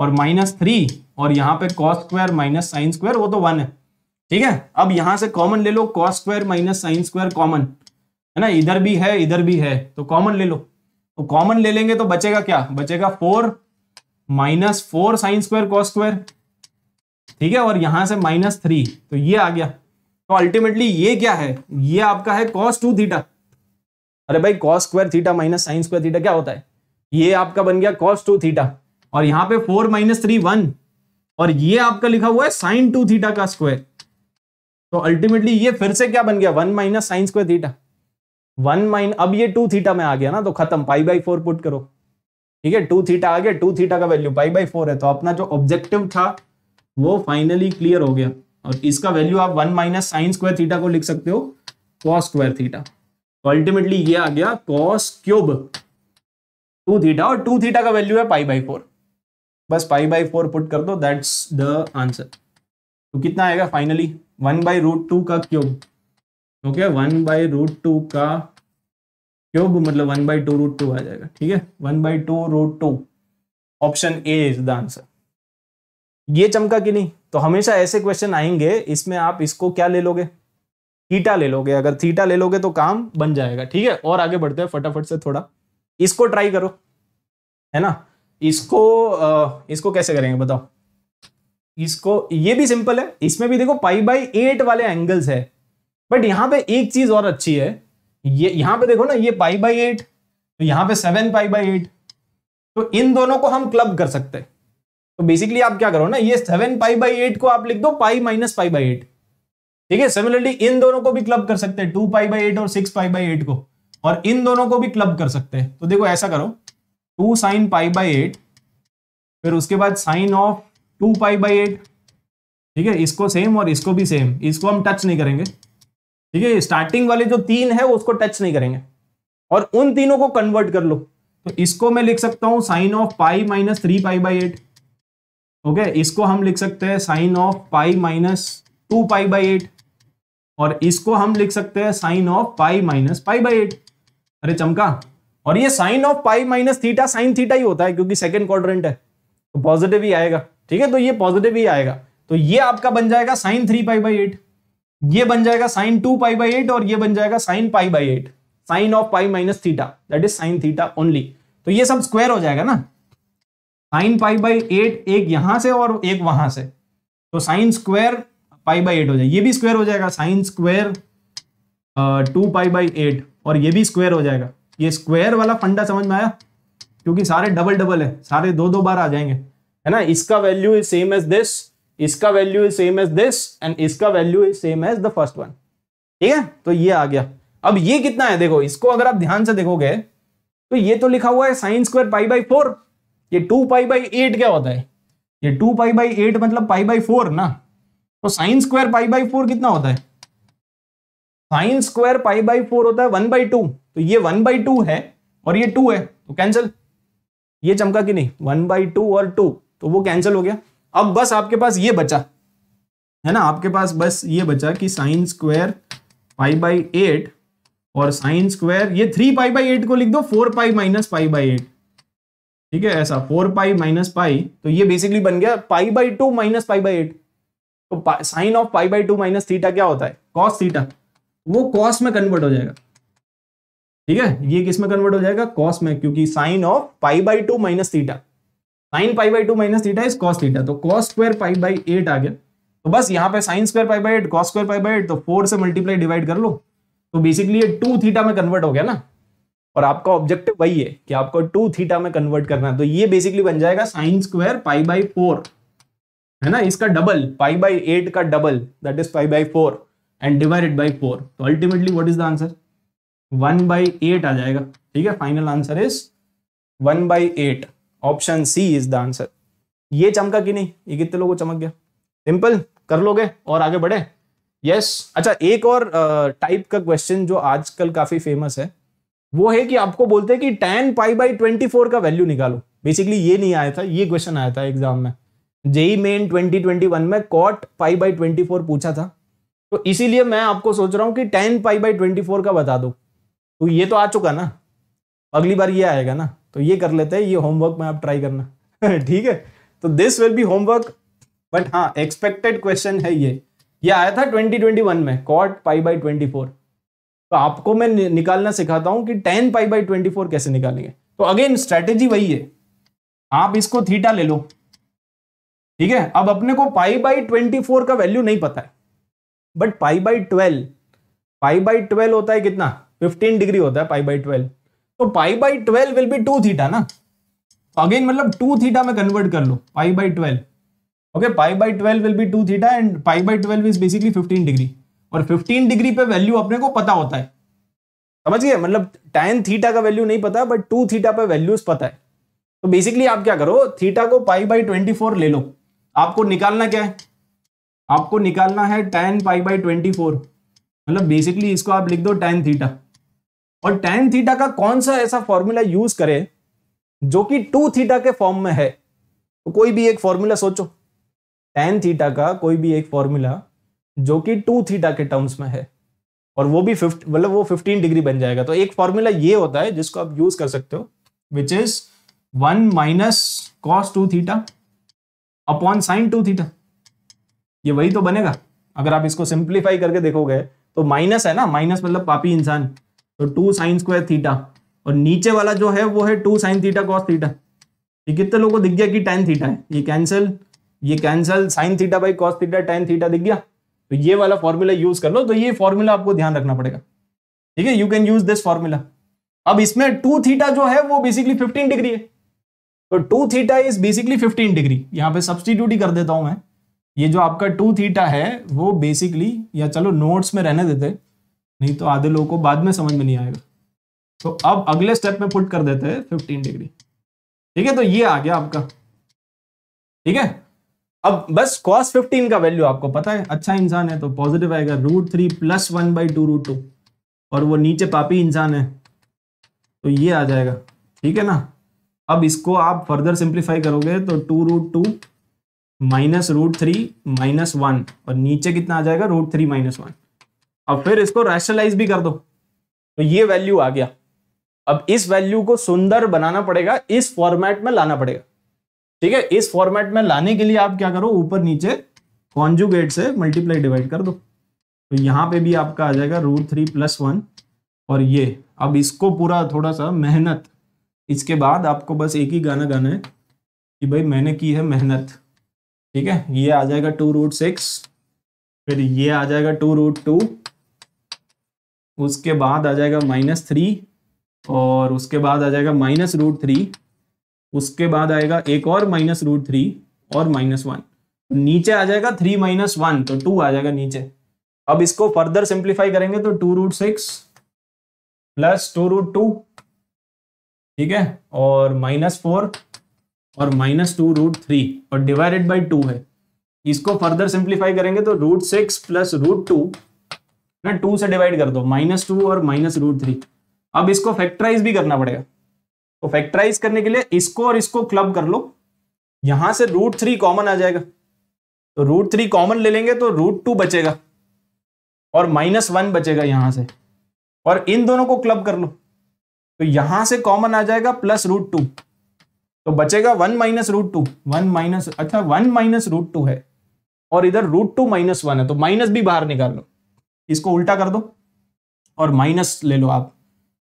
और माइनस थ्री और यहाँ पे cos square minus sine square वो तो वन है ठीक है अब यहां से कॉमन ले लो cos square minus sine square common है ना इधर भी है इधर भी है तो कॉमन ले लो तो कॉमन ले लेंगे तो बचेगा क्या बचेगा four minus four sine square cos square ठीक है और यहां से माइनस थ्री तो ये आ गया तो अल्टीमेटली ये क्या है ये आपका है कॉस टू थीटा अरे भाई cos square theta minus sine square theta क्या होता है ये आपका बन गया कॉस टू थीटा और यहाँ पे फोर माइनस थ्री वन और ये आपका लिखा हुआ है साइन टू थीटा का स्क्वायर तो अल्टीमेटली ये फिर से क्या बन गया one minus sine square theta one mine अब ये टू थीटा में आ गया ना तो खत्म पाई बाई फोर पुट करो ठीक है टू थीटा आ गया टू थीटा का वैल्यू पाई बाई फोर है तो अपना जो ऑब्जेक्टिव था वो फाइनली क्लियर हो गया और इसका वैल्यू आप one minus sine square theta को लिख सकते हो कॉस स्क्वायर थीटा तो अल्टीमेटली ये आ गया कॉस क्यूब टू थीटा और टू थीटा का वैल्यू है पाई बाई फोर बस पाई बाई फोर पुट कर दो दैट्स द आंसर तो कितना आएगा finally one by root two का cube okay one by root two का क्यूब मतलब one by two root two आ जाएगा ठीक है one by two root two option A is the answer ये चमका कि नहीं तो हमेशा ऐसे क्वेश्चन आएंगे इसमें आप इसको क्या ले लोगे थीटा ले लोगे अगर थीटा ले लोगे तो काम बन जाएगा ठीक है और आगे बढ़ते हैं फटाफट से थोड़ा इसको ट्राई करो है ना इसको आ, इसको कैसे करेंगे बताओ इसको ये भी सिंपल है इसमें भी देखो पाई बाई एट वाले एंगल्स है बट यहाँ पे एक चीज और अच्छी है ये यहाँ पे देखो ना ये पाई बाई एट तो यहाँ पे सेवन पाई बाई एट तो इन दोनों को हम क्लब कर सकते हैं तो बेसिकली आप क्या करो ना ये सेवन पाई बाई एट को आप लिख दो pi minus pi by eight ठीक है सिमिलरली इन दोनों को भी क्लब कर सकते हैं टू पाई बाई एट और सिक्स पाई बाई एट को और इन दोनों को भी क्लब कर सकते हैं तो देखो ऐसा करो two sine pi by eight फिर उसके बाद sine of two pi by eight ठीक है इसको सेम और इसको भी सेम इसको हम टच नहीं करेंगे ठीक है स्टार्टिंग वाले जो तीन है उसको टच नहीं करेंगे और उन तीनों को कन्वर्ट कर लो तो इसको मैं लिख सकता हूं sine of pi minus three pi by eight okay okay, इसको हम लिख सकते हैं sine of pi minus two pi by eight और इसको हम लिख सकते हैं sine of pi minus pi by eight अरे चमका और ये sine of pi minus theta sine theta ही होता है क्योंकि सेकंड क्वाड्रेंट है तो पॉजिटिव ही आएगा ठीक है तो ये पॉजिटिव ही आएगा तो ये आपका बन जाएगा sine three pi by eight ये बन जाएगा sine two pi by eight और ये बन जाएगा sine pi by eight sine of pi minus theta that is sine theta only तो ये सब स्क्वायर हो जाएगा ना साइन पाई बाई एट एक यहां से और एक वहां से तो sine square pi by eight हो जाएगा ये भी स्क्वायर हो जाएगा sine square two pi by eight और ये भी स्क्वायर हो जाएगा ये स्क्वायर वाला फंडा समझ में आया क्योंकि सारे डबल डबल है सारे दो दो बार आ जाएंगे है ना इसका value is same as this इसका value is same as this and इसका value is same as the first one ठीक है तो ये आ गया अब ये कितना है देखो इसको अगर आप ध्यान से देखोगे तो ये तो लिखा हुआ है sine square pi by four ये टू पाई बाई एट क्या होता है ये टू पाई बाई एट मतलब पाई बाई फोर ना तो sine square pi by four कितना होता है sine square pi by four होता है वन बाई टू तो ये वन बाई टू है और ये टू है तो कैंसिल ये चमका कि नहीं वन बाई टू और टू तो वो कैंसिल हो गया अब बस आपके पास ये बचा है ना आपके पास बस ये बचा कि sine square pi by eight और साइन स्क्वायर ये थ्री पाई बाई एट को लिख दो four pi minus pi by eight ठीक है ऐसा फोर पाई माइनस पाई तो ये बेसिकली बन गया pi by two minus pi by eight तो sine of pi by two minus theta क्या होता है कॉस थीटा वो कॉस में कन्वर्ट हो जाएगा ठीक है ये किस में कन्वर्ट हो जाएगा कॉस में क्योंकि sine of pi by two minus theta sine pi by two minus theta is cos theta तो cos square pi by eight आ गया तो बस यहाँ पे sine square pi by eight cos square pi by eight तो four से multiply divide कर लो तो बेसिकली ये टू थीटा में कन्वर्ट हो गया ना और आपका ऑब्जेक्टिव वही है कि आपको टू थीटा में कन्वर्ट करना है तो ये बेसिकली बन जाएगा sine square pi by four है ना इसका डबल पाई बाई एट का double that is pi by four and divided by four तो ultimately what is the answer one by eight आ जाएगा ठीक है final answer is one by eight option C is the answer ये चमका कि नहीं ये कितने लोगों को चमक गया सिंपल कर लोगे और आगे बढ़े यस yes. अच्छा एक और टाइप का क्वेश्चन जो आजकल काफी फेमस है वो है कि आपको बोलते हैं कि tan pi by twenty four का वैल्यू निकालो बेसिकली ये नहीं आया था ये क्वेश्चन आया था एग्जाम में JEE Main twenty twenty one में cot pi by twenty four पूछा था तो इसीलिए मैं आपको सोच रहा हूँ कि tan pi by twenty four का बता दो तो ये तो आ चुका ना अगली बार ये आएगा ना तो ये कर लेते हैं ये होमवर्क में आप ट्राई करना ठीक है तो this will be homework but हाँ एक्सपेक्टेड क्वेश्चन है ये ये आया था ट्वेंटी ट्वेंटी वन में cot pi by twenty four तो आपको मैं निकालना सिखाता हूं कि tan pi by twenty four कैसे निकालेंगे तो अगेन स्ट्रेटेजी वही है आप इसको थीटा ले लो ठीक है अब अपने को पाई बाई ट्वेंटी फोर का वैल्यू नहीं पता है but pi by twelve pi by twelve होता है कितना फिफ्टीन डिग्री होता है पाई बाई ट्वेल्व तो pi by twelve will be two theta ना तो अगेन मतलब टू थीटा में कन्वर्ट कर लो pi by twelve okay pi by twelve will be two theta and pi by twelve is basically fifteen degree और 15 degree पे value अपने को पता होता है समझ गए मतलब टेन थीटा का वैल्यू नहीं पता बट टू थीटा पे वैल्यूज पता है तो बेसिकली आप क्या करो थीटा को पाई बाई ट्वेंटी ले लो आपको निकालना क्या है आपको निकालना है टेन पाई बाई ट्वेंटी मतलब बेसिकली इसको आप लिख दो टेन थीटा और टेन थीटा का कौन सा ऐसा फॉर्मूला यूज करें जो कि टू थीटा के फॉर्म में है तो कोई भी एक फॉर्मूला सोचो टेन थीटा का कोई भी एक फॉर्मूला जो कि टू थीटा के टर्म्स में है और वो भी फिफ्ट मतलब वो फिफ्टीन डिग्री बन जाएगा तो एक फॉर्मूला ये होता है जिसको आप यूज कर सकते हो which is one minus cos two theta upon sine two theta ये वही तो बनेगा अगर आप इसको सिंप्लीफाई करके देखोगे तो माइनस है ना माइनस मतलब पापी इंसान तो टू साइन स्क्वायर थीटा और नीचे वाला जो है वो है two sine theta cos theta ये कितने लोगों को दिख गया कि टेन थीटा है ये कैंसिल ये cancel sine theta by cos theta tan theta दिख गया तो ये वाला फॉर्मूला यूज कर लो तो ये फॉर्मूला आपको ध्यान रखना पड़ेगा ठीक है you can use this formula अब इसमें टू थीटा जो है वो बेसिकली फिफ्टीन डिग्री है तो two theta is basically fifteen degree यहाँ पे सब्सटीट्यूट ही कर देता हूं मैं ये जो आपका टू थीटा है वो बेसिकली या चलो नोट्स में रहने देते नहीं तो आधे लोगों को बाद में समझ में नहीं आएगा तो अब अगले स्टेप में पुट कर देते हैं फिफ्टीन डिग्री ठीक है तो ये आ गया आपका ठीक है अब बस कॉस फिफ्टीन का वैल्यू आपको पता है अच्छा इंसान है तो पॉजिटिव आएगा root three plus one by two root two और वो नीचे पापी इंसान है तो ये आ जाएगा ठीक है ना अब इसको आप फर्दर सिंप्लीफाई करोगे तो two root two minus root three minus one और नीचे कितना आ जाएगा रूट थ्री माइनस वन अब फिर इसको रैशनलाइज भी कर दो तो ये वैल्यू आ गया अब इस वैल्यू को सुंदर बनाना पड़ेगा इस फॉर्मेट में लाना पड़ेगा ठीक है इस फॉर्मेट में लाने के लिए आप क्या करो ऊपर नीचे कॉन्जुगेट से मल्टीप्लाई डिवाइड कर दो तो यहाँ पे भी आपका आ जाएगा रूट थ्री प्लस वन और ये अब इसको पूरा थोड़ा सा मेहनत इसके बाद आपको बस एक ही गाना गाना है कि भाई मैंने की है मेहनत ठीक है ये आ जाएगा टू रूट सिक्स फिर ये आ जाएगा टू रूट टू उसके बाद आ जाएगा माइनस थ्री और उसके बाद आ जाएगा माइनस रूट थ्री उसके बाद आएगा एक और माइनस रूट थ्री और माइनस वन नीचे आ जाएगा थ्री माइनस वन तो टू आ जाएगा नीचे अब इसको फर्दर सिंप्लीफाई करेंगे तो two root six plus two root two ठीक है और माइनस फोर और माइनस टू रूट थ्री और डिवाइडेड बाई टू है इसको फर्दर सिंप्लीफाई करेंगे तो root six plus root two ना टू से डिवाइड कर दो माइनस टू और माइनस रूट थ्री अब इसको फैक्टराइज भी करना पड़ेगा तो फैक्टराइज करने के लिए इसको और इसको क्लब कर लो यहां से रूट थ्री कॉमन आ जाएगा तो रूट थ्री कॉमन ले लेंगे तो रूट टू बचेगा और माइनस वन बचेगा यहां से और इन दोनों को क्लब कर लो तो यहां से कॉमन आ जाएगा प्लस रूट टू तो बचेगा one minus root two one minus अच्छा वन माइनस रूट टू है और इधर रूट टू माइनस वन है तो माइनस भी बाहर निकाल लो इसको उल्टा कर दो और माइनस ले लो आप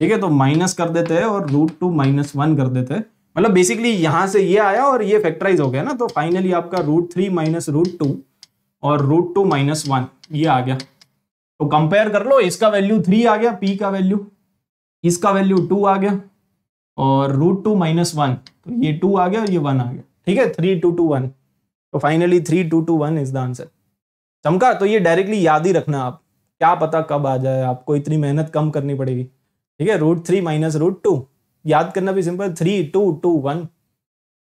ठीक है तो माइनस कर देते हैं और रूट टू माइनस वन कर देते हैं मतलब बेसिकली यहां से ये आया और ये फैक्टराइज हो गया ना तो फाइनली आपका root three minus root two और रूट टू माइनस वन ये आ गया तो कंपेयर कर लो इसका वैल्यू थ्री आ गया पी का वैल्यू इसका वैल्यू टू आ गया और रूट टू माइनस वन तो ये टू आ गया और ये वन आ गया ठीक है थ्री टू टू वन तो finally three two two one is the answer चमका तो ये डायरेक्टली याद ही रखना आप क्या पता कब आ जाए आपको इतनी मेहनत कम करनी पड़ेगी ठीक है root three minus root two याद करना भी simple three two two one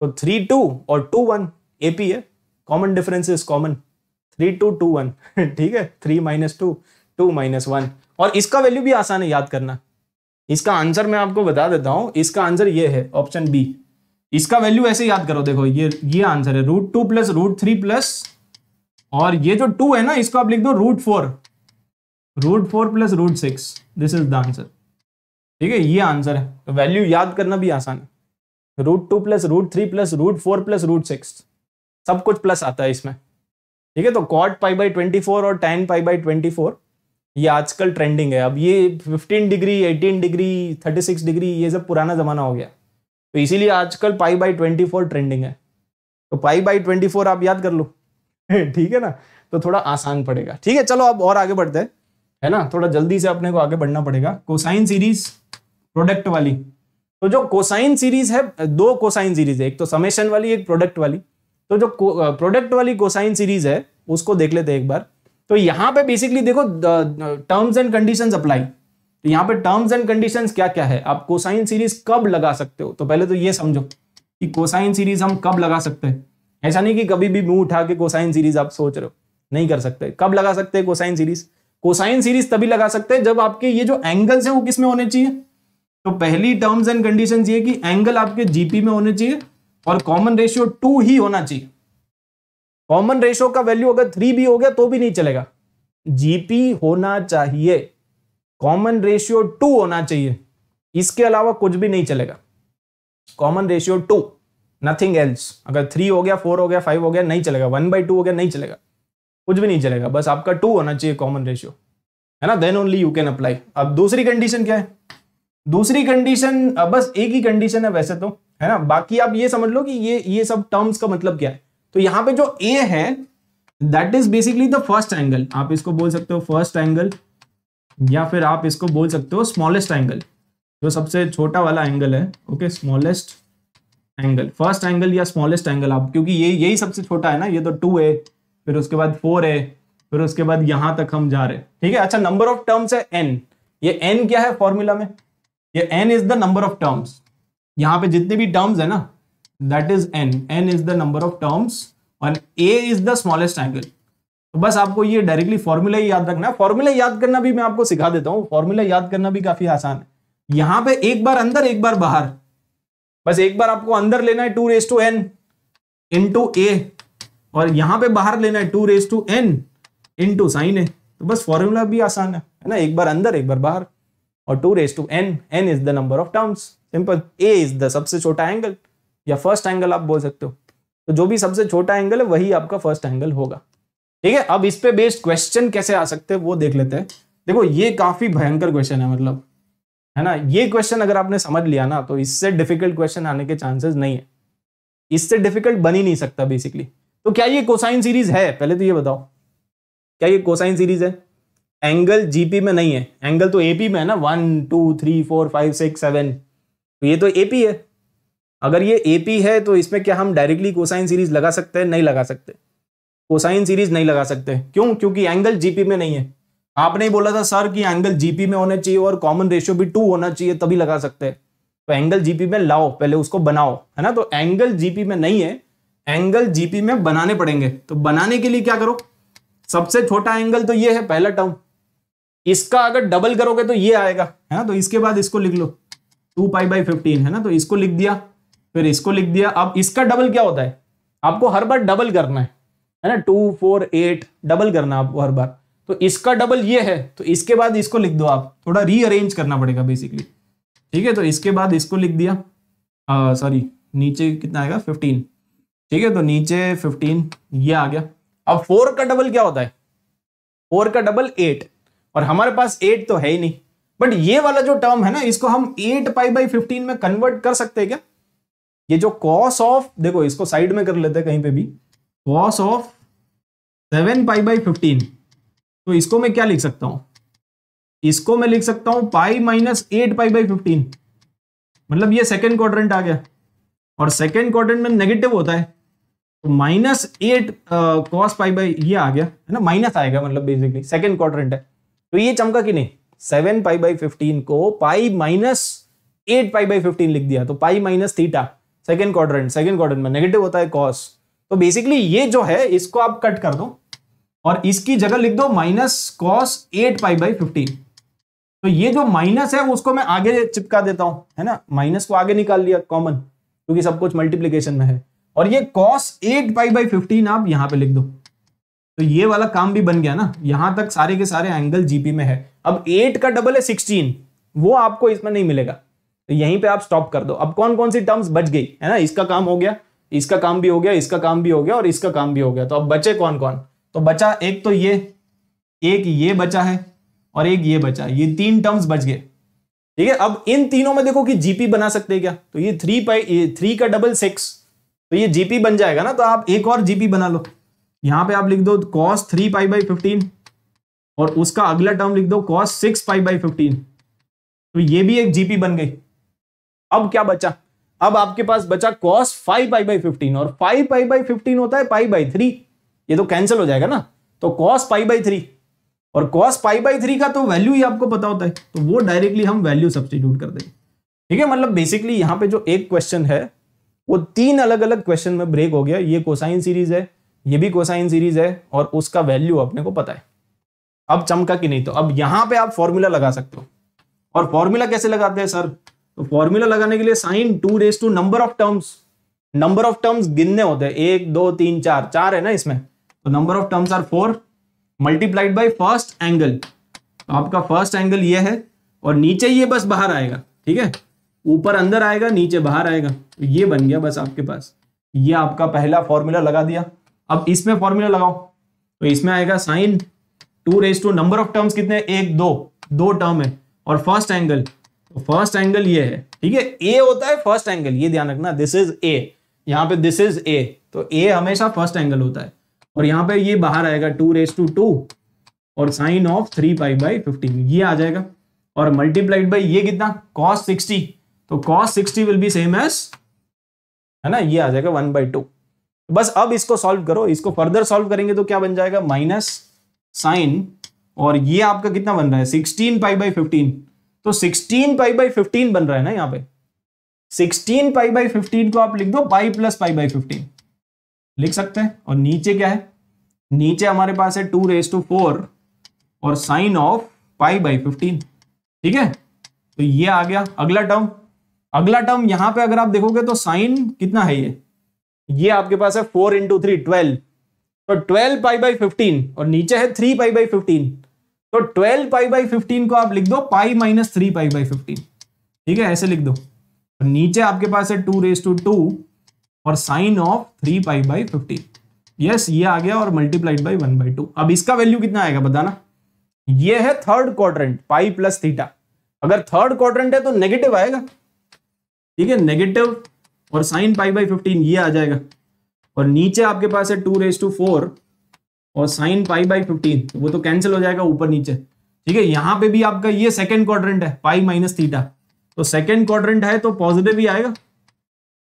तो थ्री टू और टू वन एपी है common difference is common three two two one ठीक है three minus two two minus one और इसका वैल्यू भी आसान है याद करना इसका आंसर मैं आपको बता देता हूं इसका आंसर ये है ऑप्शन बी इसका वैल्यू ऐसे याद करो देखो ये ये आंसर है root two plus root three plus और ये जो टू है ना इसको आप लिख दो root four root four plus root six this is the answer ठीक है ये आंसर है तो वैल्यू याद करना भी आसान है root two plus root three plus root four plus root six सब कुछ प्लस आता है इसमें ठीक है तो cot pi by twenty four और ten pi by twenty four ये आजकल ट्रेंडिंग है अब ये fifteen degree eighteen degree thirty six degree ये सब पुराना ज़माना हो गया तो इसीलिए आजकल pi by twenty four trending है तो पाई बाई ट्वेंटी फोर आप याद कर लो ठीक है ना तो थोड़ा आसान पड़ेगा ठीक है चलो आप और आगे बढ़ते हैं है ना थोड़ा जल्दी से अपने को आगे बढ़ना पड़ेगा कोसाइन सीरीज़ प्रोडक्ट वाली तो जो कोसाइन सीरीज है दो कोसाइन सीरीज है एक तो समेशन वाली एक प्रोडक्ट वाली तो जो प्रोडक्ट वाली कोसाइन सीरीज है उसको देख लेते एक बार तो यहां पे बेसिकली देखो टर्म्स एंड कंडीशंस अप्लाई तो यहां पे टर्म्स एंड कंडीशंस क्या क्या है आप कोसाइन सीरीज कब लगा सकते हो तो पहले तो ये समझो कि कोसाइन सीरीज हम कब लगा सकते हैं ऐसा नहीं कि कभी भी मुंह उठा के कोसाइन सीरीज आप सोच रहे हो नहीं कर सकते कब लगा सकते हैं कोसाइन सीरीज कोसाइन सीरीज तभी लगा सकते हैं जब आपके ये जो एंगल्स है वो किसमें होने चाहिए तो पहली टर्म्स एंड कंडीशन ये कि एंगल आपके जीपी में होने चाहिए और कॉमन रेशियो टू ही होना चाहिए कॉमन रेशियो का वैल्यू अगर थ्री भी हो गया तो भी नहीं चलेगा जीपी होना चाहिए कॉमन रेशियो टू होना चाहिए इसके अलावा कुछ भी नहीं चलेगा common ratio two nothing else अगर थ्री हो गया फोर हो गया फाइव हो गया नहीं चलेगा वन बाई टू हो गया नहीं चलेगा कुछ भी नहीं चलेगा बस आपका टू होना चाहिए कॉमन रेशियो है ना then only you can apply अब दूसरी कंडीशन क्या है दूसरी कंडीशन बस एक ही कंडीशन है वैसे तो है ना बाकी आप ये समझ लो कि ये ये सब टर्म्स का मतलब क्या है तो यहाँ पे जो ए है that is basically the first angle आप इसको बोल सकते हो फर्स्ट एंगल या फिर आप इसको बोल सकते हो स्मॉलेस्ट एंगल जो सबसे छोटा वाला एंगल है okay smallest angle first angle या स्मॉलेस्ट एंगल आप क्योंकि ये यही सबसे छोटा है ना ये तो टू है फिर उसके बाद फोर है फिर उसके बाद यहां तक हम जा रहे हैं ठीक है अच्छा नंबर ऑफ टर्म्स है एन ये एन क्या है फॉर्मूला में ये N is the number of terms यहां पे जितने भी टर्म्स है ना that is N N is the number of terms और A is the smallest angle तो बस आपको ये डायरेक्टली फॉर्मूला ही याद रखना है फॉर्मूला याद करना भी मैं आपको सिखा देता हूँ फॉर्मूला याद करना भी काफी आसान है यहाँ पे एक बार अंदर एक बार बाहर बस एक बार आपको अंदर लेना है two raise to N into A और यहाँ पे बाहर लेना है two raise to N into sine है तो बस फॉर्मूला भी आसान है ना एक बार अंदर एक बार बाहर और two raise to N N is the number of terms simple A is the सबसे छोटा एंगल या फर्स्ट एंगल आप बोल सकते हो तो जो भी सबसे छोटा एंगल है वही आपका फर्स्ट एंगल होगा ठीक है अब इस पे बेस्ड क्वेश्चन कैसे आ सकते हैं वो देख लेते हैं देखो ये काफी भयंकर क्वेश्चन है मतलब है ना ये क्वेश्चन अगर आपने समझ लिया ना तो इससे डिफिकल्ट क्वेश्चन आने के चांसेस नहीं है इससे डिफिकल्ट बन ही नहीं सकता बेसिकली तो क्या ये कोसाइन सीरीज है पहले तो ये बताओ क्या ये कोसाइन सीरीज है एंगल जीपी में नहीं है एंगल तो एपी में है ना one two three four five six seven तो ये तो एपी है अगर ये एपी है तो इसमें क्या हम डायरेक्टली कोसाइन सीरीज लगा सकते हैं नहीं लगा सकते कोसाइन सीरीज नहीं लगा सकते क्यों क्योंकि एंगल जीपी में नहीं है आपने बोला था सर कि एंगल जीपी में होना चाहिए और कॉमन रेशियो भी टू होना चाहिए तभी लगा सकते हैं तो एंगल जीपी में लाओ पहले उसको बनाओ है ना तो एंगल जीपी में नहीं है एंगल जीपी में बनाने पड़ेंगे तो बनाने के लिए क्या करो सबसे छोटा एंगल तो ये है पहला टर्म इसका अगर डबल करोगे तो ये आएगा है ना तो इसके बाद इसको लिख लो टू पाई बाई फिफ्टीन है ना तो इसको लिख दिया फिर इसको लिख दिया अब इसका डबल क्या होता है आपको हर बार डबल करना है है ना टू फोर एट डबल करना आपको हर बार तो इसका डबल ये है तो इसके बाद इसको लिख दो आप थोड़ा रीअरेंज करना पड़ेगा बेसिकली ठीक है तो इसके बाद इसको लिख दिया सॉरी नीचे कितना आएगा फिफ्टीन ठीक है तो नीचे फिफ्टीन ये आ गया अब फोर का डबल क्या होता है फोर का डबल एट और हमारे पास एट तो है ही नहीं बट ये वाला जो टर्म है ना इसको हम एट पाई बाई फिफ्टीन में कन्वर्ट कर सकते हैं क्या ये जो कॉस ऑफ देखो इसको साइड में कर लेते हैं कहीं पे भी cos of seven pi by fifteen तो इसको मैं क्या लिख सकता हूं इसको मैं लिख सकता हूं pi minus eight pi by fifteen मतलब ये सेकेंड क्वाड्रेंट आ गया और सेकेंड क्वाड्रेंट में नेगेटिव होता है तो minus eight cos pi by ये आ गया है ना माइनस आएगा मतलब बेसिकली सेकेंड क्वाड्रेंट है तो ये चमका कि नहीं सेवन पाई बाई फिफ्टीन को pi minus eight pi by fifteen लिख दिया तो pi minus theta second quarter second quarter में नेगेटिव होता है कॉस तो बेसिकली ये जो है इसको आप कट कर दो और इसकी जगह लिख दो minus cos eight pi by fifteen तो ये जो माइनस है उसको मैं आगे चिपका देता हूं है ना माइनस को आगे निकाल लिया कॉमन क्योंकि सब कुछ मल्टीप्लीकेशन में है और ये cos eight pi by fifteen आप यहां पे लिख दो तो ये वाला काम भी बन गया ना यहां तक सारे के सारे एंगल जीपी में है अब एट का डबल है सिक्सटीन वो आपको इसमें नहीं मिलेगा तो यहीं पे आप स्टॉप कर दो अब कौन कौन सी टर्म्स बच गई है ना इसका काम हो गया इसका काम भी हो गया इसका काम भी हो गया और इसका काम भी हो गया तो अब बचे कौन कौन तो बचा एक तो ये एक ये बचा है और एक ये बचा ये तीन टर्म्स बच गए ठीक है अब इन तीनों में देखो कि जीपी बना सकते हैं क्या तो ये थ्री पाई थ्री का डबल सिक्स तो ये जीपी बन जाएगा ना तो आप एक और जीपी बना लो यहां पे आप लिख दो cos three pi by fifteen और उसका अगला टर्म लिख दो cos six pi by fifteen तो ये भी एक जीपी बन गई अब क्या बचा अब आपके पास बचा cos five pi by fifteen और फाइव पाई बाई फिफ्टीन होता है पाई बाई थ्री ये तो कैंसिल हो जाएगा ना तो कॉस पाई बाई थ्री और कॉस पाई बाई थ्री का तो वैल्यू ही आपको पता होता है तो वो डायरेक्टली हम वैल्यू सब्सटीट्यूट कर देंगे ठीक है मतलब बेसिकली यहां पे जो एक क्वेश्चन है वो तीन अलग अलग क्वेश्चन में ब्रेक हो गया ये कोसाइन सीरीज है ये भी कोसाइन सीरीज है और उसका वैल्यू अपने को पता है अब चमका कि नहीं तो अब यहां पे आप फॉर्मूला लगा सकते हो और फॉर्मूला कैसे लगाते हैं सर तो फॉर्मूला लगाने के लिए sine two raise to number of terms number of terms गिनने होते हैं एक दो तीन चार चार है ना इसमें तो number of terms are four multiplied by first angle तो आपका फर्स्ट एंगल ये है और नीचे ये बस बाहर आएगा ठीक है ऊपर अंदर आएगा नीचे बाहर आएगा तो ये बन गया बस आपके पास ये आपका पहला फॉर्मूला लगा दिया अब इसमें फॉर्मूला लगाओ तो इसमें आएगा sine two raise to number of terms कितने एक दो दो टर्म है और फर्स्ट एंगल तो फर्स्ट एंगल ये है ठीक है ए होता है फर्स्ट एंगल ये ध्यान रखना दिस इज ए यहाँ पे दिस इज ए तो ए हमेशा फर्स्ट एंगल होता है और यहाँ पे ये बाहर आएगा टू रेस टू टू और sine of three pi by fifteen ये आ जाएगा और मल्टीप्लाइड बाई ये कितना कॉस सिक्सटी तो cos sixty will be same as है ना ये आ जाएगा वन बाई टू बस अब इसको सॉल्व करो इसको फर्दर सॉल्व करेंगे तो क्या बन जाएगा माइनस साइन और ये आपका कितना बन रहा है सिक्सटीन पाई बाई फिफ्टीन तो सिक्सटीन पाई बाई फिफ्टीन बन रहा है ना यहाँ पे सिक्सटीन पाई बाई फिफ्टीन को आप लिख दो pi plus pi by fifteen लिख सकते हैं और नीचे क्या है नीचे हमारे पास है टू रेस टू फोर और sine of pi by fifteen ठीक है तो ये आ गया अगला टर्म अगला टर्म यहां पे अगर आप देखोगे तो साइन कितना है ये ये आपके पास है फोर इंटू थ्री ट्वेल्व तो ट्वेल्व पाई बाई फिफ्टीन और नीचे है थ्री पाई बाई फिफ्टीन तो ट्वेल्व पाई बाई फिफ्टीन को आप लिख दो pi minus three pi by fifteen ठीक है ऐसे लिख दो और नीचे आपके पास है टू रेस टू टू और sine of three pi by fifteen yes ये आ गया और multiplied by one by two अब इसका वैल्यू कितना आएगा बताना ये है third quadrant pi plus theta अगर थर्ड क्वाड्रेंट है तो नेगेटिव आएगा ठीक है नेगेटिव और साइन पाई बाई फिफ्टीन ये आ जाएगा और नीचे आपके पास है टू रेस टू फोर और साइन पाई बाई फिफ्टीन तो वो तो कैंसिल हो जाएगा ऊपर नीचे ठीक है यहां पे भी आपका ये सेकंड क्वाड्रेंट है पाई माइनस थीटा तो सेकंड क्वाड्रेंट है तो पॉजिटिव ही आएगा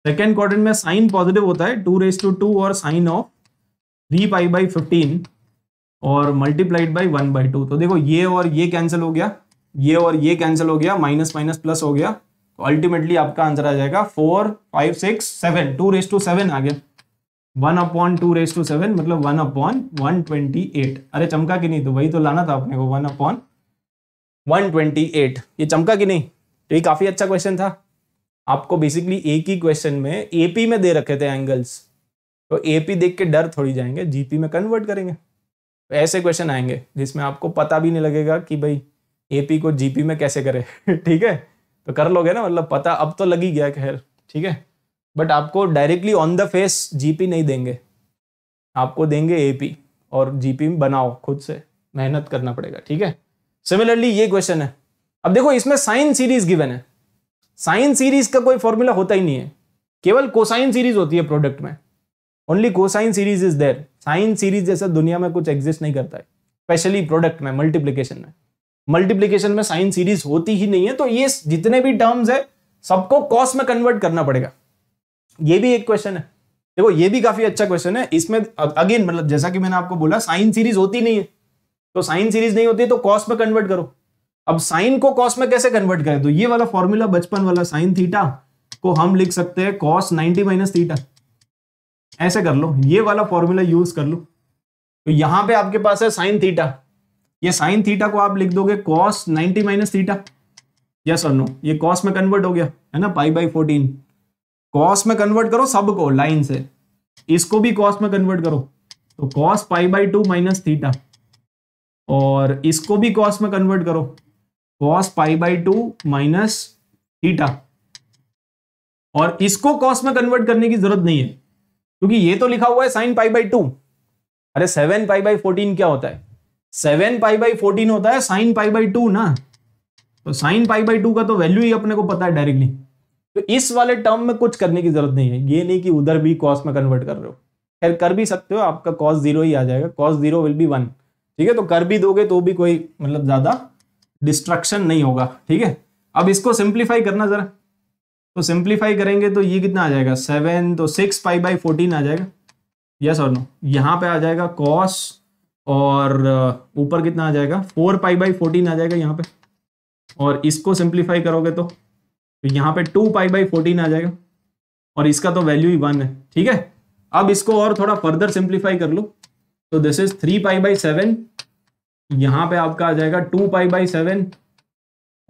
सेकंड क्वाड्रेंट में साइन पॉजिटिव होता है टू रेस टू टू और sine of three pi by fifteen और multiplied by one by two तो देखो ये और ये कैंसिल हो गया ये और ये कैंसिल हो गया माइनस माइनस प्लस हो गया तो अल्टीमेटली आपका आंसर आ जाएगा four five six seven two raise to seven आ गया one upon two raise to seven मतलब one upon one twenty eight अरे चमका की नहीं तो वही तो लाना था अपने को one upon one twenty eight ये चमका की नहीं तो ये काफ़ी अच्छा क्वेश्चन था आपको बेसिकली एक ही क्वेश्चन में एपी में दे रखे थे एंगल्स तो एपी देख के डर थोड़ी जाएंगे जीपी में कन्वर्ट करेंगे तो ऐसे क्वेश्चन आएंगे जिसमें आपको पता भी नहीं लगेगा कि भाई एपी को जीपी में कैसे करें ठीक है तो कर लोगे ना मतलब पता अब तो लग ही गया खैर ठीक है बट आपको directly on the face GP नहीं देंगे आपको देंगे एपी और जीपी बनाओ खुद से मेहनत करना पड़ेगा ठीक है सिमिलरली ये क्वेश्चन है अब देखो इसमें साइन सीरीज गिवन है साइन सीरीज का कोई फॉर्मूला होता ही नहीं है केवल कोसाइन सीरीज होती है प्रोडक्ट में only cosine series is there sine series जैसा दुनिया में कुछ एग्जिस्ट नहीं करता है स्पेशली प्रोडक्ट में मल्टीप्लीकेशन में मल्टीप्लीकेशन में साइन सीरीज होती ही नहीं है तो ये जितने भी टर्म्स है सबको कॉस में कन्वर्ट करना पड़ेगा ये भी एक क्वेश्चन है देखो ये भी काफी अच्छा क्वेश्चन है इसमें अगेन मतलब जैसा कि मैंने आपको बोला साइन सीरीज होती नहीं है तो साइन सीरीज नहीं होती तो कॉस में कन्वर्ट करो अब साइन को कॉस में कैसे कन्वर्ट करें तो ये वाला फॉर्मूला बचपन वाला साइन थीटा को हम लिख सकते हैं कॉस नाइनटी माइनस थीटा ऐसे कर लो ये वाला फॉर्मूला यूज कर लो तो यहां पे आपके पास है साइन थीटा ये साइन थीटा को आप लिख दोगे cos ninety minus theta yes और नो ये कॉस में कन्वर्ट हो गया है ना पाई बाई फोर्टीन कॉस में कन्वर्ट करो सबको लाइन से इसको भी कॉस में कन्वर्ट करो तो cos pi by two minus theta और इसको भी कॉस में कन्वर्ट करो cos pi by two minus theta और इसको कॉस में कन्वर्ट करने की जरूरत नहीं है क्योंकि ये तो लिखा हुआ है साइन पाई बाई टू अरे सेवन पाई बाई फोर्टीन क्या होता है सेवन पाई बाई फोर्टीन होता है साइन पाई बाई टू ना तो साइन पाई बाई टू का तो वैल्यू ही अपने को पता है डायरेक्टली तो इस वाले टर्म में कुछ करने की जरूरत नहीं है ये नहीं कि उधर भी कॉस में कन्वर्ट कर रहे हो खैर कर भी सकते हो आपका कॉस जीरो ही आ जाएगा cos zero will be one ठीक है तो कर भी दोगे तो भी कोई मतलब ज्यादा डिस्ट्रक्शन नहीं होगा ठीक है अब इसको सिंप्लीफाई करना जरा तो सिंप्लीफाई करेंगे तो ये कितना आ जाएगा सेवन तो सिक्स पाई बाई फोर्टीन आ जाएगा यस और नो यहाँ पे आ जाएगा कॉस और ऊपर कितना आ जाएगा फोर पाई बाई फोर्टीन आ जाएगा यहाँ पे और इसको सिंप्लीफाई करोगे तो, तो, यहाँ पे टू पाई बाई फोर्टीन आ जाएगा और इसका तो वैल्यू ही वन है ठीक है अब इसको और थोड़ा फर्दर सिंप्लीफाई कर लो तो this is three pi by seven यहाँ पे आपका आ जाएगा टू पाई बाई सेवन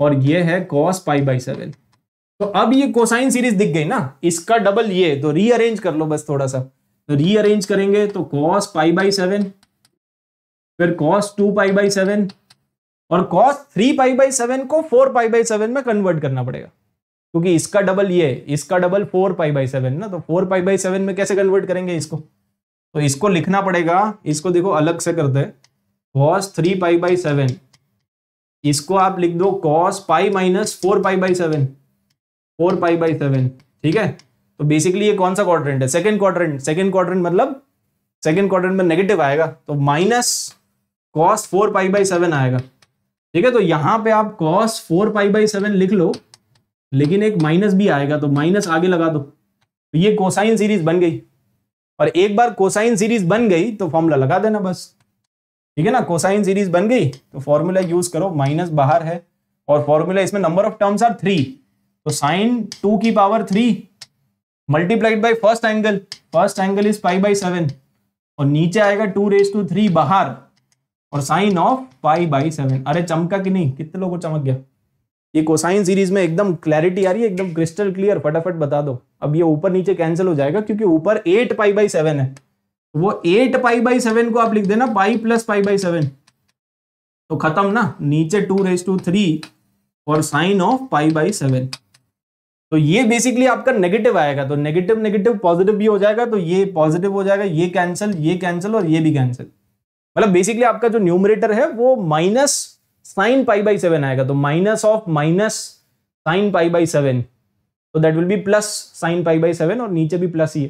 और ये है कॉस पाई बाई सेवन तो अब ये कोसाइन सीरीज दिख गई ना इसका डबल ये तो रीअरेंज कर लो बस थोड़ा सा तो रीअरेंज करेंगे तो कॉस पाई बाई सेवन फिर cos two pi by seven और cos three pi by seven को फोर पाई बाई सेवन में कन्वर्ट करना पड़ेगा क्योंकि इसका डबल ये इसका double four pi by seven ना तो फोर पाई बाई सेवन में कैसे कन्वर्ट करेंगे इसको तो इसको लिखना पड़ेगा इसको देखो अलग से करते हैं cos three pi by seven इसको आप लिख दो cos pi minus four pi by seven four pi by seven ठीक है तो बेसिकली ये कौन सा क्वाड्रेंट है सेकंड क्वाड्रेंट सेकंड क्वाड्रेंट मतलब सेकंड क्वाड्रेंट में नेगेटिव आएगा तो minus cos four pi by seven आएगा ठीक है तो यहां पे आप cos four pi by seven लिख लो लेकिन एक माइनस भी आएगा तो माइनस आगे लगा दो तो ये कोसाइन सीरीज बन गई और एक बार कोसाइन सीरीज बन गई तो फॉर्मूला लगा देना बस ठीक है ना कोसाइन सीरीज बन गई तो फॉर्मूला यूज करो माइनस बाहर है और फॉर्मूला इसमें number of terms are three तो साइन टू की power three multiplied by first angle first angle is five by seven और नीचे आएगा टू रेस टू थ्री बाहर और sine of pi by seven अरे चमका कि नहीं कितने लोगों को चमक गया ये कोसाइन सीरीज में एकदम क्लैरिटी आ रही है एकदम क्रिस्टल क्लियर फटाफट बता दो अब ये ऊपर नीचे कैंसिल हो जाएगा क्योंकि ऊपर एट पाई बाई सेवन है वो एट पाई बाई सेवन को आप लिख देना pi plus pi by seven तो खत्म ना नीचे टू रेस टू थ्री और sine of pi by seven तो ये बेसिकली आपका नेगेटिव आएगा तो नेगेटिव नेगेटिव पॉजिटिव भी हो जाएगा तो ये पॉजिटिव हो जाएगा ये कैंसिल ये कैंसिल और ये भी कैंसिल मतलब बेसिकली आपका जो न्यूमरेटर है वो minus sine pi by seven आएगा तो minus of minus sine pi by seven तो that will be plus sine pi by seven और नीचे भी प्लस ही है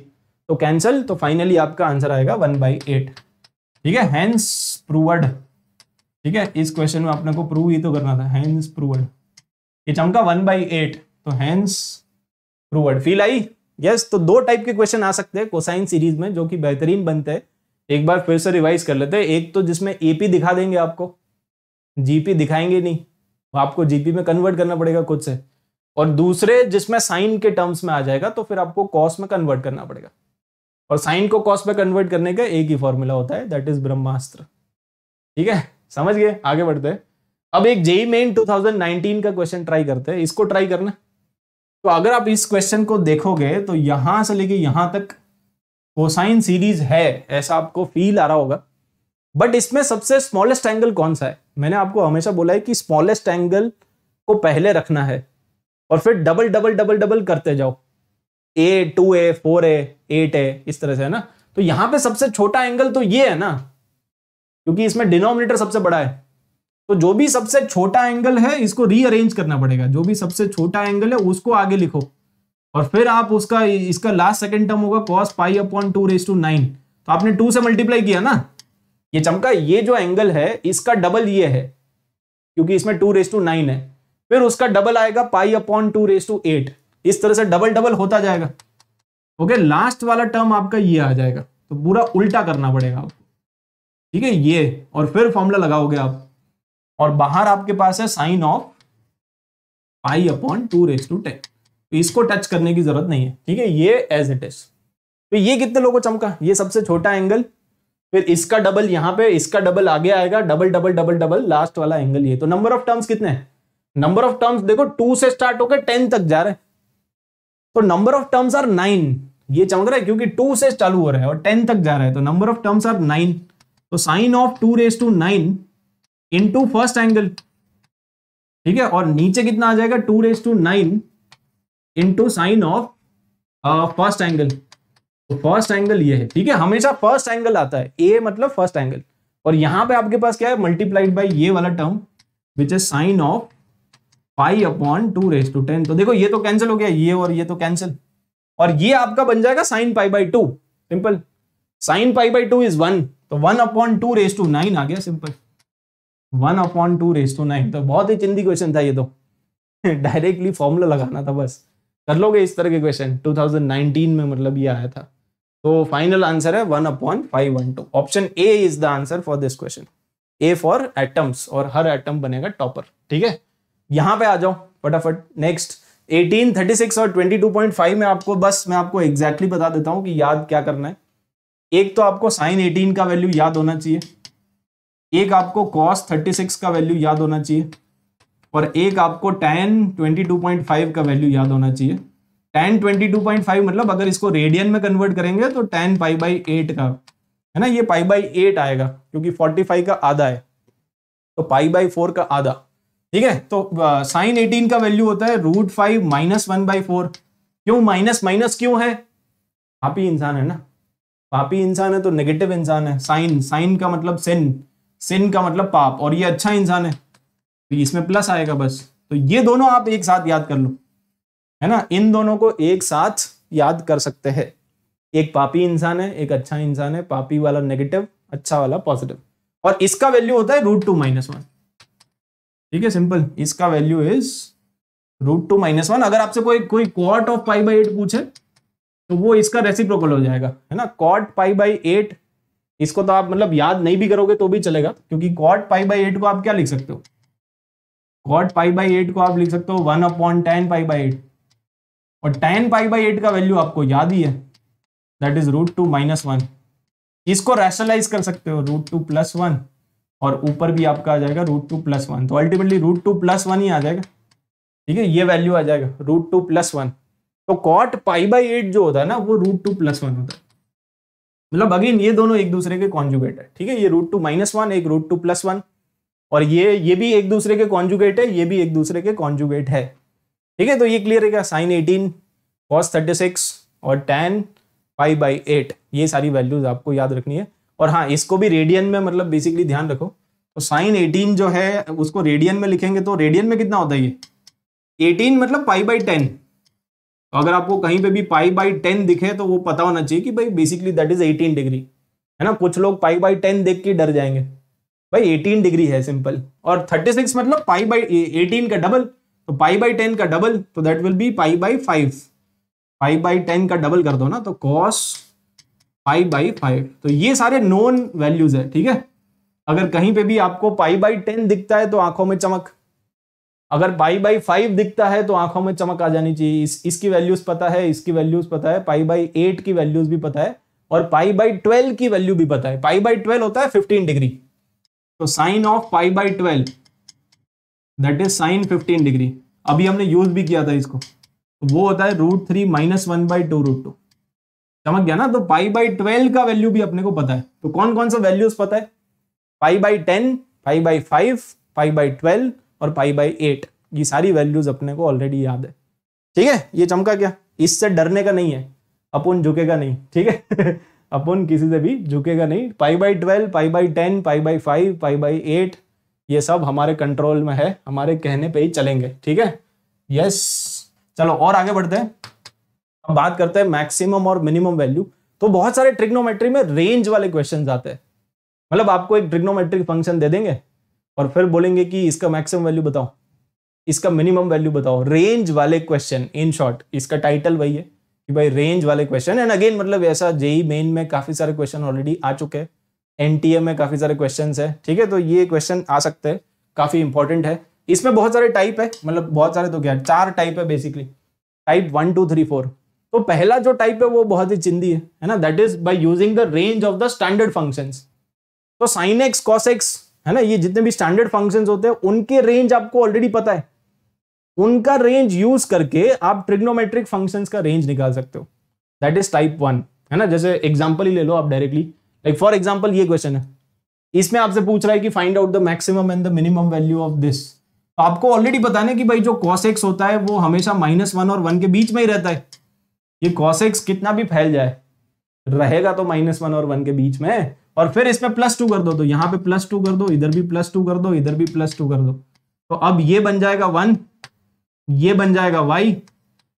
तो कैंसिल तो फाइनली आपका आंसर आएगा वन बाई एट ठीक है हैंस प्रूवर्ड ठीक है इस क्वेश्चन में आपने को प्रूव ही तो करना था हैंस प्रूवर्ड ये चमका वन बाई एट तो हैंस प्रूवर्ड फील आई यस तो दो टाइप के क्वेश्चन आ सकते हैं कोसाइन सीरीज में जो कि बेहतरीन बनते हैं एक बार फिर से रिवाइज कर लेते हैं एक तो जिसमें एपी दिखा देंगे आपको जीपी दिखाएंगे नहीं वो आपको जीपी में कन्वर्ट करना पड़ेगा खुद से और दूसरे जिसमें साइन के टर्म्स में आ जाएगा तो फिर आपको कॉस में कन्वर्ट करना पड़ेगा और साइन को कॉस में कन्वर्ट करने का एक ही फॉर्मूला होता है दैट इज ब्रह्मास्त्र ठीक है समझ गए आगे बढ़ते हैं अब एक जेई मेन 2019 का क्वेश्चन ट्राई करते हैं इसको ट्राई करना तो अगर आप इस क्वेश्चन को देखोगे तो यहां से लेके यहां तक कोसाइन सीरीज है ऐसा आपको फील आ रहा होगा बट इसमें सबसे स्मॉलेस्ट एंगल कौन सा है मैंने आपको हमेशा बोला है कि स्मॉलेस्ट एंगल को पहले रखना है और फिर डबल डबल डबल डबल करते जाओ A two A four A eight A इस तरह से है ना तो यहां पे सबसे छोटा एंगल तो ये है ना क्योंकि इसमें डिनोमिनेटर सबसे बड़ा है तो जो भी सबसे छोटा एंगल है इसको रीअरेंज करना पड़ेगा जो भी सबसे छोटा एंगल है उसको आगे लिखो और फिर आप उसका इसका लास्ट सेकेंड टर्म होगा cos pi upon two raise to nine तो आपने टू से मल्टीप्लाई किया ना ये चमका ये जो एंगल है इसका डबल ये है क्योंकि इसमें टू रेस टू नाइन है फिर उसका डबल आएगा pi upon two raise to eight इस तरह से डबल डबल होता जाएगा ओके लास्ट वाला टर्म आपका ये आ जाएगा तो पूरा उल्टा करना पड़ेगा आपको ठीक है ये और फिर फॉर्मूला लगाओगे आप और बाहर आपके पास है sine of pi upon two raise to ten तो इसको टच करने की जरूरत नहीं है ठीक है ये एज इट इज तो ये कितने लोगों को चमका ये सबसे छोटा एंगल फिर इसका डबल यहां पे इसका डबल आगे आएगा double double double double last वाला एंगल ये तो नंबर ऑफ टर्म्स कितने नंबर ऑफ टर्म्स देखो टू से स्टार्ट होकर टेन तक जा रहे तो number of terms are nine ये चमक रहा है क्योंकि टू से चालू हो रहा है और टेन तक जा रहा है तो number of terms are nine तो sine of two raise to nine in first angle ठीक है और नीचे कितना आ जाएगा two raise to nine into sine of first angle तो फर्स्ट एंगल ये है ठीक है हमेशा फर्स्ट एंगल आता है ए मतलब फर्स्ट एंगल और यहां पे आपके पास क्या है मल्टीप्लाइड बाई ये वाला term which is sine of five upon two raise to ten तो देखो ये तो कैंसिल हो गया ये और ये तो कैंसिल और ये आपका बन जाएगा sine pi by two simple sine pi by two is one तो one upon two raise to nine आ गया simple one upon two raise to nine तो बहुत ही चिंदी क्वेश्चन था ये तो डायरेक्टली फॉर्मूला लगाना था बस कर लोगे इस तरह के क्वेश्चन 2019 में मतलब ये आया था तो फाइनल आंसर है one upon five one two option A is the answer for this question A for atoms और हर एटम बनेगा टॉपर ठीक है यहां पे आ जाओ फटाफट नेक्स्ट 1836 और 22.5 में आपको बस मैं आपको एग्जैक्टली exactly बता देता हूं कि याद क्या करना है एक तो आपको साइन 18 का वैल्यू याद होना चाहिए एक आपको कॉस 36 का वैल्यू याद होना चाहिए और एक आपको ten twenty two point five का वैल्यू याद होना चाहिए ten twenty two point five मतलब अगर इसको रेडियन में कन्वर्ट करेंगे तो टेन पाई बाई एट का है ना ये पाई बाई एट आएगा क्योंकि फोर्टी फाइव का आधा है तो पाई बाई फोर का आधा ठीक है तो साइन एटीन का वैल्यू होता है root five minus one by four क्यों माइनस माइनस क्यों है पापी इंसान है ना पापी इंसान है तो नेगेटिव इंसान है साइन साइन का मतलब सिन सिन का मतलब पाप और ये अच्छा इंसान है तो इसमें प्लस आएगा बस तो ये दोनों आप एक साथ याद कर लो है ना इन दोनों को एक साथ याद कर सकते हैं एक पापी इंसान है एक अच्छा इंसान है पापी वाला नेगेटिव अच्छा वाला पॉजिटिव और इसका वैल्यू होता है रूट टू माइनस वन ठीक है सिंपल इसका value is root two minus one अगर आपसे कोई कोई cot of pi by eight पूछे तो वो इसका रेसिप्रोकल हो जाएगा है ना कॉट पाई बाई एट इसको तो आप मतलब याद नहीं भी करोगे तो भी चलेगा क्योंकि कॉट पाई बाई एट को आप क्या लिख सकते हो वॉट पाई बाई एट को आप लिख सकते हो one upon ten pi by eight और टेन पाई बाई एट का वैल्यू आपको याद ही है that is root two minus one इसको रैशनलाइज कर सकते हो रूट टू प्लस वन और ऊपर भी आपका आ जाएगा रूट टू प्लस वन तो ultimately root two plus one ही आ जाएगा ठीक है ये वैल्यू आ जाएगा रूट टू प्लस वन तो कॉट पाई बाई एट जो होता है ना वो रूट टू प्लस वन होता है मतलब अगेन ये दोनों एक दूसरे के कॉन्जुगेट है ठीक है ये रूट टू माइनस वन एक रूट टू प्लस वन और ये ये भी एक दूसरे के कॉन्जुगेट है ये भी एक दूसरे के कॉन्जुगेट है ठीक है तो ये क्लियर है क्या sine eighteen cos thirty six और टेन फाइव बाई एट ये सारी वैल्यूज आपको याद रखनी है और हाँ इसको भी रेडियन में मतलब बेसिकली ध्यान रखो तो साइन एटीन जो है उसको रेडियन में लिखेंगे तो रेडियन में कितना होता है ये एटीन मतलब पाई बाई टेन तो अगर आपको कहीं पे भी पाई बाई टेन दिखे तो वो पता होना चाहिए कि भाई basically that is eighteen degree है ना कुछ लोग पाई बाई टेन देख के डर जाएंगे भाई 18 डिग्री है सिंपल और 36 मतलब पाई बाई 18 का डबल तो पाई बाई 10 का डबल तो that will be pi by 5 pi by 10 का डबल कर दो ना तो cos पाई बाई 5 तो ये सारे नोन वैल्यूज है ठीक है अगर कहीं पे भी आपको पाई बाई 10 दिखता है तो आंखों में चमक अगर पाई बाई 5 दिखता है तो आंखों में चमक आ जानी चाहिए इस, इसकी वैल्यूज पता है इसकी वैल्यूज पता है पाई बाई 8 की वैल्यूज भी पता है और पाई बाई 12 की वैल्यू भी पता है पाई बाई 12 होता है 15 डिग्री तो sine of pi by twelve that is sine fifteen degree अभी हमने यूज भी किया था इसको तो वो होता है root three minus one by two root two समझ गया ना तो पाई बाई ट्वेल्व का वैल्यू भी अपने को पता है तो कौन कौन सा वैल्यूज पता है pi by ten pi by five pi by twelve और पाई बाई एट ये सारी वैल्यूज अपने को ऑलरेडी याद है ठीक है ये चमका क्या इससे डरने का नहीं है अपन झुकेगा नहीं ठीक है अपन किसी से भी झुकेगा नहीं pi by twelve pi by ten pi by five pi by eight ये सब हमारे कंट्रोल में है हमारे कहने पे ही चलेंगे ठीक है यस चलो और आगे बढ़ते हैं अब बात करते हैं मैक्सिमम और मिनिमम वैल्यू तो बहुत सारे ट्रिग्नोमेट्री में रेंज वाले क्वेश्चन आते हैं मतलब आपको एक ट्रिग्नोमेट्रिक फंक्शन दे देंगे और फिर बोलेंगे कि इसका मैक्सिमम वैल्यू बताओ इसका मिनिमम वैल्यू बताओ रेंज वाले क्वेश्चन इन शॉर्ट इसका टाइटल वही है कि भाई रेंज वाले क्वेश्चन एंड अगेन मतलब ऐसा जेई मेन में काफी सारे क्वेश्चन ऑलरेडी आ चुके हैं एनटीए में काफी सारे क्वेश्चन है ठीक है तो ये क्वेश्चन आ सकते हैं काफी इंपॉर्टेंट है इसमें बहुत सारे टाइप है मतलब बहुत सारे तो क्या चार टाइप है basically type one two three four तो पहला जो टाइप है वो बहुत ही चिंदी है है ना that is by using the range of the standard functions तो साइन एक्स कॉस एक्स है ना ये जितने भी स्टैंडर्ड फंक्शंस होते हैं उनके रेंज आपको ऑलरेडी पता है उनका रेंज यूज करके आप ट्रिग्नोमेट्रिक फंक्शंस का रेंज निकाल सकते हो दैट इज टाइप वन है ना जैसे एग्जांपल ही ले लो आप डायरेक्टली लाइक फॉर एग्जांपल ये क्वेश्चन है इसमें आपसे पूछ रहा है कि find out the maximum and the minimum value of this तो आपको ऑलरेडी पता है कि भाई जो कॉस एक्स होता है वो हमेशा माइनस वन और वन के बीच में ही रहता है ये कॉस एक्स कितना भी फैल जाए रहेगा तो माइनस वन और वन के बीच में और फिर इसमें प्लस टू कर दो तो यहाँ पे प्लस टू कर दो इधर भी प्लस टू कर दो इधर भी प्लस टू कर दो तो अब ये बन जाएगा वन ये बन जाएगा वाई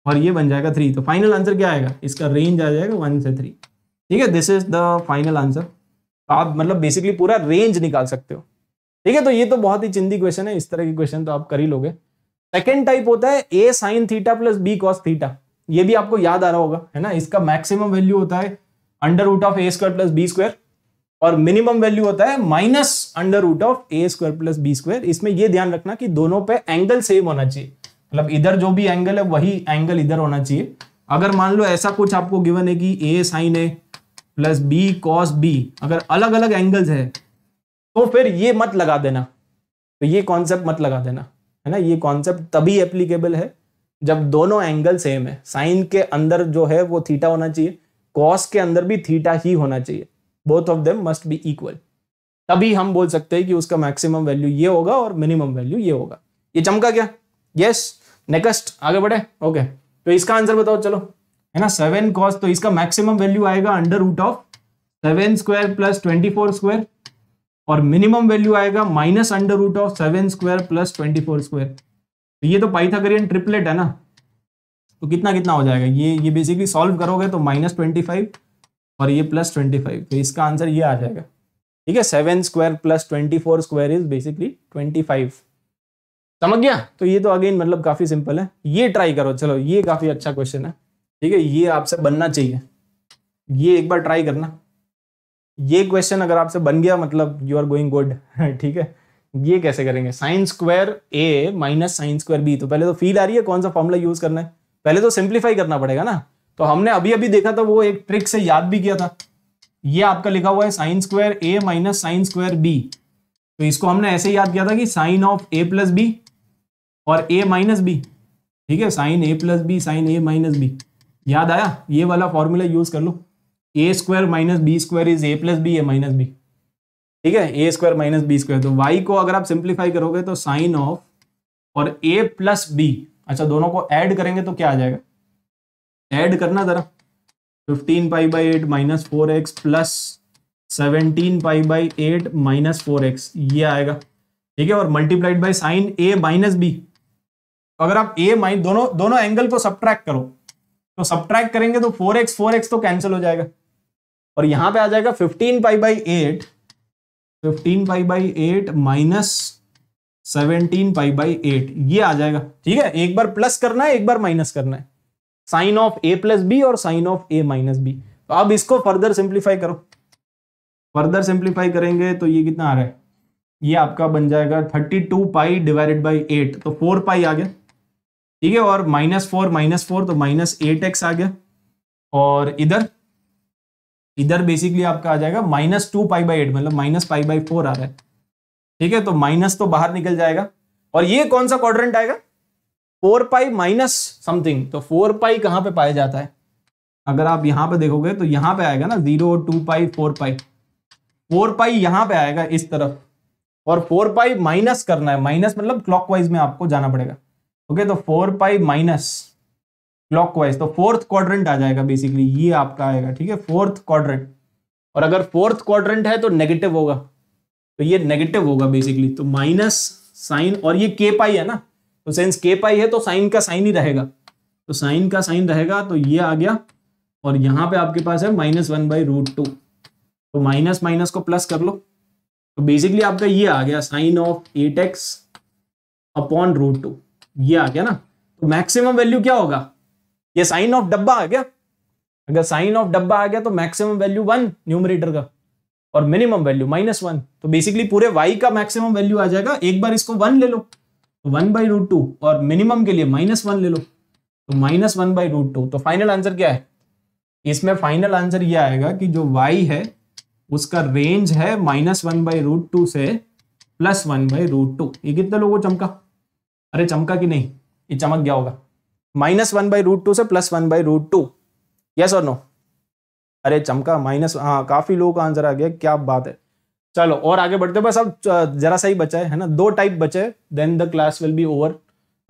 और ये बन जाएगा थ्री तो फाइनल आंसर क्या आएगा इसका रेंज आ जाएगा वन से थ्री ठीक है this is the final answer आप मतलब बेसिकली पूरा रेंज निकाल सकते हो ठीक है तो ये तो बहुत ही चिंदी क्वेश्चन है इस तरह के क्वेश्चन तो आप कर ही लोगे सेकेंड टाइप होता है A sine theta plus B cos theta ये भी आपको याद आ रहा होगा है ना इसका मैक्सिमम वैल्यू होता है under root of A square plus B square और मिनिमम वैल्यू होता है minus under root of A square plus B square इसमें यह ध्यान रखना कि दोनों पे एंगल सेम होना चाहिए मतलब इधर जो भी एंगल है वही एंगल इधर होना चाहिए अगर मान लो ऐसा कुछ आपको गिवन है कि A sine A plus B cos B अगर अलग अलग एंगल्स है तो फिर ये मत लगा देना तो ये कॉन्सेप्ट मत लगा देना है ना ये कॉन्सेप्ट तभी एप्लीकेबल है जब दोनों एंगल सेम है साइन के अंदर जो है वो थीटा होना चाहिए कॉस के अंदर भी थीटा ही होना चाहिए both of them must be equal तभी हम बोल सकते हैं कि उसका मैक्सिमम वैल्यू ये होगा और मिनिमम वैल्यू ये होगा ये चमका क्या यस yes, नेक्स्ट आगे बढ़े ओके तो इसका आंसर बताओ चलो है ना सेवन कॉस तो इसका मैक्सिमम वैल्यू आएगा under root of seven square plus twenty four square और मिनिमम वैल्यू आएगा minus under root of seven square plus twenty four square तो ये तो पाइथागोरियन ट्रिपलेट है ना तो कितना कितना हो जाएगा ये ये बेसिकली सॉल्व करोगे तो माइनस ट्वेंटी फाइव और ये प्लस ट्वेंटी फाइव तो इसका आंसर ये आ जाएगा ठीक है seven square plus twenty four square is basically twenty five समझ गया तो ये तो अगेन मतलब काफी सिंपल है ये ट्राई करो चलो ये काफी अच्छा क्वेश्चन है ठीक है ये आपसे बनना चाहिए ये एक बार ट्राई करना ये क्वेश्चन अगर आपसे बन गया मतलब यू आर गोइंग गुड ठीक है ये कैसे करेंगे sines square A minus sines square B तो पहले तो फील आ रही है कौन सा फॉर्मूला यूज करना है पहले तो सिंप्लीफाई करना पड़ेगा ना तो हमने अभी अभी देखा था वो एक ट्रिक से याद भी किया था ये आपका लिखा हुआ है sine square A minus sine square B तो इसको हमने ऐसे याद किया था कि sine of A plus B और ए माइनस बी ठीक है sine A plus B sine A minus B याद आया ये वाला फॉर्मूला यूज कर लो A square minus B square is A plus B A minus B ठीक है A square minus B square तो वाई को अगर आप सिंप्लीफाई करोगे तो साइन ऑफ और ए प्लस बी अच्छा दोनों को ऐड करेंगे तो क्या आ जाएगा ऐड करना जरा fifteen pi by eight minus four X plus seventeen pi by eight minus four X ये आएगा ठीक है और multiplied by sine A minus B अगर आप ए माइन दोनों दोनों एंगल को सब्ट्रैक्ट करो तो सब्ट्रैक्ट करेंगे तो फोर एक्स फोर एक्स तो कैंसिल हो जाएगा और यहां पे आ जाएगा fifteen pi by eight fifteen pi by eight minus seventeen pi by eight ये आ जाएगा ठीक है एक बार प्लस करना है एक बार माइनस करना है sine of A plus B और sine of A minus B तो अब इसको फर्दर सिंप्लीफाई करो फर्दर सिंप्लीफाई करेंगे तो ये कितना आ रहा है ये आपका बन जाएगा thirty two pi divided by eight तो फोर पाई आ गया ठीक है और माइनस फोर माइनस फोर तो माइनस एट एक्स आ गया और इधर इधर बेसिकली आपका आ जाएगा minus two pi by eight मतलब माइनस पाई बाई फोर आ रहा है ठीक है तो माइनस तो बाहर निकल जाएगा और ये कौन सा क्वाड्रेंट आएगा फोर पाई माइनस समथिंग तो फोर पाई कहाँ पे पाया जाता है अगर आप यहाँ पे देखोगे तो यहाँ पे आएगा ना zero two pi four pi four pi यहाँ पे आएगा इस तरफ और फोर पाई माइनस करना है माइनस मतलब क्लॉकवाइज में आपको जाना पड़ेगा ओके तो फोर पाई माइनस क्लॉकवाइज तो फोर्थ क्वाड्रेंट आ जाएगा बेसिकली ये आपका आएगा ठीक है फोर्थ क्वाड्रेंट और अगर फोर्थ क्वाड्रेंट है तो नेगेटिव होगा तो ये नेगेटिव होगा बेसिकली तो माइनस साइन और ये के पाई है ना तो सेंस के पाई है तो साइन का साइन ही रहेगा तो साइन का साइन रहेगा तो ये आ गया और यहां पे आपके पास है minus one by root two तो माइनस माइनस को प्लस कर लो तो बेसिकली आपका ये आ गया sine of eight X upon root two ये आ गया ना तो मैक्सिमम वैल्यू क्या होगा ये साइन ऑफ डब्बा आ गया अगर साइन ऑफ डब्बा आ गया तो मैक्सिमम वैल्यू वन न्यूमरेटर का और मिनिमम वैल्यू माइनस वन तो बेसिकली पूरे वाई का मैक्सिमम वैल्यू आ जाएगा एक बार इसको वन ले लो तो वन बाई रूट टू और मिनिमम के लिए माइनस वन ले लो तो minus one by root two तो फाइनल आंसर क्या है इसमें फाइनल आंसर ये आएगा कि जो वाई है उसका रेंज है minus one by root two से plus one by root two ये कितने लोगों चमका अरे चमका कि नहीं ये चमक गया होगा minus one by root two से plus one by root two yes और नो अरे चमका माइनस हाँ काफी लोगों का आंसर आ गया क्या बात है चलो और आगे बढ़ते बस अब जरा सा ही बचा है, है ना दो टाइप बचे then the class will be over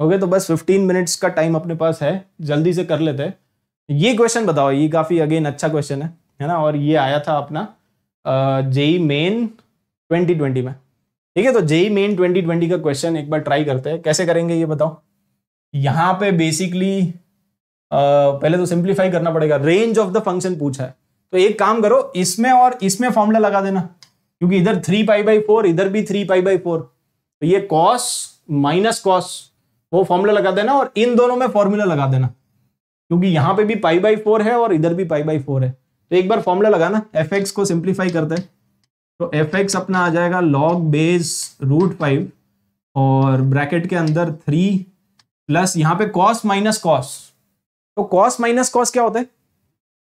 okay तो बस फिफ्टीन मिनट्स का टाइम अपने पास है जल्दी से कर लेते हैं ये क्वेश्चन बताओ ये काफी अगेन अच्छा क्वेश्चन है है ना और ये आया था अपना जेई मेन 2020 में ठीक है तो जेई मेन 2020 का क्वेश्चन एक बार ट्राई करते हैं कैसे करेंगे ये बताओ यहां पे बेसिकली पहले तो सिंप्लीफाई करना पड़ेगा रेंज ऑफ द फंक्शन पूछा है तो एक काम करो इसमें और इसमें फॉर्मूला लगा देना क्योंकि इधर थ्री पाई बाई फोर इधर भी थ्री पाई बाई फोर तो ये कॉस माइनस कॉस वो फॉर्मूला लगा देना और इन दोनों में फॉर्मूला लगा देना क्योंकि यहां पे भी पाई बाई फोर है और इधर भी पाई बाई फोर है तो एक बार फॉर्मूला लगाना एफ एक्स को सिंप्लीफाई करते हैं तो एफ एक्स अपना आ जाएगा लॉग बेस रूट फाइव और ब्रैकेट के अंदर थ्री प्लस यहाँ पे कॉस माइनस कॉस तो कॉस माइनस कॉस क्या होता है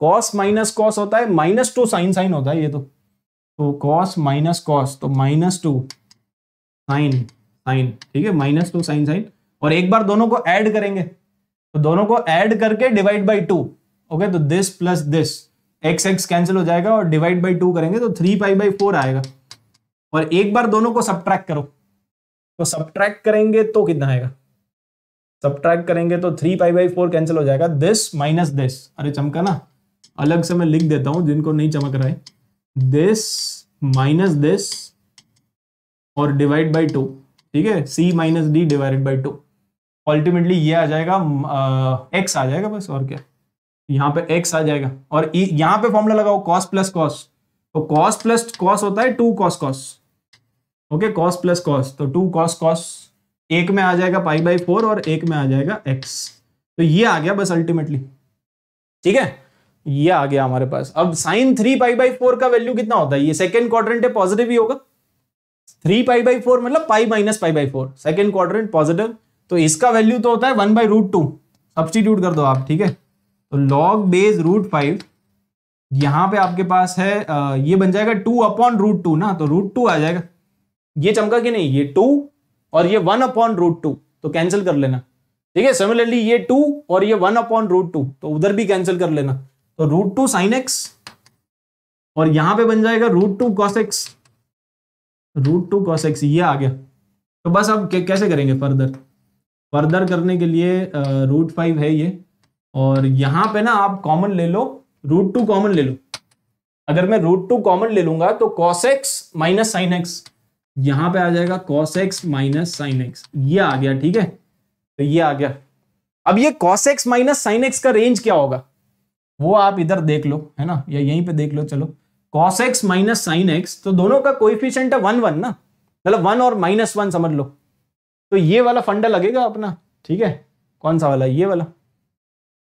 कॉस माइनस कॉस होता है माइनस टू साइन साइन होता है ये तो तो कॉस माइनस कॉस तो माइनस टू साइन साइन ठीक है माइनस टू साइन साइन और एक बार दोनों को ऐड करेंगे तो दोनों को ऐड करके डिवाइड बाई टू ओके तो this plus this X X cancel हो जाएगा और डिवाइड बाई टू करेंगे तो थ्री पाई बाई फोर आएगा और एक बार दोनों को सब्ट्रैक करो तो सब्ट्रैक करेंगे तो कितना आएगा सब्ट्रैक करेंगे तो three pi by four cancel हो जाएगा दिस माइनस दिस अरे चमका ना अलग से मैं लिख देता हूं जिनको नहीं चमक रहा है दिस माइनस दिस और डिवाइड बाई टू ठीक है C minus D divided by two ultimately ये आ जाएगा एक्स आ जाएगा बस और क्या यहां पर एक्स आ जाएगा और यहां पर फॉर्मुला लगाओ कॉस प्लस कॉस तो कॉस प्लस कॉस होता है two cos cos okay cos plus cos तो टू कॉस कॉस एक में आ जाएगा पाई बाई फोर और एक में आ जाएगा एक्स तो ये आ गया बस अल्टीमेटली ठीक है ये आ गया हमारे पास अब sine three pi by four का वैल्यू कितना होता है ये सेकेंड क्वाड्रेंट है पॉजिटिव ही होगा थ्री पाई बाई फोर मतलब pi minus pi by four second quadrant positive तो इसका वैल्यू तो होता है one by root two substitute कर दो आप ठीक है तो लॉग बेस रूट फाइव यहां पे आपके पास है ये बन जाएगा टू अपॉन रूट टू ना तो रूट टू आ जाएगा ये चमका कि नहीं ये टू और ये वन अपॉन रूट टू तो कैंसिल कर लेना ठीक है सिमिलरली ये टू और ये वन अपॉन रूट टू तो उधर भी कैंसिल कर लेना तो रूट टू साइन एक्स और यहां पे बन जाएगा root two cos x root two cos x ये आ गया तो बस अब कैसे करेंगे फर्दर फर्दर करने के लिए रूट फाइव है ये और यहां पे ना आप कॉमन ले लो रूट टू कॉमन ले लो अगर मैं रूट टू कॉमन ले लूंगा तो cos x minus sine x यहां पे आ जाएगा cos x minus sine x ये आ गया ठीक है तो ये आ गया अब ये cos x minus sine x का रेंज क्या होगा वो आप इधर देख लो है ना या यहीं पे देख लो चलो cos x minus sine x तो दोनों का कोइफिशियंट है वन वन ना मतलब वन और माइनस वन समझ लो तो ये वाला फंडा लगेगा अपना ठीक है कौन सा वाला ये वाला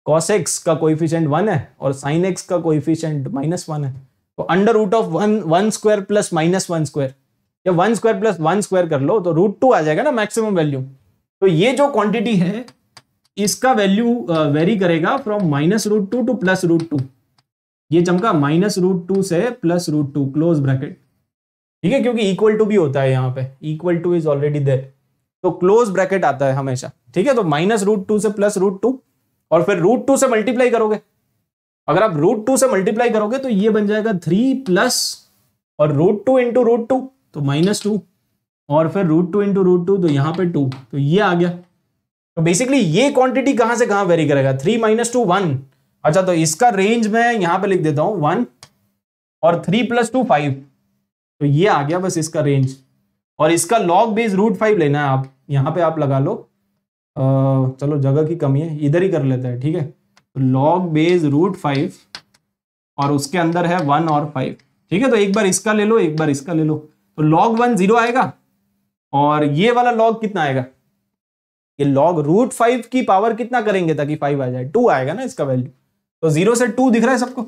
कॉस एक्स का कोइफिशियंट वन है और साइन एक्स का कोइफिशियंट माइनस वन है तो under root of one one square plus minus one square या one square plus one square कर लो तो रूट टू आ जाएगा ना मैक्सिमम वैल्यू तो ये जो क्वांटिटी है इसका वैल्यू वेरी करेगा from minus root two to plus root two ये चमका माइनस रूट टू से plus root two close bracket ठीक है क्योंकि इक्वल टू भी होता है यहाँ पे equal to is already there तो क्लोज ब्रैकेट आता है हमेशा ठीक है तो माइनस रूट टू से प्लस रूट टू और फिर रूट टू से मल्टीप्लाई करोगे अगर आप रूट टू से मल्टीप्लाई करोगे तो ये बन जाएगा थ्री प्लस और root two into root two तो माइनस टू और फिर root two into root two तो यहाँ पे टू तो ये आ गया तो बेसिकली ये क्वांटिटी कहां से कहां वेरी करेगा थ्री माइनस टू वन अच्छा तो इसका रेंज मैं यहां पे लिख देता हूं वन और थ्री प्लस टू फाइव तो ये आ गया बस इसका रेंज और इसका लॉग बेस रूट फाइव लेना है आप यहाँ पे आप लगा लो चलो जगह की कमी है इधर ही कर लेते हैं ठीक है लॉग बेस रूट फाइव और उसके अंदर है वन और फाइव ठीक है तो एक बार इसका ले लो एक बार इसका ले लो तो लॉग वन जीरो आएगा और ये वाला लॉग कितना आएगा ये लॉग रूट फाइव की पावर कितना करेंगे ताकि फाइव आ जाए टू आएगा ना इसका वैल्यू तो जीरो से टू दिख रहा है सबको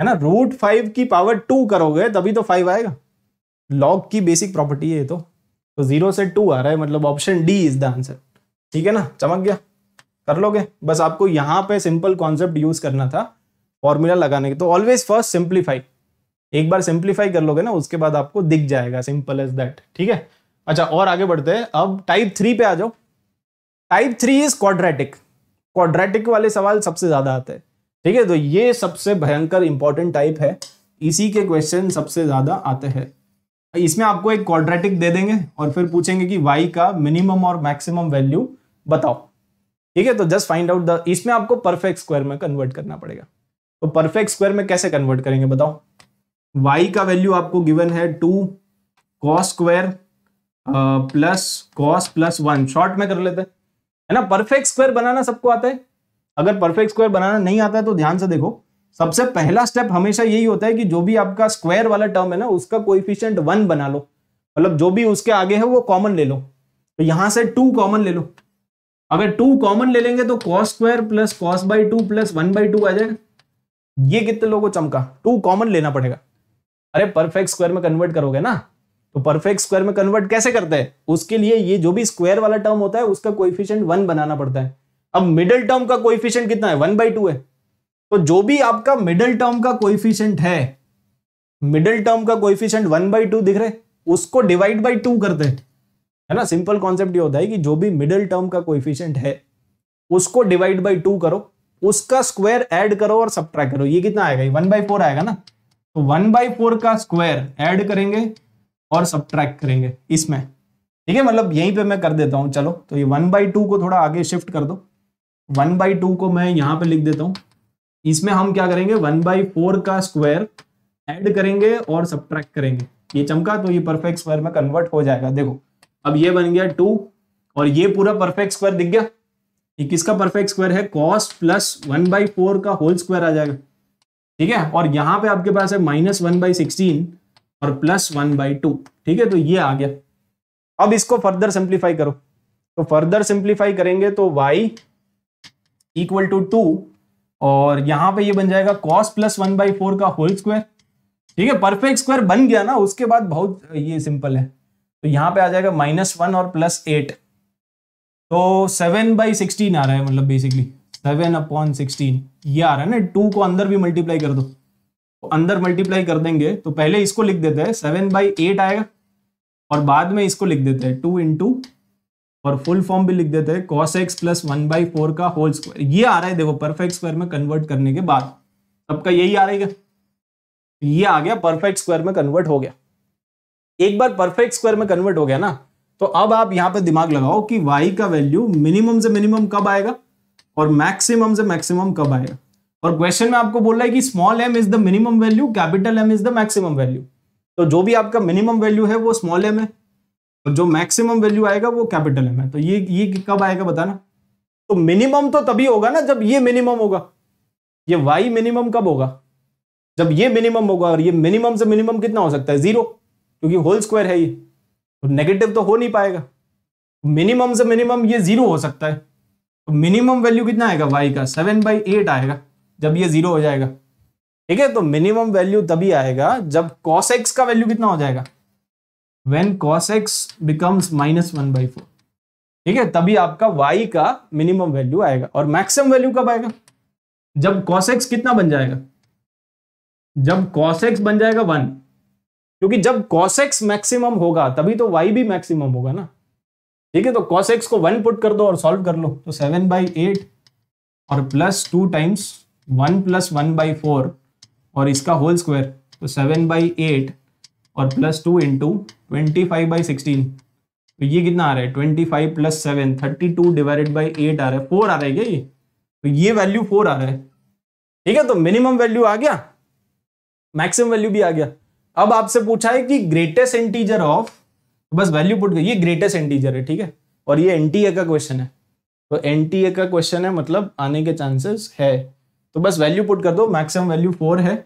है ना रूट फाइव की पावर टू करोगे तभी तो फाइव आएगा लॉग की बेसिक प्रॉपर्टी है तो, तो जीरो से टू आ रहा है मतलब option D is the answer ठीक है ना चमक गया कर लोगे बस आपको यहाँ पे सिंपल कॉन्सेप्ट यूज करना था फॉर्मूला लगाने के तो ऑलवेज फर्स्ट सिंप्लीफाई एक बार सिंप्लीफाई कर लोगे ना उसके बाद आपको दिख जाएगा सिंपल एज दैट ठीक है अच्छा और आगे बढ़ते हैं अब टाइप थ्री पे आ जाओ type three is quadratic quadratic वाले सवाल सबसे ज्यादा आते हैं ठीक है तो ये सबसे भयंकर इंपॉर्टेंट टाइप है इसी के क्वेश्चन सबसे ज्यादा आते हैं इसमें आपको एक क्वाड्रेटिक दे देंगे और फिर पूछेंगे कि वाई का मिनिमम और मैक्सिमम वैल्यू बताओ ठीक है तो जस्ट फाइंड आउट द इसमें आपको परफेक्ट स्क्वायर में कन्वर्ट करना पड़ेगा तो परफेक्ट स्क्वायर में कैसे कन्वर्ट करेंगे बताओ वाई का वैल्यू आपको गिवन है two cos square plus cos plus one short में कर लेते हैं है ना परफेक्ट स्क्वायर बनाना सबको आता है अगर परफेक्ट स्क्वायर बनाना नहीं आता है तो ध्यान से देखो सबसे पहला स्टेप हमेशा यही होता है कि जो भी आपका स्क्वायर वाला टर्म है ना उसका कोइफिशियंट वन बना लो मतलब जो भी उसके आगे है वो कॉमन ले लो तो यहां से टू कॉमन ले लो अगर टू कॉमन ले लेंगे तो cos square plus cos by two plus one by two आ जाएगा ये कितने लोगों को चमका टू कॉमन लेना पड़ेगा अरे परफेक्ट स्क्वायर में कन्वर्ट करोगे ना तो परफेक्ट स्क्वायर में कन्वर्ट कैसे करते हैं उसके लिए ये जो भी स्क्वायर वाला टर्म होता है उसका कोइफिशियंट वन बनाना पड़ता है अब मिडिल टर्म का कोइफिशियंट कितना है वन बाई टू है तो जो भी आपका मिडिल टर्म का कोइफिशियंट है मिडिल टर्म का कोइफिशियंट वन बाई टू दिख रहे उसको डिवाइड बाई टू करते हैं है ना सिंपल कॉन्सेप्ट होता है कि जो भी मिडिल टर्म का कोइफिशियंट है उसको डिवाइड बाई टू करो उसका स्क्वायर ऐड करो और सब करो ये कितना आएगा वन बाई फोर आएगा ना तो वन बाई फोर का स्क्वायर ऐड करेंगे और सब करेंगे इसमें ठीक है मतलब यहीं पे मैं कर देता हूं चलो तो ये वन बाई टू को थोड़ा आगे शिफ्ट कर दो वन बाई टू को मैं यहां पे लिख देता हूं इसमें हम क्या करेंगे वन बाई फोर का स्क्वायर ऐड करेंगे और सब करेंगे ये चमका तो ये परफेक्ट स्क्वायर में कन्वर्ट हो जाएगा देखो अब ये बन गया टू और ये पूरा परफेक्ट स्क्वायर दिख गया ये किसका परफेक्ट स्क्वायर है cos plus one by four का होल स्क्वायर आ जाएगा ठीक है और यहाँ पे आपके पास है माइनस वन बाई सिक्सटीन और प्लस वन बाई टू ठीक है तो ये आ गया अब इसको फर्दर सिंप्लीफाई करो तो फर्दर सिंप्लीफाई करेंगे तो y इक्वल टू टू और यहाँ पे ये बन जाएगा cos plus one by four का होल स्क्वायर ठीक है परफेक्ट स्क्वायर बन गया ना उसके बाद बहुत ये सिंपल है तो यहां पे आ जाएगा माइनस वन और प्लस एट तो सेवन बाई सिक्सटीन आ रहा है मतलब बेसिकली सेवन अपॉन सिक्सटीन ये आ रहा है ना टू को अंदर भी मल्टीप्लाई कर दो तो अंदर मल्टीप्लाई कर देंगे तो पहले इसको लिख देते हैं सेवन बाई एट आएगा और बाद में इसको लिख देते हैं टू इंटू और फुल फॉर्म भी लिख देते हैं cos x plus one by four का होल स्क्वायर ये आ रहा है देखो परफेक्ट स्क्वायर में कन्वर्ट करने के बाद सबका यही आ रहेगा ये आ गया परफेक्ट स्क्वायर में कन्वर्ट हो गया एक बार परफेक्ट स्क्वायर में कन्वर्ट हो गया ना तो अब आप यहां पे दिमाग लगाओ कि वाई का वैल्यू मिनिमम से मिनिमम कब आएगा और मैक्सिमम से मैक्सिमम कब आएगा और क्वेश्चन में आपको बोल रहा है कि small M is the minimum value capital M is the maximum value तो जो भी आपका मिनिमम वैल्यू है वो स्मॉल एम है और जो मैक्सिमम वैल्यू आएगा वो कैपिटल एम है तो ये ये कब आएगा बताना तो मिनिमम तो तभी होगा ना जब ये मिनिमम होगा ये वाई मिनिमम कब होगा जब ये मिनिमम होगा और ये मिनिमम से मिनिमम कितना हो सकता है जीरो क्योंकि होल स्क्वायर है ये तो नेगेटिव तो हो नहीं पाएगा मिनिमम तो से मिनिमम ये जीरो हो सकता है तो मिनिमम वैल्यू कितना आएगा वाई का सेवन बाई एट आएगा जब ये जीरो हो जाएगा ठीक है तो मिनिमम वैल्यू तभी आएगा जब कॉस एक्स का वैल्यू कितना हो जाएगा when cos x becomes minus one by four ठीक है तभी आपका वाई का मिनिमम वैल्यू आएगा और मैक्सिमम वैल्यू कब आएगा जब कॉस एक्स कितना बन जाएगा जब कॉस एक्स बन जाएगा वन क्योंकि जब कॉसेक्स मैक्सिमम होगा तभी तो वाई भी मैक्सिमम होगा ना ठीक है तो कॉसेक्स को वन पुट कर दो और सॉल्व कर लो तो सेवन बाई एट और plus two times one plus one by four और इसका होल स्क्वायर तो सेवन बाई एट और plus two into twenty five by sixteen तो ये कितना आ रहा है twenty five plus seven thirty two divided by eight आ रहा है फोर आ रहा है क्या ये तो ये वैल्यू फोर आ रहा है ठीक है तो मिनिमम वैल्यू आ गया मैक्सिमम वैल्यू भी आ गया अब आपसे पूछा है कि ग्रेटेस्ट इंटीजर ऑफ बस वैल्यू पुट ये ग्रेटेस्ट इंटीजर है ठीक है और ये एन का क्वेश्चन है तो एन का क्वेश्चन है मतलब आने के चांसेस है तो बस वैल्यू पुट कर दो मैक्सिमम वैल्यू फोर है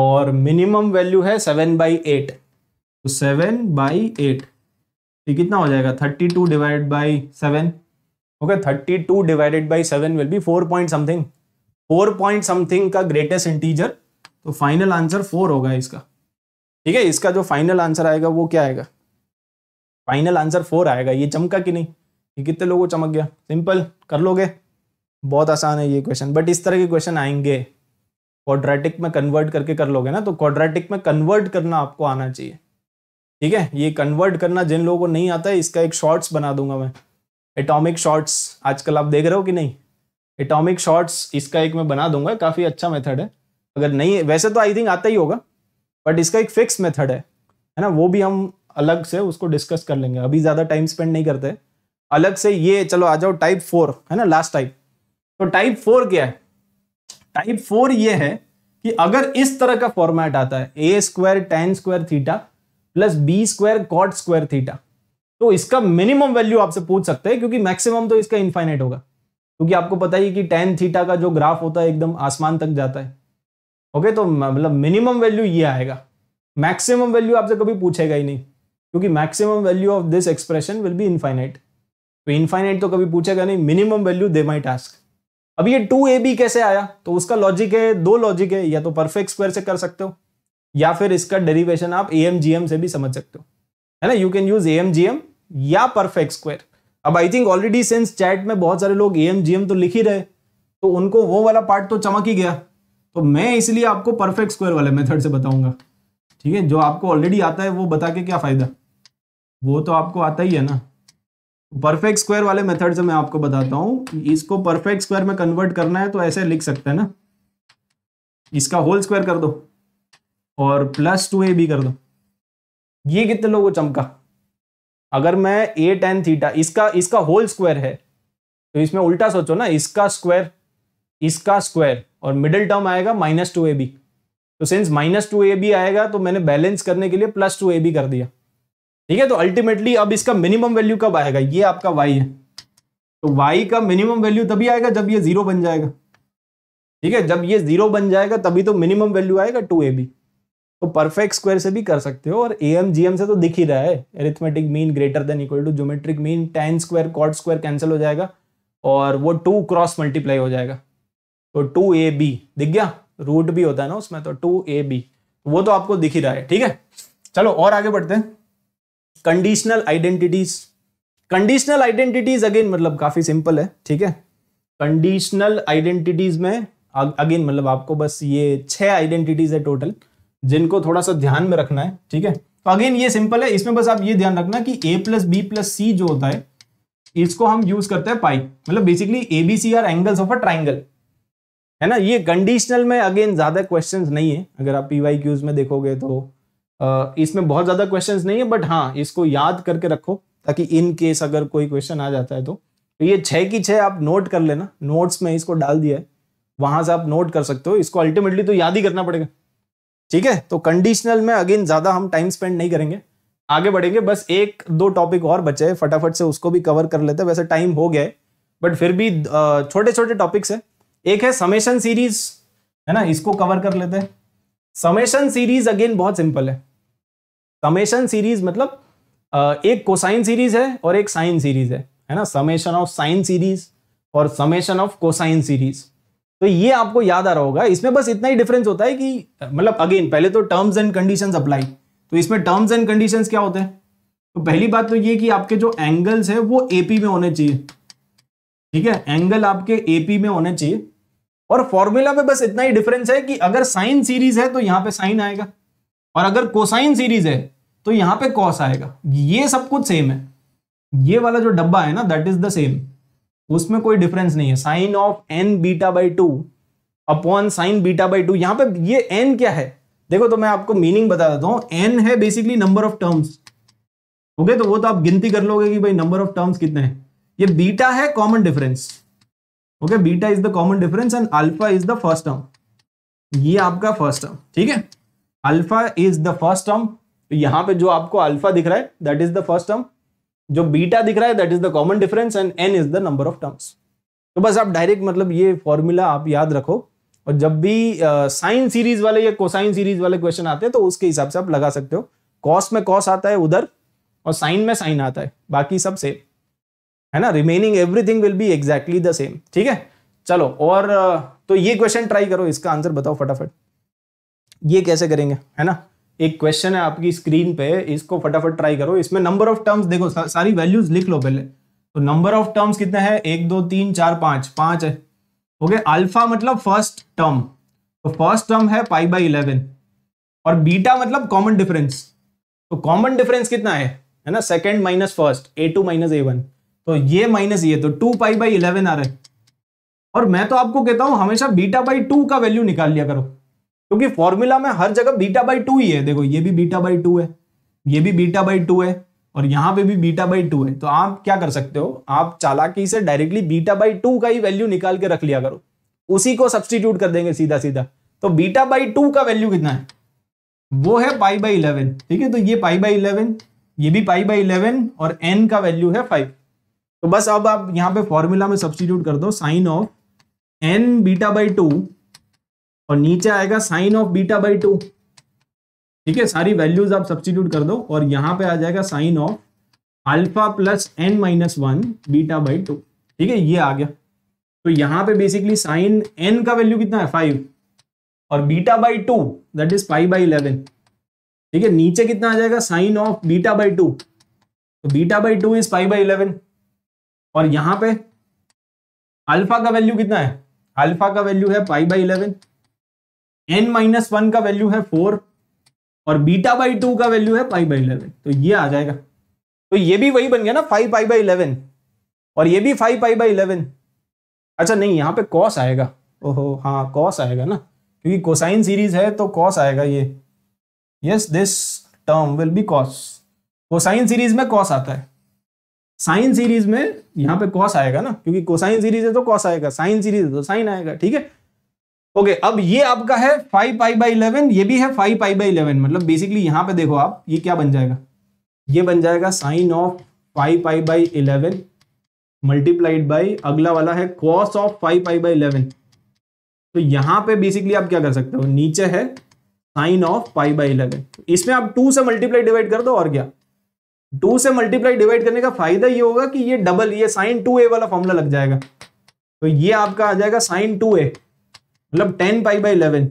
और मिनिमम वैल्यू है सेवन बाई एट तो सेवन बाई एट ये कितना हो जाएगा thirty two divide by seven okay thirty two divided by seven will be four point something four point something का ग्रेटेस्ट इंटीजर तो फाइनल आंसर फोर होगा इसका ठीक है इसका जो फाइनल आंसर आएगा वो क्या आएगा फाइनल आंसर फोर आएगा ये चमका कि नहीं ये कितने लोगों चमक गया सिंपल कर लोगे बहुत आसान है ये क्वेश्चन बट इस तरह के क्वेश्चन आएंगे क्वाड्रेटिक में कन्वर्ट करके कर लोगे ना तो क्वाड्रेटिक में कन्वर्ट करना आपको आना चाहिए ठीक है ये कन्वर्ट करना जिन लोगों को नहीं आता है इसका एक शॉर्ट्स बना दूंगा मैं एटॉमिक शॉर्ट्स आजकल आप देख रहे हो कि नहीं एटॉमिक शॉर्ट्स इसका एक मैं बना दूंगा काफ़ी अच्छा मेथड है अगर नहीं वैसे तो आई थिंक आता ही होगा बट इसका एक फिक्स मेथड है है ना वो भी हम अलग से उसको डिस्कस कर लेंगे अभी ज़्यादा टाइम स्पेंड नहीं करते अलग से ये चलो आ जाओ टाइप फोर है ना लास्ट टाइप तो टाइप फोर क्या है टाइप फोर ये है कि अगर इस तरह का फॉर्मेट आता है A square tan square theta plus B square cot square theta तो इसका मिनिमम वैल्यू आपसे पूछ सकते हैं क्योंकि मैक्सिमम तो इसका इन्फाइनेट होगा क्योंकि आपको पता ही कि टेन थीटा का जो ग्राफ होता है एकदम आसमान तक जाता है ओके तो मतलब मिनिमम वैल्यू ये आएगा मैक्सिमम वैल्यू आपसे कभी पूछेगा ही नहीं क्योंकि maximum value of this expression will be infinite तो इनफाइनाइट तो कभी पूछेगा नहीं minimum value they may ask अब ये टू ए बी कैसे आया तो उसका लॉजिक है दो लॉजिक है या तो परफेक्ट स्क्वायर से कर सकते हो या फिर इसका डेरिवेशन आप ए एम जी एम से भी समझ सकते हो है ना you can use A M G M या परफेक्ट स्क्वायर अब I think already since chat में बहुत सारे लोग ए एम जी एम तो लिख ही रहे तो उनको वो वाला पार्ट तो चमक ही गया तो मैं इसलिए आपको परफेक्ट स्क्वायर वाले मेथड से बताऊंगा ठीक है जो आपको ऑलरेडी आता है वो बता के क्या फ़ायदा वो तो आपको आता ही है ना परफेक्ट तो स्क्वायर वाले मेथड से मैं आपको बताता हूँ इसको परफेक्ट स्क्वायर में कन्वर्ट करना है तो ऐसे लिख सकते हैं ना इसका होल स्क्वायर कर दो और प्लस टू ए बी कर दो ये कितने लोगों चमका अगर मैं ए टेन थीटा इसका इसका होल स्क्वायर है तो इसमें उल्टा सोचो ना इसका स्क्वायर इसका स्क्वायर और मिडिल टर्म आएगा माइनस टू ए बी तो since minus two A B आएगा तो मैंने बैलेंस करने के लिए प्लस टू ए बी कर दिया ठीक है तो अल्टीमेटली अब इसका मिनिमम वैल्यू कब आएगा ये आपका वाई है तो वाई का मिनिमम वैल्यू तभी आएगा जब ये जीरो बन जाएगा ठीक है जब ये जीरो बन जाएगा तभी तो मिनिमम वैल्यू आएगा टू ए बी तो परफेक्ट स्क्वायर से भी कर सकते हो और ए एम जी एम से तो दिख ही रहा है arithmetic mean greater than equal to geometric mean tan square cot square cancel हो जाएगा और वो टू क्रॉस मल्टीप्लाई हो जाएगा तो टू ए बी दिख गया रूट भी होता है ना उसमें तो टू ए बी वो तो आपको दिख ही रहा है ठीक है चलो और आगे बढ़ते हैं conditional identities conditional identities again मतलब काफी सिंपल है ठीक है कंडीशनल आइडेंटिटीज में अगेन मतलब आपको बस ये छह आइडेंटिटीज है टोटल जिनको थोड़ा सा ध्यान में रखना है ठीक है तो अगेन ये सिंपल है इसमें बस आप ये ध्यान रखना कि A plus B plus C जो होता है इसको हम यूज करते हैं पाई मतलब basically ABC are angles of a triangle है ना ये कंडीशनल में अगेन ज़्यादा क्वेश्चन नहीं है अगर आप पीवाई क्यूज में देखोगे तो इसमें बहुत ज़्यादा क्वेश्चन नहीं है बट हाँ इसको याद करके रखो ताकि इन केस अगर कोई क्वेश्चन आ जाता है तो।, तो, ये छह की छह आप नोट कर लेना नोट्स में इसको डाल दिया है वहां से आप नोट कर सकते हो इसको अल्टीमेटली तो याद ही करना पड़ेगा ठीक है तो कंडीशनल में अगेन ज़्यादा हम टाइम स्पेंड नहीं करेंगे आगे बढ़ेंगे बस एक दो टॉपिक और बचे हैं फटाफट से उसको भी कवर कर लेते हैं वैसे टाइम हो गया है बट फिर भी छोटे छोटे टॉपिक्स हैं एक है समेशन सीरीज है ना इसको कवर कर लेते हैं समेशन सीरीज अगेन बहुत सिंपल है समेशन सीरीज मतलब एक कोसाइन सीरीज है और एक साइन सीरीज है है ना समेशन ऑफ साइन सीरीज और समेशन ऑफ कोसाइन सीरीज तो ये आपको याद आ रहा होगा इसमें बस इतना ही डिफरेंस होता है कि मतलब अगेन पहले तो टर्म्स एंड कंडीशन अप्लाई तो इसमें टर्म्स एंड कंडीशन क्या होते हैं तो पहली बात तो ये कि आपके जो एंगल्स है वो एपी में होने चाहिए ठीक है एंगल आपके एपी में होने चाहिए और फॉर्मूला में बस इतना ही डिफरेंस है कि अगर साइन सीरीज है तो यहां पे साइन आएगा और अगर कोसाइन सीरीज है तो यहां पे कॉस आएगा ये सब कुछ सेम है ये वाला जो डब्बा है ना दैट इज द सेम उसमें कोई डिफरेंस नहीं है sine of n beta by two upon sine beta by two यहां पे ये एन क्या है देखो तो मैं आपको मीनिंग बता देता हूँ एन है basically number of terms okay तो वो तो आप गिनती कर लोगे कि भाई नंबर ऑफ टर्म्स कितने हैं ये बीटा है common difference okay beta is the common difference and alpha is the first term ये आपका फर्स्ट टर्म ठीक है alpha is the first term यहां पे जो आपको अल्फा दिख रहा है that is the first term जो बीटा दिख रहा है that is the common difference and n is the number of terms तो बस आप डायरेक्ट मतलब ये फॉर्मूला आप याद रखो और जब भी साइन uh, सीरीज वाले या कोसाइन सीरीज वाले क्वेश्चन आते हैं तो उसके हिसाब से आप लगा सकते हो कॉस में कॉस आता है उधर और साइन में साइन आता है बाकी सब सेम है ना remaining everything will be exactly the same ठीक है चलो और तो ये क्वेश्चन ट्राई करो इसका आंसर बताओ फटाफट ये कैसे करेंगे है ना एक क्वेश्चन है आपकी स्क्रीन पे इसको फटाफट ट्राई करो इसमें नंबर ऑफ टर्म्स देखो सा, सारी वैल्यूज लिख लो पहले तो नंबर ऑफ टर्म्स कितने हैं एक दो तीन चार पांच पांच है ओके अल्फा मतलब फर्स्ट टर्म तो फर्स्ट टर्म है पाई बाई इलेवन और बीटा मतलब कॉमन डिफरेंस तो कॉमन डिफरेंस कितना है है ना second minus first A two minus A one तो ये माइनस ये तो टू पाई बाई इलेवन आ रहा है और मैं तो आपको कहता हूं हमेशा बीटा बाई टू का वैल्यू निकाल लिया करो क्योंकि फॉर्मूला में हर जगह बीटा बाई टू ही है देखो ये भी बीटा बाई टू है ये भी बीटा बाई टू है और यहाँ पे भी बीटा बाई टू है तो आप क्या कर सकते हो आप चालाकी से डायरेक्टली बीटा बाई टू का ही वैल्यू निकाल के रख लिया करो उसी को सब्सटीट्यूट कर देंगे सीधा सीधा तो बीटा बाई टू का वैल्यू कितना है वो है पाई बाई इलेवन ठीक है तो ये पाई बाई इलेवन ये भी पाई बाई इलेवन और एन का वैल्यू है फाइव तो बस अब आप यहाँ पे फॉर्मूला में सब्सटीट्यूट कर दो sine of n beta by two और नीचे आएगा sine of beta by two ठीक है सारी वैल्यूज आप सब्सटीट्यूट कर दो और यहाँ पे आ जाएगा sine of alpha plus n minus one beta by two ठीक है ये आ गया तो यहाँ पे बेसिकली साइन एन का वैल्यू कितना है फाइव और beta by two that is five by eleven ठीक है नीचे कितना आ जाएगा sine of beta by two तो beta by two is five by eleven और यहां पे अल्फा का वैल्यू कितना है अल्फा का वैल्यू है pi by eleven n minus one का वैल्यू है फोर और बीटा बाई टू का वैल्यू है पाई बाई इलेवन तो ये आ जाएगा तो ये भी वही बन गया ना फाइव पाई बाई इलेवन और ये भी फाइव पाई बाई इलेवन अच्छा नहीं यहाँ पे कॉस आएगा ओहो हाँ कॉस आएगा ना क्योंकि कोसाइन सीरीज है तो कॉस आएगा ये yes this term will be cos cosine series में कॉस आता है साइन सीरीज में यहां पे कॉस आएगा ना क्योंकि कोसाइन सीरीज है तो कॉस आएगा साइन सीरीज है तो साइन आएगा ठीक है ओके अब ये आपका है फाइव पाई बाई इलेवन ये भी है फाइव पाई बाई इलेवन मतलब बेसिकली यहां पे देखो आप ये क्या बन जाएगा ये बन जाएगा sine of five pi by eleven multiplied by अगला वाला है cos of five pi by eleven तो यहां पे बेसिकली आप क्या कर सकते हो नीचे है sine of pi by eleven इसमें आप टू से मल्टीप्लाई डिवाइड कर दो और क्या टू से मल्टीप्लाई डिवाइड करने का फायदा ये होगा कि ये डबल ये साइन टू ए वाला फॉर्मूला लग जाएगा तो ये आपका आ जाएगा साइन टू ए मतलब टेन पाई बाई इलेवन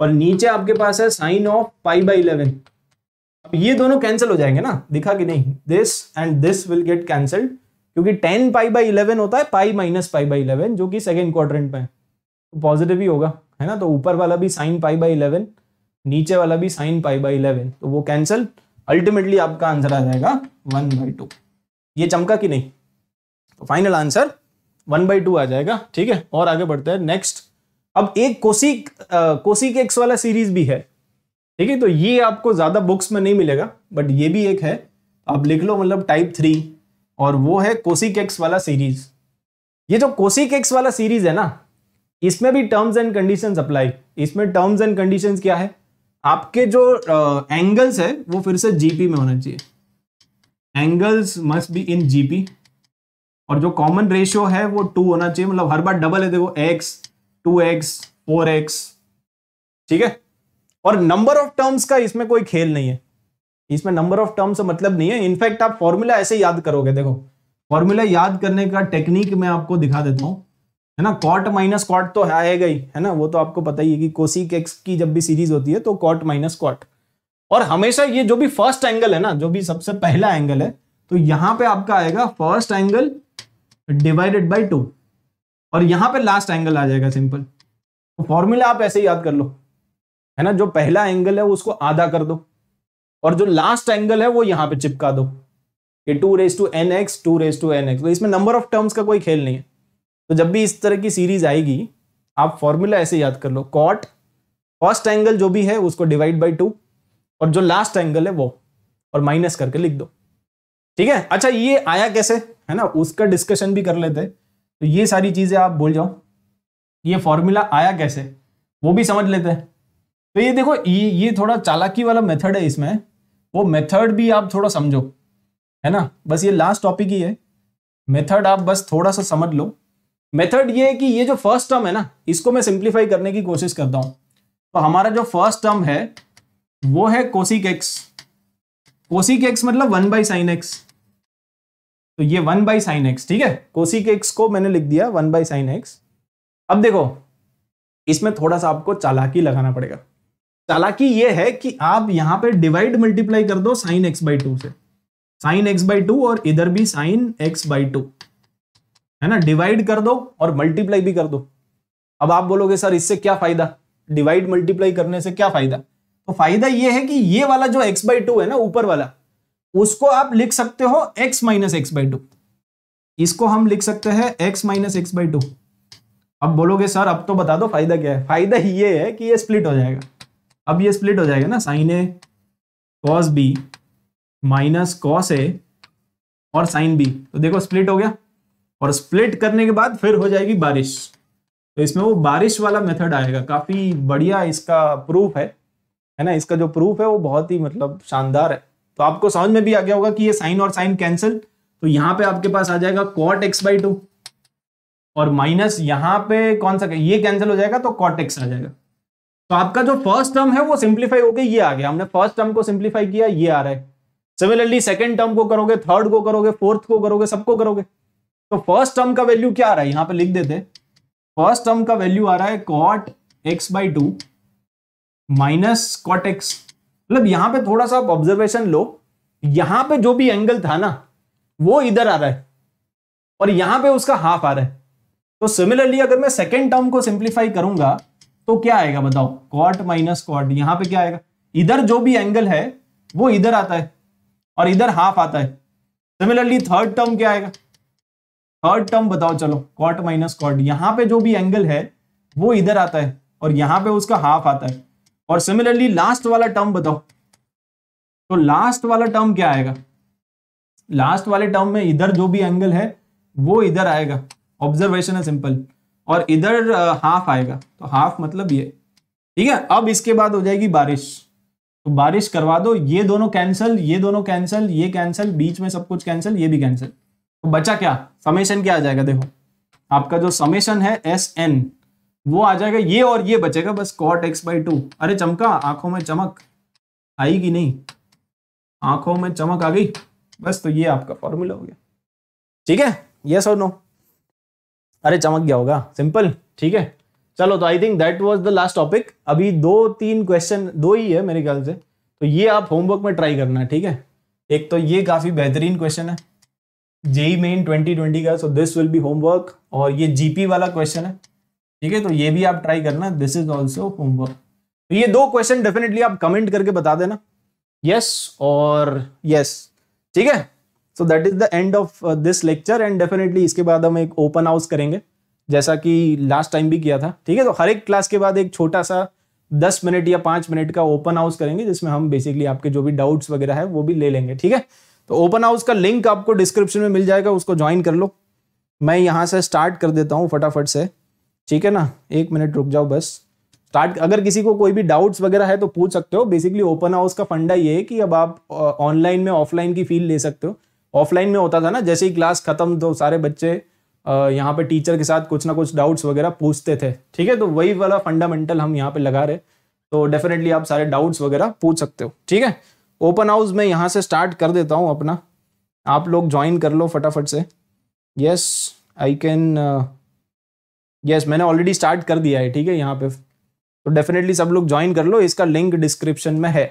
और नीचे आपके पास है sine of pi by eleven अब ये दोनों कैंसिल हो जाएंगे ना दिखा कि नहीं this and this will get cancelled क्योंकि टेन पाई बाई इलेवन होता है pi minus pi by eleven जो कि सेकेंड क्वाड्रेंट में तो पॉजिटिव ही होगा है ना तो ऊपर वाला भी साइन पाई बाई इलेवन नीचे वाला भी साइन पाई बाई इलेवन तो वो कैंसल अल्टीमेटली आपका आंसर आ जाएगा वन बाई टू ये चमका कि नहीं तो final answer one by two आ जाएगा ठीक है और आगे बढ़ते हैं नेक्स्ट अब एक कोसिक कोसिक एक्स वाला सीरीज भी है ठीक है तो ये आपको ज़्यादा बुक्स में नहीं मिलेगा बट ये भी एक है आप लिख लो मतलब टाइप थ्री और वो है कोसिक एक्स वाला सीरीज ये जो कोसिक एक्स वाला सीरीज है ना इसमें भी टर्म्स एंड कंडीशंस अप्लाई इसमें टर्म्स एंड कंडीशंस क्या है आपके जो एंगल्स है वो फिर से जीपी में होना चाहिए angles must be in GP और जो कॉमन रेशियो है वो टू होना चाहिए मतलब हर बार डबल है देखो x two x four x ठीक है और नंबर ऑफ टर्म्स का इसमें कोई खेल नहीं है इसमें नंबर ऑफ टर्म्स का मतलब नहीं है इनफैक्ट आप फॉर्मूला ऐसे याद करोगे देखो फॉर्मूला याद करने का टेक्निक मैं आपको दिखा देता हूं है ना कॉट माइनस कॉट तो आएगा ही है ना वो तो आपको पता ही है कि कोसिक एक्स की जब भी सीरीज होती है तो कॉट माइनस कॉट और हमेशा ये जो भी फर्स्ट एंगल है ना जो भी सबसे पहला एंगल है तो यहां पे आपका आएगा first angle divided by two और यहां पे लास्ट एंगल आ जाएगा सिंपल तो फॉर्मूला आप ऐसे ही याद कर लो है ना जो पहला एंगल है उसको आधा कर दो और जो लास्ट एंगल है वो यहां पे चिपका दो ये two raise to n x two raise to n x तो इसमें नंबर ऑफ टर्म्स का कोई खेल नहीं है तो जब भी इस तरह की सीरीज आएगी आप फॉर्मूला ऐसे याद कर लो कॉट फर्स्ट एंगल जो भी है उसको डिवाइड बाई टू और जो लास्ट एंगल है वो और माइनस करके लिख दो ठीक है अच्छा ये आया कैसे है ना उसका डिस्कशन भी कर लेते हैं तो ये सारी चीजें आप बोल जाओ ये फॉर्मूला आया कैसे वो भी समझ लेते हैं तो ये देखो ये ये थोड़ा चालाकी वाला मेथड है इसमें वो मेथड भी आप थोड़ा समझो है ना बस ये लास्ट टॉपिक ही है मेथड आप बस थोड़ा सा समझ लो मेथड ये है कि ये जो फर्स्ट टर्म है ना इसको मैं सिंप्लीफाई करने की कोशिश करता हूं तो हमारा जो फर्स्ट टर्म है वो है कोसिक एक्स कोसिक एक्स मतलब वन बाई साइन एक्स तो ये वन बाई साइन एक्स ठीक है कोसिक एक्स को मैंने लिख दिया वन बाई साइन एक्स अब देखो इसमें थोड़ा सा आपको चालाकी लगाना पड़ेगा चालाकी ये है कि आप यहां पे डिवाइड मल्टीप्लाई कर दो साइन एक्स बाई टू से साइन एक्स बाई टू और इधर भी साइन एक्स बाई टू है ना डिवाइड कर दो और मल्टीप्लाई भी कर दो अब आप बोलोगे सर इससे क्या फायदा डिवाइड मल्टीप्लाई करने से क्या फायदा तो फायदा यह है कि ये वाला जो x बाई टू है ना ऊपर वाला उसको आप लिख सकते हो x minus x by two इसको हम लिख सकते हैं x minus x by two अब बोलोगे सर अब तो बता दो फायदा क्या है फायदा ये है कि ये स्प्लिट हो जाएगा अब ये स्प्लिट हो जाएगा ना sine A cos B minus cos A और साइन बी तो देखो स्प्लिट हो गया और स्प्लिट करने के बाद फिर हो जाएगी बारिश तो इसमें वो बारिश वाला मेथड आएगा काफ़ी बढ़िया इसका प्रूफ है है ना इसका जो प्रूफ है वो बहुत ही मतलब शानदार है तो आपको समझ में भी आ गया होगा कि ये साइन और साइन कैंसिल तो यहाँ पे आपके पास आ जाएगा कॉट एक्स बाई टू और माइनस यहाँ पे कौन सा ये कैंसिल हो जाएगा तो कॉट एक्स आ जाएगा तो आपका जो फर्स्ट टर्म है वो सिंप्लीफाई होकर ये आ गया हमने फर्स्ट टर्म को सिंप्लीफाई किया ये आ रहा है सिमिलरली सेकेंड टर्म को करोगे थर्ड को करोगे फोर्थ को करोगे सबको करोगे तो फर्स्ट टर्म का वैल्यू क्या आ रहा है यहां पे लिख देते फर्स्ट टर्म का वैल्यू आ रहा है cot x by two minus cot x मतलब यहां पे थोड़ा सा आप ऑब्जर्वेशन लो यहां पे जो भी एंगल था ना वो इधर आ रहा है और यहां पे उसका हाफ आ रहा है तो सिमिलरली अगर मैं सेकेंड टर्म को सिंप्लीफाई करूंगा तो क्या आएगा बताओ कॉट माइनस कॉट यहां पर क्या आएगा इधर जो भी एंगल है वो इधर आता है और इधर हाफ आता है सिमिलरली थर्ड टर्म क्या आएगा थर्ड टर्म बताओ चलो कॉट माइनस कॉट यहाँ पे जो भी एंगल है वो इधर आता है और यहाँ पे उसका हाफ आता है और सिमिलरली लास्ट वाला टर्म बताओ तो लास्ट वाला टर्म क्या आएगा लास्ट वाले टर्म में इधर जो भी एंगल है वो इधर आएगा ऑब्जर्वेशन है सिंपल और इधर हाफ आएगा तो हाफ मतलब ये ठीक है अब इसके बाद हो जाएगी बारिश तो बारिश करवा दो ये दोनों कैंसिल ये दोनों कैंसिल ये कैंसिल बीच में सब कुछ कैंसिल ये भी कैंसिल तो बचा क्या समेशन क्या आ जाएगा देखो आपका जो समेशन है एस एन वो आ जाएगा ये और ये बचेगा बस कॉट एक्स बाई टू अरे चमका आंखों में चमक आई कि नहीं आंखों में चमक आ गई बस तो ये आपका फॉर्मूला हो गया ठीक है ये और नो अरे चमक गया होगा सिंपल ठीक है चलो तो I think that was the last topic अभी दो तीन क्वेश्चन दो ही है मेरे ख्याल से तो ये आप होमवर्क में ट्राई करना ठीक है एक तो ये काफी बेहतरीन क्वेश्चन है जेई मेन 2020 का so this will be homework और ये जीपी वाला क्वेश्चन है ठीक है तो ये भी आप ट्राई करना दिस इज ऑल्सो होमवर्क तो ये दो क्वेश्चन डेफिनेटली आप कमेंट करके बता देना यस yes और यस yes. ठीक है so that is the end of this lecture and definitely इसके बाद हम एक ओपन हाउस करेंगे जैसा कि लास्ट टाइम भी किया था ठीक है तो हर एक क्लास के बाद एक छोटा सा दस मिनट या पांच मिनट का ओपन हाउस करेंगे जिसमें हम बेसिकली आपके जो भी डाउट्स वगैरह है वो भी ले लेंगे ठीक है तो ओपन हाउस का लिंक आपको डिस्क्रिप्शन में मिल जाएगा उसको ज्वाइन कर लो मैं यहाँ से स्टार्ट कर देता हूँ फटाफट से ठीक है ना एक मिनट रुक जाओ बस स्टार्ट अगर किसी को कोई भी डाउट्स वगैरह है तो पूछ सकते हो बेसिकली ओपन हाउस का फंडा ये है कि अब आप ऑनलाइन में ऑफलाइन की फील ले सकते हो ऑफलाइन में होता था ना जैसे ही क्लास खत्म तो सारे बच्चे यहाँ पे टीचर के साथ कुछ ना कुछ डाउट्स वगैरह पूछते थे ठीक है तो वही वाला फंडामेंटल हम यहाँ पे लगा रहे तो डेफिनेटली आप सारे डाउट्स वगैरह पूछ सकते हो ठीक है ओपन हाउस मैं यहाँ से स्टार्ट कर देता हूँ अपना आप लोग ज्वाइन कर लो फटाफट से यस आई कैन यस मैंने ऑलरेडी स्टार्ट कर दिया है ठीक है यहाँ पे तो डेफिनेटली सब लोग ज्वाइन कर लो इसका लिंक डिस्क्रिप्शन में है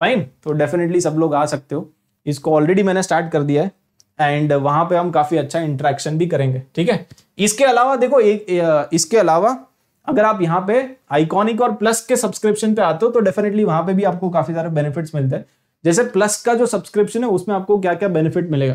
फाइन तो डेफिनेटली सब लोग आ सकते हो इसको ऑलरेडी मैंने स्टार्ट कर दिया है एंड वहाँ पे हम काफ़ी अच्छा इंट्रैक्शन भी करेंगे ठीक है इसके अलावा देखो एक इसके अलावा अगर आप यहाँ पे आइकॉनिक और प्लस के सब्सक्रिप्शन पे आते हो तो डेफिनेटली वहां पे भी आपको काफी सारे बेनिफिट्स मिलते हैं जैसे प्लस का जो सब्सक्रिप्शन है उसमें आपको क्या क्या बेनिफिट मिलेगा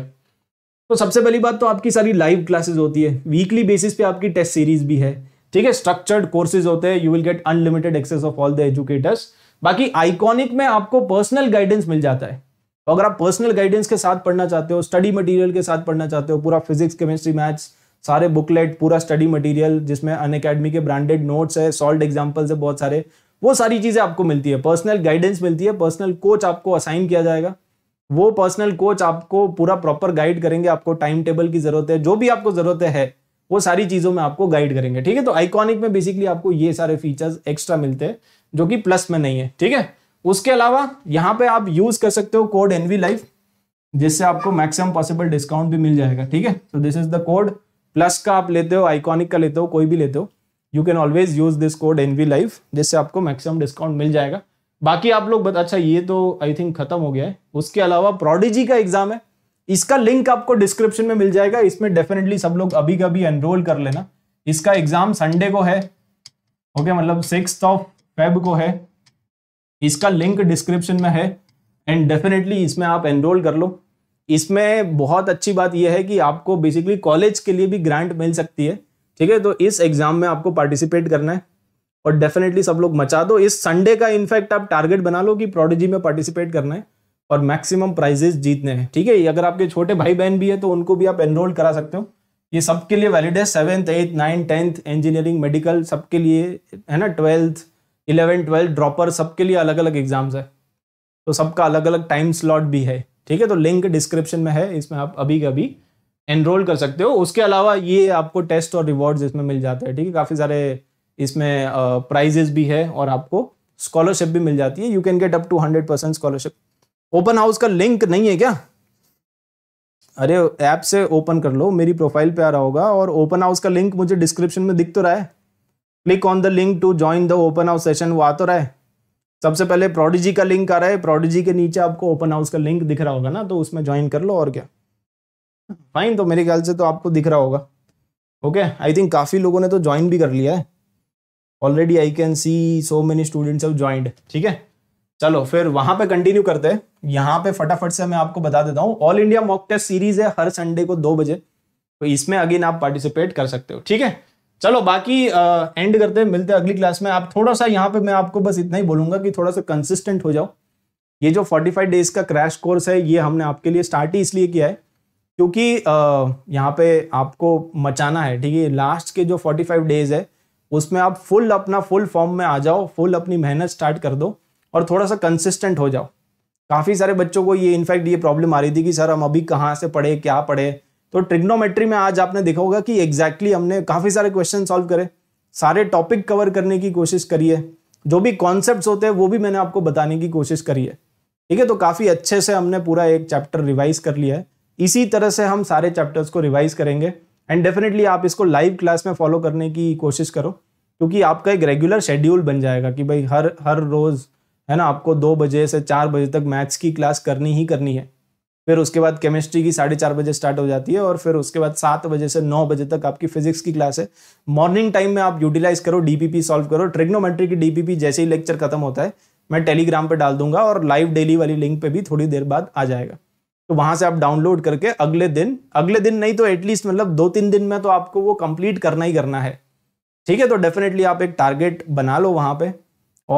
तो सबसे पहली बात तो आपकी सारी लाइव क्लासेस होती है वीकली बेसिस पे आपकी टेस्ट सीरीज भी है ठीक है स्ट्रक्चर्ड कोर्सेज होते हैं you will get unlimited access of all the educators बाकी आइकॉनिक में आपको पर्सनल गाइडेंस मिल जाता है तो अगर आप पर्सनल गाइडेंस के साथ पढ़ना चाहते हो स्टडी मटेरियल के साथ पढ़ना चाहते हो पूरा फिजिक्स केमिस्ट्री मैथ्स सारे बुकलेट पूरा स्टडी मटेरियल जिसमें अन अकेडमी के ब्रांडेड नोट्स है सॉल्ट एग्जाम्पल्स है बहुत सारे वो सारी चीज़ें आपको मिलती है पर्सनल गाइडेंस मिलती है पर्सनल कोच आपको असाइन किया जाएगा वो पर्सनल कोच आपको पूरा प्रॉपर गाइड करेंगे आपको टाइम टेबल की ज़रूरत है जो भी आपको ज़रूरत है वो सारी चीज़ों में आपको गाइड करेंगे ठीक है तो आइकॉनिक में बेसिकली आपको ये सारे फीचर्स एक्स्ट्रा मिलते हैं जो कि प्लस में नहीं है ठीक है उसके अलावा यहाँ पे आप यूज़ कर सकते हो कोड एनवी लाइफ जिससे आपको मैक्सिमम पॉसिबल डिस्काउंट भी मिल जाएगा ठीक है so this is the code plus का आप लेते हो आइकॉनिक का लेते हो कोई भी लेते हो you can always use this code N V life जिससे आपको मैक्सिमम डिस्काउंट मिल जाएगा बाकी आप लोग बता अच्छा ये तो आई थिंक खत्म हो गया है उसके अलावा प्रोडिजी का एग्जाम है इसका लिंक आपको डिस्क्रिप्शन में मिल जाएगा इसमें डेफिनेटली सब लोग अभी का भी एनरोल कर लेना इसका एग्जाम संडे को है ओके okay, मतलब सिक्स ऑफ फेब को है इसका लिंक डिस्क्रिप्शन में है एंड डेफिनेटली इसमें आप एनरोल कर लो इसमें बहुत अच्छी बात यह है कि आपको बेसिकली कॉलेज के लिए भी ग्रांट मिल सकती है ठीक है तो इस एग्ज़ाम में आपको पार्टिसिपेट करना है और डेफिनेटली सब लोग मचा दो इस संडे का इनफैक्ट आप टारगेट बना लो कि प्रोडिजी में पार्टिसिपेट करना है और मैक्सिमम प्राइजेस जीतने हैं ठीक है थीके? अगर आपके छोटे भाई बहन भी है तो उनको भी आप एनरोल करा सकते हो ये सबके लिए वैलिड है seventh eighth ninth tenth engineering medical सबके लिए है ना ट्वेल्थ इलेवेंथ ट्वेल्थ ड्रॉपर सबके लिए अलग अलग एग्जाम्स है तो सबका अलग अलग टाइम स्लॉट भी है ठीक है तो लिंक डिस्क्रिप्शन में है इसमें आप अभी कभी एनरोल कर सकते हो उसके अलावा ये आपको टेस्ट और रिवॉर्ड्स इसमें मिल जाता है ठीक है काफ़ी सारे इसमें प्राइजेस भी है और आपको स्कॉलरशिप भी मिल जाती है you can get up to hundred percent scholarship open house का लिंक नहीं है क्या अरे ऐप से ओपन कर लो मेरी प्रोफाइल पे आ रहा होगा और ओपन हाउस का लिंक मुझे डिस्क्रिप्शन में दिख तो रहा है click on the link to join the open house session वो आ तो रहा है सबसे पहले प्रोडिजी का लिंक आ रहा है प्रोडिजी के नीचे आपको ओपन हाउस का लिंक दिख रहा होगा ना तो उसमें ज्वाइन कर लो और क्या फाइन तो मेरे ख्याल से तो आपको दिख रहा होगा ओके आई थिंक काफ़ी लोगों ने तो ज्वाइन भी कर लिया है already I can see so many students have joined ठीक है चलो फिर वहां पे कंटिन्यू करते हैं यहाँ पे फटाफट से मैं आपको बता देता हूँ all India mock test series है हर संडे को दो बजे तो इसमें अगेन आप पार्टिसिपेट कर सकते हो ठीक है चलो बाकी आ, एंड करते हैं मिलते हैं अगली क्लास में आप थोड़ा सा यहाँ पे मैं आपको बस इतना ही बोलूंगा कि थोड़ा सा कंसिस्टेंट हो जाओ ये जो 45 डेज का क्रैश कोर्स है ये हमने आपके लिए स्टार्ट ही इसलिए किया है क्योंकि यहाँ पे आपको मचाना है ठीक है लास्ट के जो 45 डेज है उसमें आप फुल अपना फुल फॉर्म में आ जाओ फुल अपनी मेहनत स्टार्ट कर दो और थोड़ा सा कंसिस्टेंट हो जाओ काफ़ी सारे बच्चों को ये इनफैक्ट ये प्रॉब्लम आ रही थी कि सर हम अभी कहाँ से पढ़े क्या पढ़े तो ट्रिग्नोमेट्री में आज आपने देखा होगा कि एग्जैक्टली exactly हमने काफ़ी सारे क्वेश्चन सॉल्व करे सारे टॉपिक कवर करने की कोशिश करी है जो भी कॉन्सेप्ट होते हैं वो भी मैंने आपको बताने की कोशिश करी है ठीक है तो काफ़ी अच्छे से हमने पूरा एक चैप्टर रिवाइज कर लिया है इसी तरह से हम सारे चैप्टर्स को रिवाइज करेंगे एंड डेफिनेटली आप इसको लाइव क्लास में फॉलो करने की कोशिश करो क्योंकि आपका एक रेगुलर शेड्यूल बन जाएगा कि भाई हर हर रोज़ है ना आपको दो बजे से चार बजे तक मैथ्स की क्लास करनी ही करनी है फिर उसके बाद केमिस्ट्री की साढ़े चार बजे स्टार्ट हो जाती है और फिर उसके बाद सात बजे से नौ बजे तक आपकी फिजिक्स की क्लास है मॉर्निंग टाइम में आप यूटिलाइज करो डीपीपी सॉल्व करो ट्रिग्नोमेट्री की डीपीपी जैसे ही लेक्चर खत्म होता है मैं टेलीग्राम पर डाल दूंगा और लाइव डेली वाली लिंक पर भी थोड़ी देर बाद आ जाएगा तो वहां से आप डाउनलोड करके अगले दिन अगले दिन नहीं तो एटलीस्ट मतलब दो तीन दिन में तो आपको वो कंप्लीट करना ही करना है ठीक है तो डेफिनेटली आप एक टारगेट बना लो वहां पर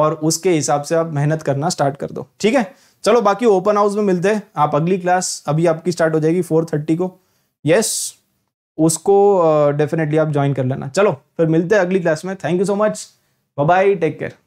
और उसके हिसाब से आप मेहनत करना स्टार्ट कर दो ठीक है चलो बाकी ओपन हाउस में मिलते हैं आप अगली क्लास अभी आपकी स्टार्ट हो जाएगी फोर थर्टी को यस उसको डेफिनेटली आप ज्वाइन कर लेना चलो फिर मिलते हैं अगली क्लास में thank you so much bye take care